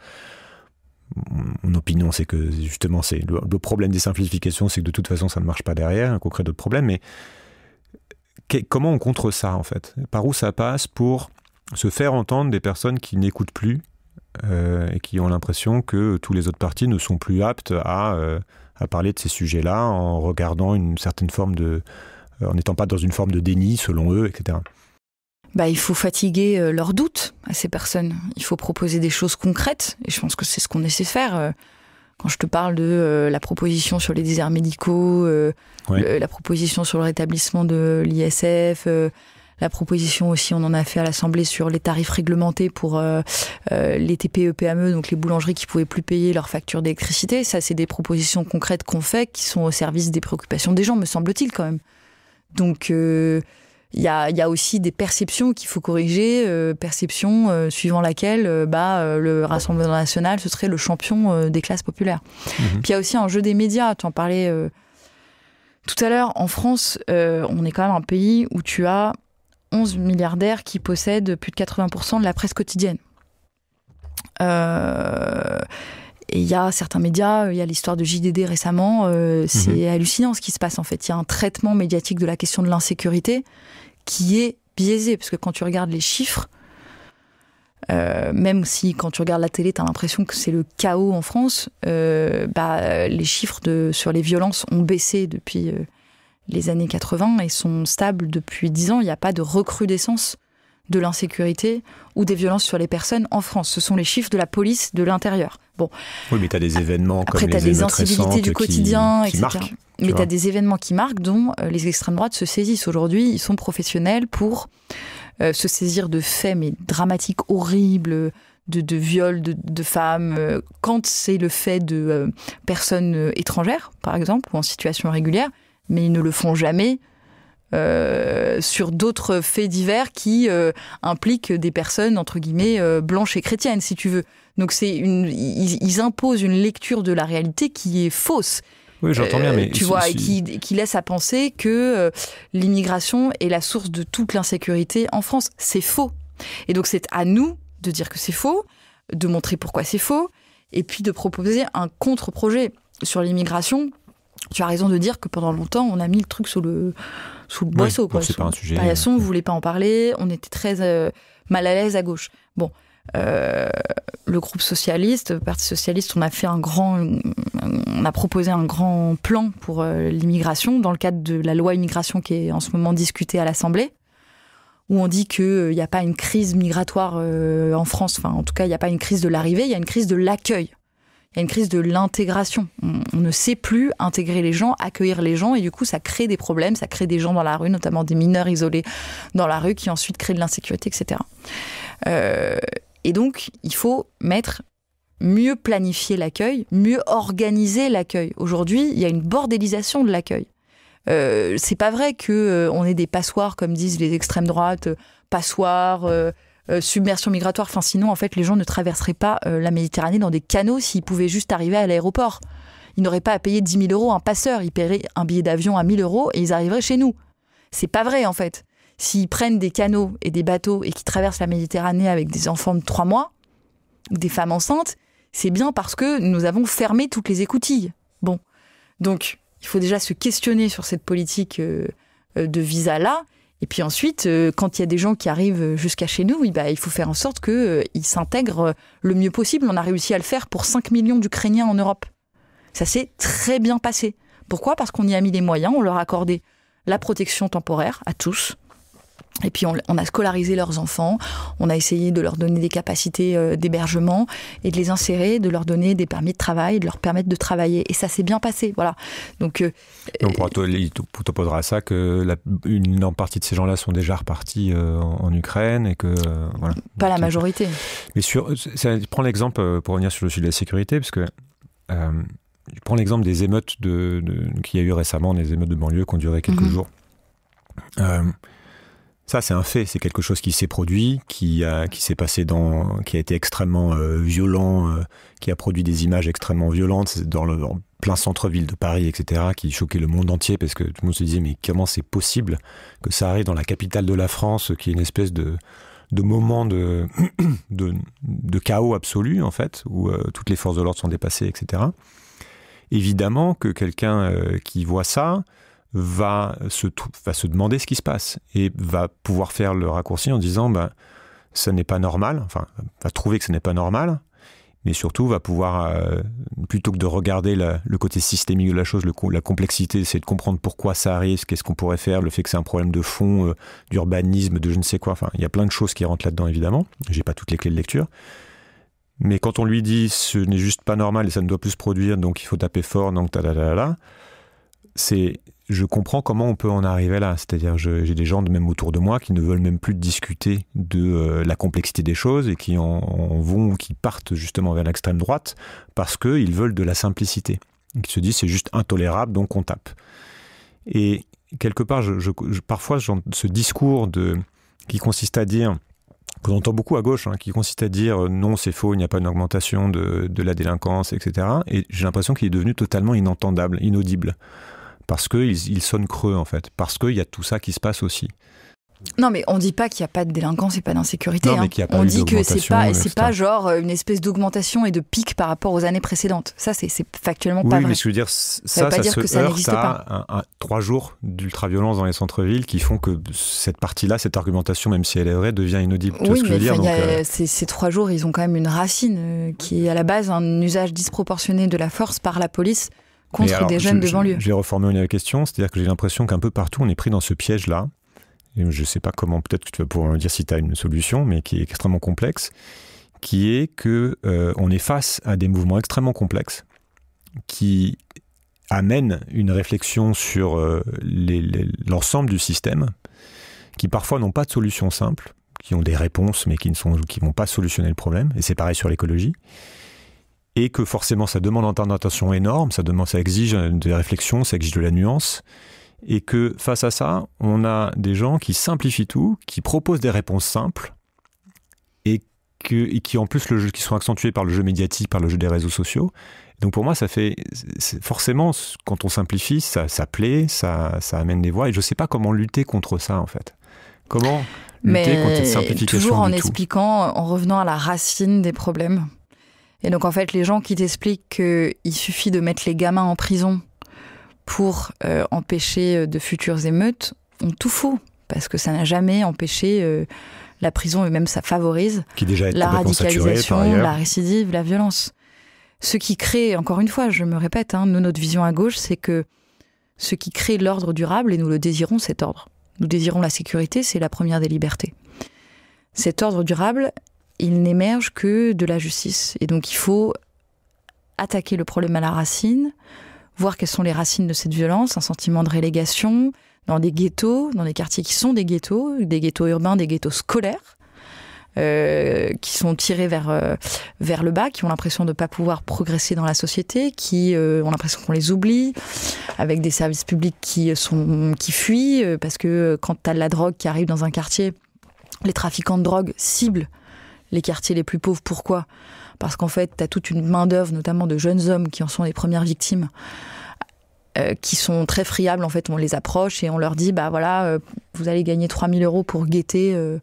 mon opinion, c'est que justement, c'est le, problème des simplifications, c'est que de toute façon, ça ne marche pas derrière, qu'on crée d'autres problèmes. Mais comment on contre ça, en fait Par où ça passe pour se faire entendre des personnes qui n'écoutent plus euh, et qui ont l'impression que tous les autres partis ne sont plus aptes à, euh, à parler de ces sujets-là en regardant une certaine forme de. en n'étant pas dans une forme de déni, selon eux, etc. Bah, il faut fatiguer euh, leurs doutes à ces personnes. Il faut proposer des choses concrètes. Et je pense que c'est ce qu'on essaie de faire. Euh. Quand je te parle de euh, la proposition sur les déserts médicaux, la proposition sur le rétablissement de l'ISF, la proposition aussi, on en a fait à l'Assemblée sur les tarifs réglementés pour les TPE-PME, e, donc les boulangeries qui pouvaient plus payer leurs factures d'électricité. Ça, c'est des propositions concrètes qu'on fait qui sont au service des préoccupations des gens, me semble-t-il quand même. Donc il y a, aussi des perceptions qu'il faut corriger, euh, perceptions euh, suivant laquelle euh, bah, euh, le Rassemblement national, ce serait le champion des classes populaires. Mhm. Puis il y a aussi un jeu des médias, tu en parlais tout à l'heure, en France, on est quand même un pays où tu as 11 milliardaires qui possèdent plus de 80% de la presse quotidienne. et il y a certains médias, il y a l'histoire de JDD récemment, c'est mhm. hallucinant ce qui se passe en fait. Il y a un traitement médiatique de la question de l'insécurité qui est biaisé, parce que quand tu regardes les chiffres, euh, même si quand tu regardes la télé, tu as l'impression que c'est le chaos en France, euh, bah, les chiffres de, sur les violences ont baissé depuis euh, les années 80 et sont stables depuis 10 ans. Il n'y a pas de recrudescence de l'insécurité ou des violences sur les personnes en France. Ce sont les chiffres de la police de l'intérieur. Bon. Oui, mais tu as des ah, événements Après, comme des du quotidien, qui, etc. mais tu as des événements qui marquent dont euh, les extrêmes droites se saisissent. Aujourd'hui, ils sont professionnels pour euh, se saisir de faits mais dramatiques, horribles, de, viols de, femmes, euh, quand c'est le fait de personnes étrangères, par exemple, ou en situation régulière, mais ils ne le font jamais euh, sur d'autres faits divers qui euh, impliquent des personnes entre guillemets euh, blanches et chrétiennes, si tu veux. Donc c'est une, ils, imposent une lecture de la réalité qui est fausse. Oui, j'entends bien, mais tu vois, et qui, qui, laisse à penser que l'immigration est la source de toute l'insécurité en France. C'est faux. Et donc c'est à nous de dire que c'est faux, de montrer pourquoi c'est faux, et puis de proposer un contre-projet sur l'immigration. Tu as raison de dire que pendant longtemps, on a mis le truc sous le, sous le boisseau. pas en parler. On était très euh, mal à l'aise à gauche. Bon. Euh, le groupe socialiste, le Parti socialiste, on a fait un grand, on a proposé un grand plan pour euh, l'immigration dans le cadre de la loi immigration qui est en ce moment discutée à l'Assemblée, où on dit qu'il n'y a pas une crise migratoire en France. Enfin, en tout cas, il n'y a pas une crise de l'arrivée, il y a une crise de l'accueil il y a une crise de l'intégration. On, ne sait plus intégrer les gens, accueillir les gens, et du coup, ça crée des problèmes, ça crée des gens dans la rue, notamment des mineurs isolés dans la rue, qui ensuite créent de l'insécurité, etc. Euh, et donc, il faut mettre mieux planifier l'accueil, mieux organiser l'accueil. Aujourd'hui, il y a une bordélisation de l'accueil. Euh, c'est pas vrai que euh, ait on est des passoires comme disent les extrêmes droites, passoires, euh, submersion migratoire. Enfin, sinon, en fait, les gens ne traverseraient pas euh, la Méditerranée dans des canaux s'ils pouvaient juste arriver à l'aéroport. Ils n'auraient pas à payer 10 000 euros un passeur. Ils paieraient un billet d'avion à 000 euros et ils arriveraient chez nous. C'est pas vrai, en fait. S'ils prennent des canaux et des bateaux et qu'ils traversent la Méditerranée avec des enfants de 3 mois, des femmes enceintes, c'est bien parce que nous avons fermé toutes les écoutilles. Bon. Donc, il faut déjà se questionner sur cette politique euh, de visa-là. Et puis ensuite, euh, quand il y a des gens qui arrivent jusqu'à chez nous, bah, il faut faire en sorte qu'ils euh, s'intègrent euh, le mieux possible. On a réussi à le faire pour 5 millions d'Ukrainiens en Europe. Ça s'est très bien passé. Pourquoi Parce qu'on y a mis les moyens, on leur a accordé la protection temporaire à tous, et puis on, a scolarisé leurs enfants, on a essayé de leur donner des capacités euh, d'hébergement et de les insérer, de leur donner des permis de travail, de leur permettre de travailler. Et ça s'est bien passé, voilà. Donc, euh, on euh, pourra t'opposera à ça que une partie de ces gens-là sont déjà repartis en, Ukraine et que Pas la majorité. Mais sur, prends l'exemple pour revenir sur le sujet de la sécurité, parce que je prends l'exemple des émeutes de, qu'il y a eu récemment, des émeutes de banlieue qui ont duré quelques mhm. jours. Euh, ça, c'est un fait. C'est quelque chose qui s'est produit, qui a, qui s'est passé dans, qui a été extrêmement euh, violent, euh, qui a produit des images extrêmement violentes dans le plein centre-ville de Paris, etc., qui choquait le monde entier parce que tout le monde se disait mais comment c'est possible que ça arrive dans la capitale de la France, euh, qui est une espèce de de moments de, de, chaos absolu, en fait, où toutes les forces de l'ordre sont dépassées, etc. Évidemment que quelqu'un qui voit ça va se, va se demander ce qui se passe et va pouvoir faire le raccourci en disant ben, ça n'est pas normal, enfin, va trouver que ce n'est pas normal, mais surtout va pouvoir, euh, plutôt que de regarder le côté systémique de la chose, le, la complexité, c'est de comprendre pourquoi ça arrive, qu'est-ce qu'on pourrait faire, le fait que c'est un problème de fond, euh, d'urbanisme, de je ne sais quoi, enfin, il y a plein de choses qui rentrent là-dedans évidemment, j'ai pas toutes les clés de lecture. Mais quand on lui dit ce n'est juste pas normal et ça ne doit plus se produire, donc il faut taper fort, donc ta da c'est je comprends comment on peut en arriver là. C'est-à-dire, j'ai des gens de même autour de moi qui ne veulent même plus discuter de euh, la complexité des choses et qui en, vont, qui partent justement vers l'extrême droite parce qu'ils veulent de la simplicité. Ils se disent c'est juste intolérable, donc on tape. Et quelque part, parfois, ce discours qui consiste à dire qu'on entend beaucoup à gauche, hein, qui consiste à dire euh, non, c'est faux, il n'y a pas une augmentation de la délinquance, etc. Et j'ai l'impression qu'il est devenu totalement inentendable, inaudible parce qu'ils ils sonnent creux en fait, parce qu'il y a tout ça qui se passe aussi. Non, mais on dit pas qu'il n'y a pas de délinquance et pas d'insécurité. Hein. On dit que c'est pas, c'est pas genre euh, une espèce d'augmentation et de pic par rapport aux années précédentes. Ça, c'est factuellement pas vrai. Oui, mais je veux dire, ça, ça, veut pas dire que ça heurte pas. À, trois jours d'ultra-violence dans les centres-villes qui font que cette partie-là, cette argumentation, même si elle est vraie, devient inaudible. Oui, mais enfin, ces, ces, trois jours, ils ont quand même une racine euh, qui est à la base un usage disproportionné de la force par la police je, vais reformuler la question, c'est-à-dire que j'ai l'impression qu'un peu partout, on est pris dans ce piège-là. Je ne sais pas comment, peut-être que tu vas pouvoir me dire si tu as une solution, mais qui est extrêmement complexe, qui est qu'on euh, est face à des mouvements extrêmement complexes qui amènent une réflexion sur euh, l'ensemble du système, qui parfois n'ont pas de solution simple, qui ont des réponses mais qui ne sont, qui vont pas solutionner le problème. Et c'est pareil sur l'écologie et que forcément ça demande un temps d'attention énorme, ça demande, ça exige des réflexions, ça exige de la nuance, et que face à ça, on a des gens qui simplifient tout, qui proposent des réponses simples, et, que, qui en plus le jeu, qui sont accentués par le jeu médiatique, par le jeu des réseaux sociaux. Donc pour moi, ça fait forcément quand on simplifie, ça, ça plaît, ça, ça amène des voix, et je ne sais pas comment lutter contre ça en fait. Comment lutter mais contre Toujours en expliquant, en revenant à la racine des problèmes. Et donc en fait, les gens qui t'expliquent qu'il suffit de mettre les gamins en prison pour euh, empêcher euh, de futures émeutes ont tout faux, parce que ça n'a jamais empêché euh, la prison et même ça favorise la radicalisation, la récidive, la violence. Ce qui crée, encore une fois, je me répète, hein, notre vision à gauche, c'est que ce qui crée l'ordre durable, et nous le désirons, cet ordre. Nous désirons la sécurité, c'est la première des libertés. Cet ordre durable, il n'émerge que de la justice. Et donc il faut attaquer le problème à la racine, voir quelles sont les racines de cette violence, un sentiment de relégation dans des ghettos, dans des quartiers qui sont des ghettos, des ghettos urbains, des ghettos scolaires. Euh, qui sont tirés vers euh, vers le bas, qui ont l'impression de ne pas pouvoir progresser dans la société, qui euh, ont l'impression qu'on les oublie, avec des services publics qui sont qui fuient parce que quand tu as de la drogue qui arrive dans un quartier, les trafiquants de drogue ciblent les quartiers les plus pauvres. Pourquoi Parce qu'en fait, tu as toute une main-d'œuvre, notamment de jeunes hommes qui en sont les premières victimes, euh, qui sont très friables. En fait, on les approche et on leur dit bah voilà, euh, vous allez gagner 3000 euros pour guetter. Euh,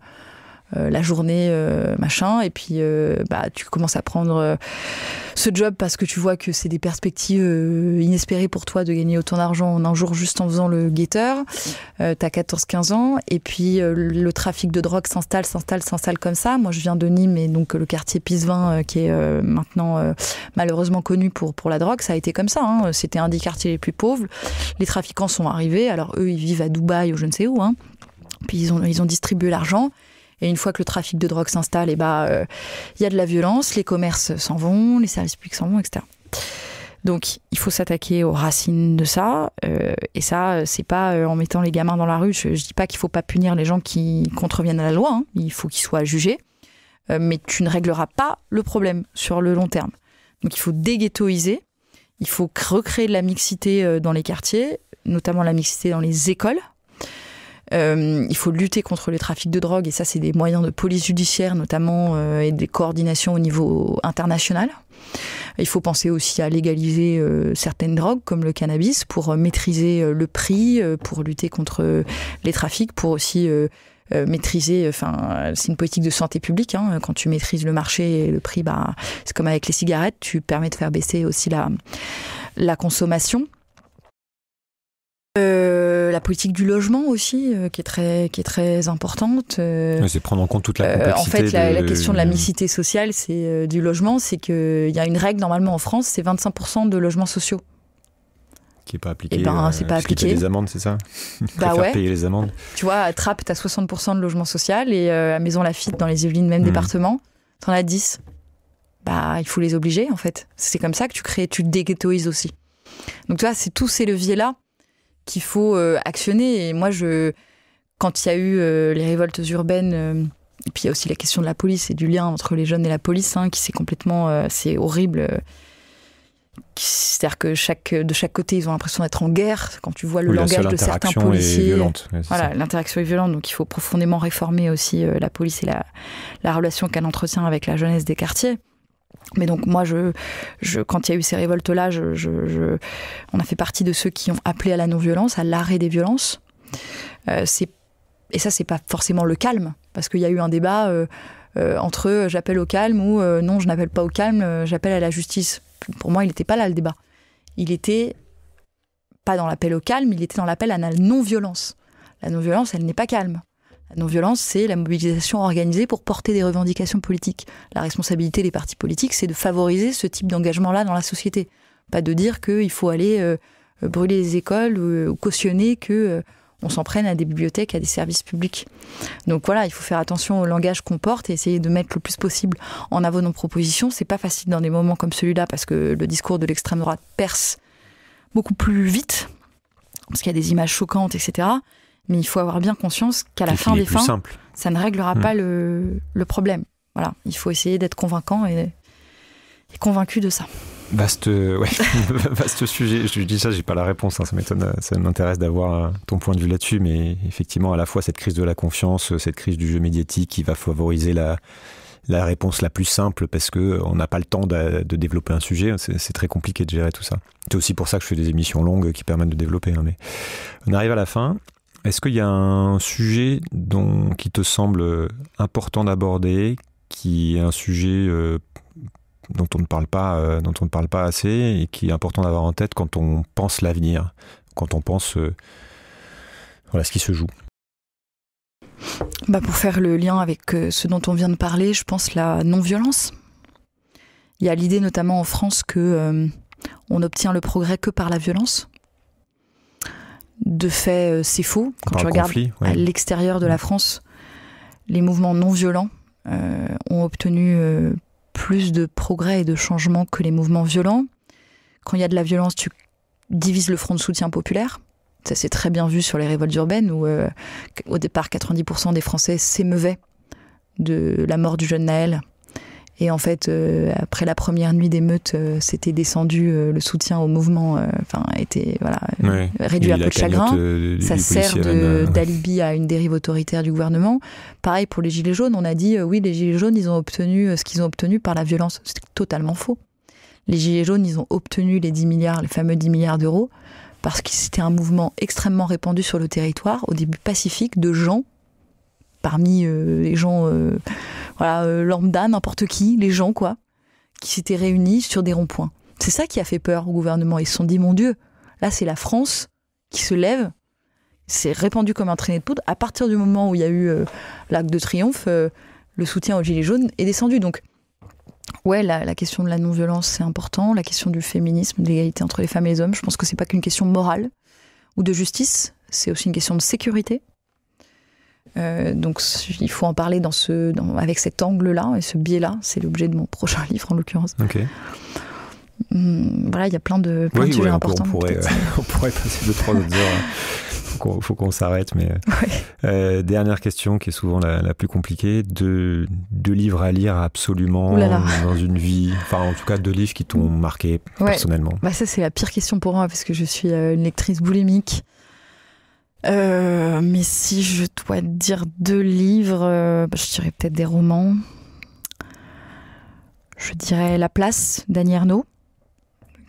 euh, la journée, euh, machin. Et puis, euh, bah, tu commences à prendre ce job parce que tu vois que c'est des perspectives inespérées pour toi de gagner autant d'argent en un jour juste en faisant le guetteur. T'as 14-15 ans. Et puis, le trafic de drogue s'installe, s'installe, s'installe comme ça. Moi, je viens de Nîmes et donc le quartier Pisevin, qui est maintenant malheureusement connu pour, la drogue, ça a été comme ça. Hein. C'était un des quartiers les plus pauvres. Les trafiquants sont arrivés. Alors, eux, ils vivent à Dubaï ou je ne sais où. Hein. Puis ils ont distribué l'argent. Et une fois que le trafic de drogue s'installe, il bah, il y a de la violence, les commerces s'en vont, les services publics s'en vont, etc. Donc, il faut s'attaquer aux racines de ça. Euh, et ça, euh, c'est pas euh, en mettant les gamins dans la rue. Je, ne dis pas qu'il faut pas punir les gens qui contreviennent à la loi. Hein. Il faut qu'ils soient jugés. mais tu ne régleras pas le problème sur le long terme. Donc, il faut déghettoiser. Il faut recréer de la mixité dans les quartiers, notamment la mixité dans les écoles. Euh, il faut lutter contre le trafic de drogue et ça, c'est des moyens de police judiciaire notamment euh, et des coordinations au niveau international. Il faut penser aussi à légaliser euh, certaines drogues comme le cannabis pour maîtriser le prix, pour lutter contre les trafics, pour aussi maîtriser. Enfin, c'est une politique de santé publique. Hein. quand tu maîtrises le marché et le prix, bah, c'est comme avec les cigarettes, tu permets de faire baisser aussi la consommation. Euh, la politique du logement aussi, euh, qui, est très, qui est très importante. Euh, c'est prendre en compte toute la complexité. en fait, la, question de la mixité sociale c'est du logement, c'est qu'il y a une règle normalement en France, c'est 25% de logements sociaux. Qui n'est pas appliqué. Et eh ben, c'est pas appliqué. Les amendes, c'est ça Bah ouais. payer les amendes. Tu vois, à tu t'as 60% de logements sociaux et à Maison Lafitte, dans les Yvelines, même hmm. département, t'en as 10. Bah, il faut les obliger en fait. C'est comme ça que tu crées, tu te déghettoises aussi. Donc tu vois, c'est tous ces leviers-là qu'il faut euh, actionner. Et moi, je, quand il y a eu euh, les révoltes urbaines, euh, et puis il y a aussi la question de la police et du lien entre les jeunes et la police, hein, qui c'est complètement, c'est horrible. C'est-à-dire que chaque, de chaque côté, ils ont l'impression d'être en guerre quand tu vois le langage de certains policiers. voilà, l'interaction est violente, donc il faut profondément réformer aussi la police et la relation qu'elle entretient avec la jeunesse des quartiers. Mais donc moi, je, je, quand il y a eu ces révoltes-là, je, on a fait partie de ceux qui ont appelé à la non-violence, à l'arrêt des violences. Euh, et ça, c'est pas forcément le calme, parce qu'il y a eu un débat euh, euh, entre j'appelle au calme ou non, je n'appelle pas au calme, j'appelle à la justice. Pour moi, il n'était pas là le débat. Il était pas dans l'appel au calme, il était dans l'appel à la non-violence. La non-violence, elle n'est pas calme. La non-violence, c'est la mobilisation organisée pour porter des revendications politiques. La responsabilité des partis politiques, c'est de favoriser ce type d'engagement-là dans la société. Pas de dire qu'il faut aller euh, euh, brûler les écoles ou, euh, cautionner que on s'en prenne à des bibliothèques, à des services publics. Donc voilà, il faut faire attention au langage qu'on porte et essayer de mettre le plus possible en avant nos propositions. C'est pas facile dans des moments comme celui-là parce que le discours de l'extrême droite perce beaucoup plus vite parce qu'il y a des images choquantes, etc. Mais il faut avoir bien conscience qu'à la fin des fins, ça ne réglera hmm. pas le, problème. Voilà, il faut essayer d'être convaincant et, convaincu de ça. Vaste, euh, vaste sujet. Je dis ça, j'ai pas la réponse. Hein. Ça m'étonne, euh, ça m'intéresse d'avoir euh, ton point de vue là-dessus. Mais effectivement, à la fois cette crise de la confiance, cette crise du jeu médiatique qui va favoriser la, réponse la plus simple parce que on n'a pas le temps de, développer un sujet. C'est très compliqué de gérer tout ça. C'est aussi pour ça que je fais des émissions longues qui permettent de développer. Hein, mais on arrive à la fin. Est-ce qu'il y a un sujet dont, qui te semble euh, important d'aborder, qui est un sujet euh, dont on ne parle pas, euh, dont on ne parle pas assez et qui est important d'avoir en tête quand on pense l'avenir, quand on pense voilà ce qui se joue. Bah pour faire le lien avec ce dont on vient de parler, je pense la non-violence. Il y a l'idée notamment en France que on obtient le progrès que par la violence. De fait, euh, c'est faux. Quand tu regardes à l'extérieur de la mm. France, les mouvements non violents euh, ont obtenu euh, plus de progrès et de changements que les mouvements violents. Quand il y a de la violence, tu divises le front de soutien populaire. Ça s'est très bien vu sur les révoltes urbaines où, au départ, 90% des Français s'émeuvaient de la mort du jeune Naël et en fait, euh, après la première nuit d'émeutes, euh, c'était descendu euh, le soutien au mouvement, enfin était voilà réduit à peu de chagrin. ça sert d'alibi à une dérive autoritaire du gouvernement. Pareil pour les gilets jaunes, on a dit oui les gilets jaunes ils ont obtenu ce qu'ils ont obtenu par la violence. C'est totalement faux. Les gilets jaunes ils ont obtenu les 10 milliards, les fameux 10 milliards d'euros parce que c'était un mouvement extrêmement répandu sur le territoire au début pacifique de gens parmi les gens voilà, euh, l'homme n'importe qui, les gens, quoi, qui s'étaient réunis sur des ronds-points. C'est ça qui a fait peur au gouvernement. Ils se sont dit, mon Dieu, là, c'est la France qui se lève. C'est répandu comme un traîné de poudre. À partir du moment où il y a eu euh, l'Arc de Triomphe, euh, le soutien aux Gilets jaunes est descendu. Donc, ouais, la, la question de la non-violence, c'est important. La question du féminisme, de l'égalité entre les femmes et les hommes, je pense que c'est pas qu'une question morale ou de justice. C'est aussi une question de sécurité. Euh, donc il faut en parler dans ce, avec cet angle-là et ce biais-là. C'est l'objet de mon prochain livre en l'occurrence. Hmm, voilà, il y a plein de, importants. On pourrait, passer deux, trois autres heures. Il hein. faut qu'on s'arrête. Mais euh, euh, dernière question qui est souvent la, plus compliquée deux, livres à lire absolument dans une vie, enfin en tout cas deux livres qui t'ont marqué personnellement. Bah, ça c'est la pire question pour moi parce que je suis une lectrice boulimique. Euh, mais si je dois dire deux livres, euh, bah, je dirais peut-être des romans. Je dirais La Place d'Annie Ernaux,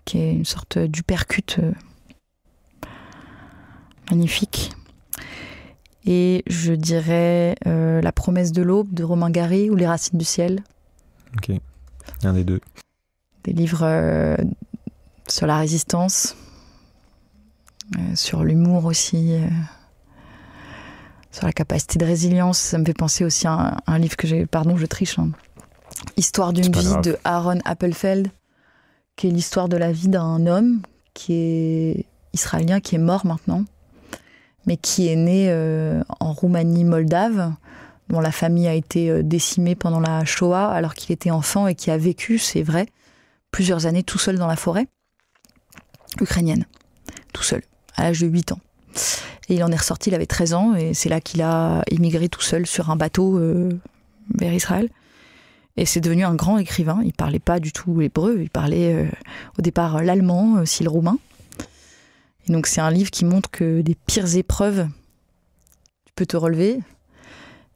qui est une sorte d'upercute euh, magnifique. Et je dirais La promesse de l'aube de Romain Gary ou Les racines du ciel. Ok, un des deux. Des livres sur la résistance euh, sur l'humour aussi, euh, sur la capacité de résilience. Ça me fait penser aussi à un, livre que j'ai, pardon, je triche, hein. Histoire d'une vie de Aaron Appelfeld, qui est l'histoire de la vie d'un homme qui est israélien, qui est mort maintenant, mais qui est né euh, en Roumanie moldave, dont la famille a été décimée pendant la Shoah alors qu'il était enfant et qui a vécu, c'est vrai, plusieurs années tout seul dans la forêt ukrainienne, tout seul à l'âge de 8 ans. Et il en est ressorti, il avait 13 ans, et c'est là qu'il a émigré tout seul sur un bateau euh, vers Israël. Et c'est devenu un grand écrivain. Il parlait pas du tout l'hébreu, il parlait euh, au départ euh, l'allemand, aussi le roumain. Et donc c'est un livre qui montre que des pires épreuves, tu peux te relever.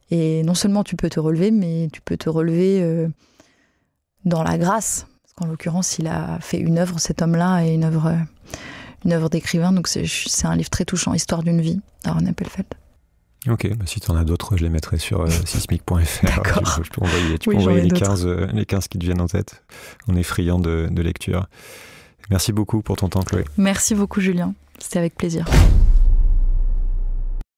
Et non seulement tu peux te relever, mais tu peux te relever dans la grâce. Parce qu'en l'occurrence, il a fait une œuvre, cet homme-là, et une œuvre une œuvre d'écrivain. Donc c'est un livre très touchant, Histoire d'une vie, d'Aaron Appelfeld. Ok, bah, si tu en as d'autres, je les mettrai sur euh, sismique.fr. tu peux envoyer les, 15, euh, les qui te viennent en tête. On est friand de, de lecture. Merci beaucoup pour ton temps, Chloé. Merci beaucoup, Julien. C'était avec plaisir.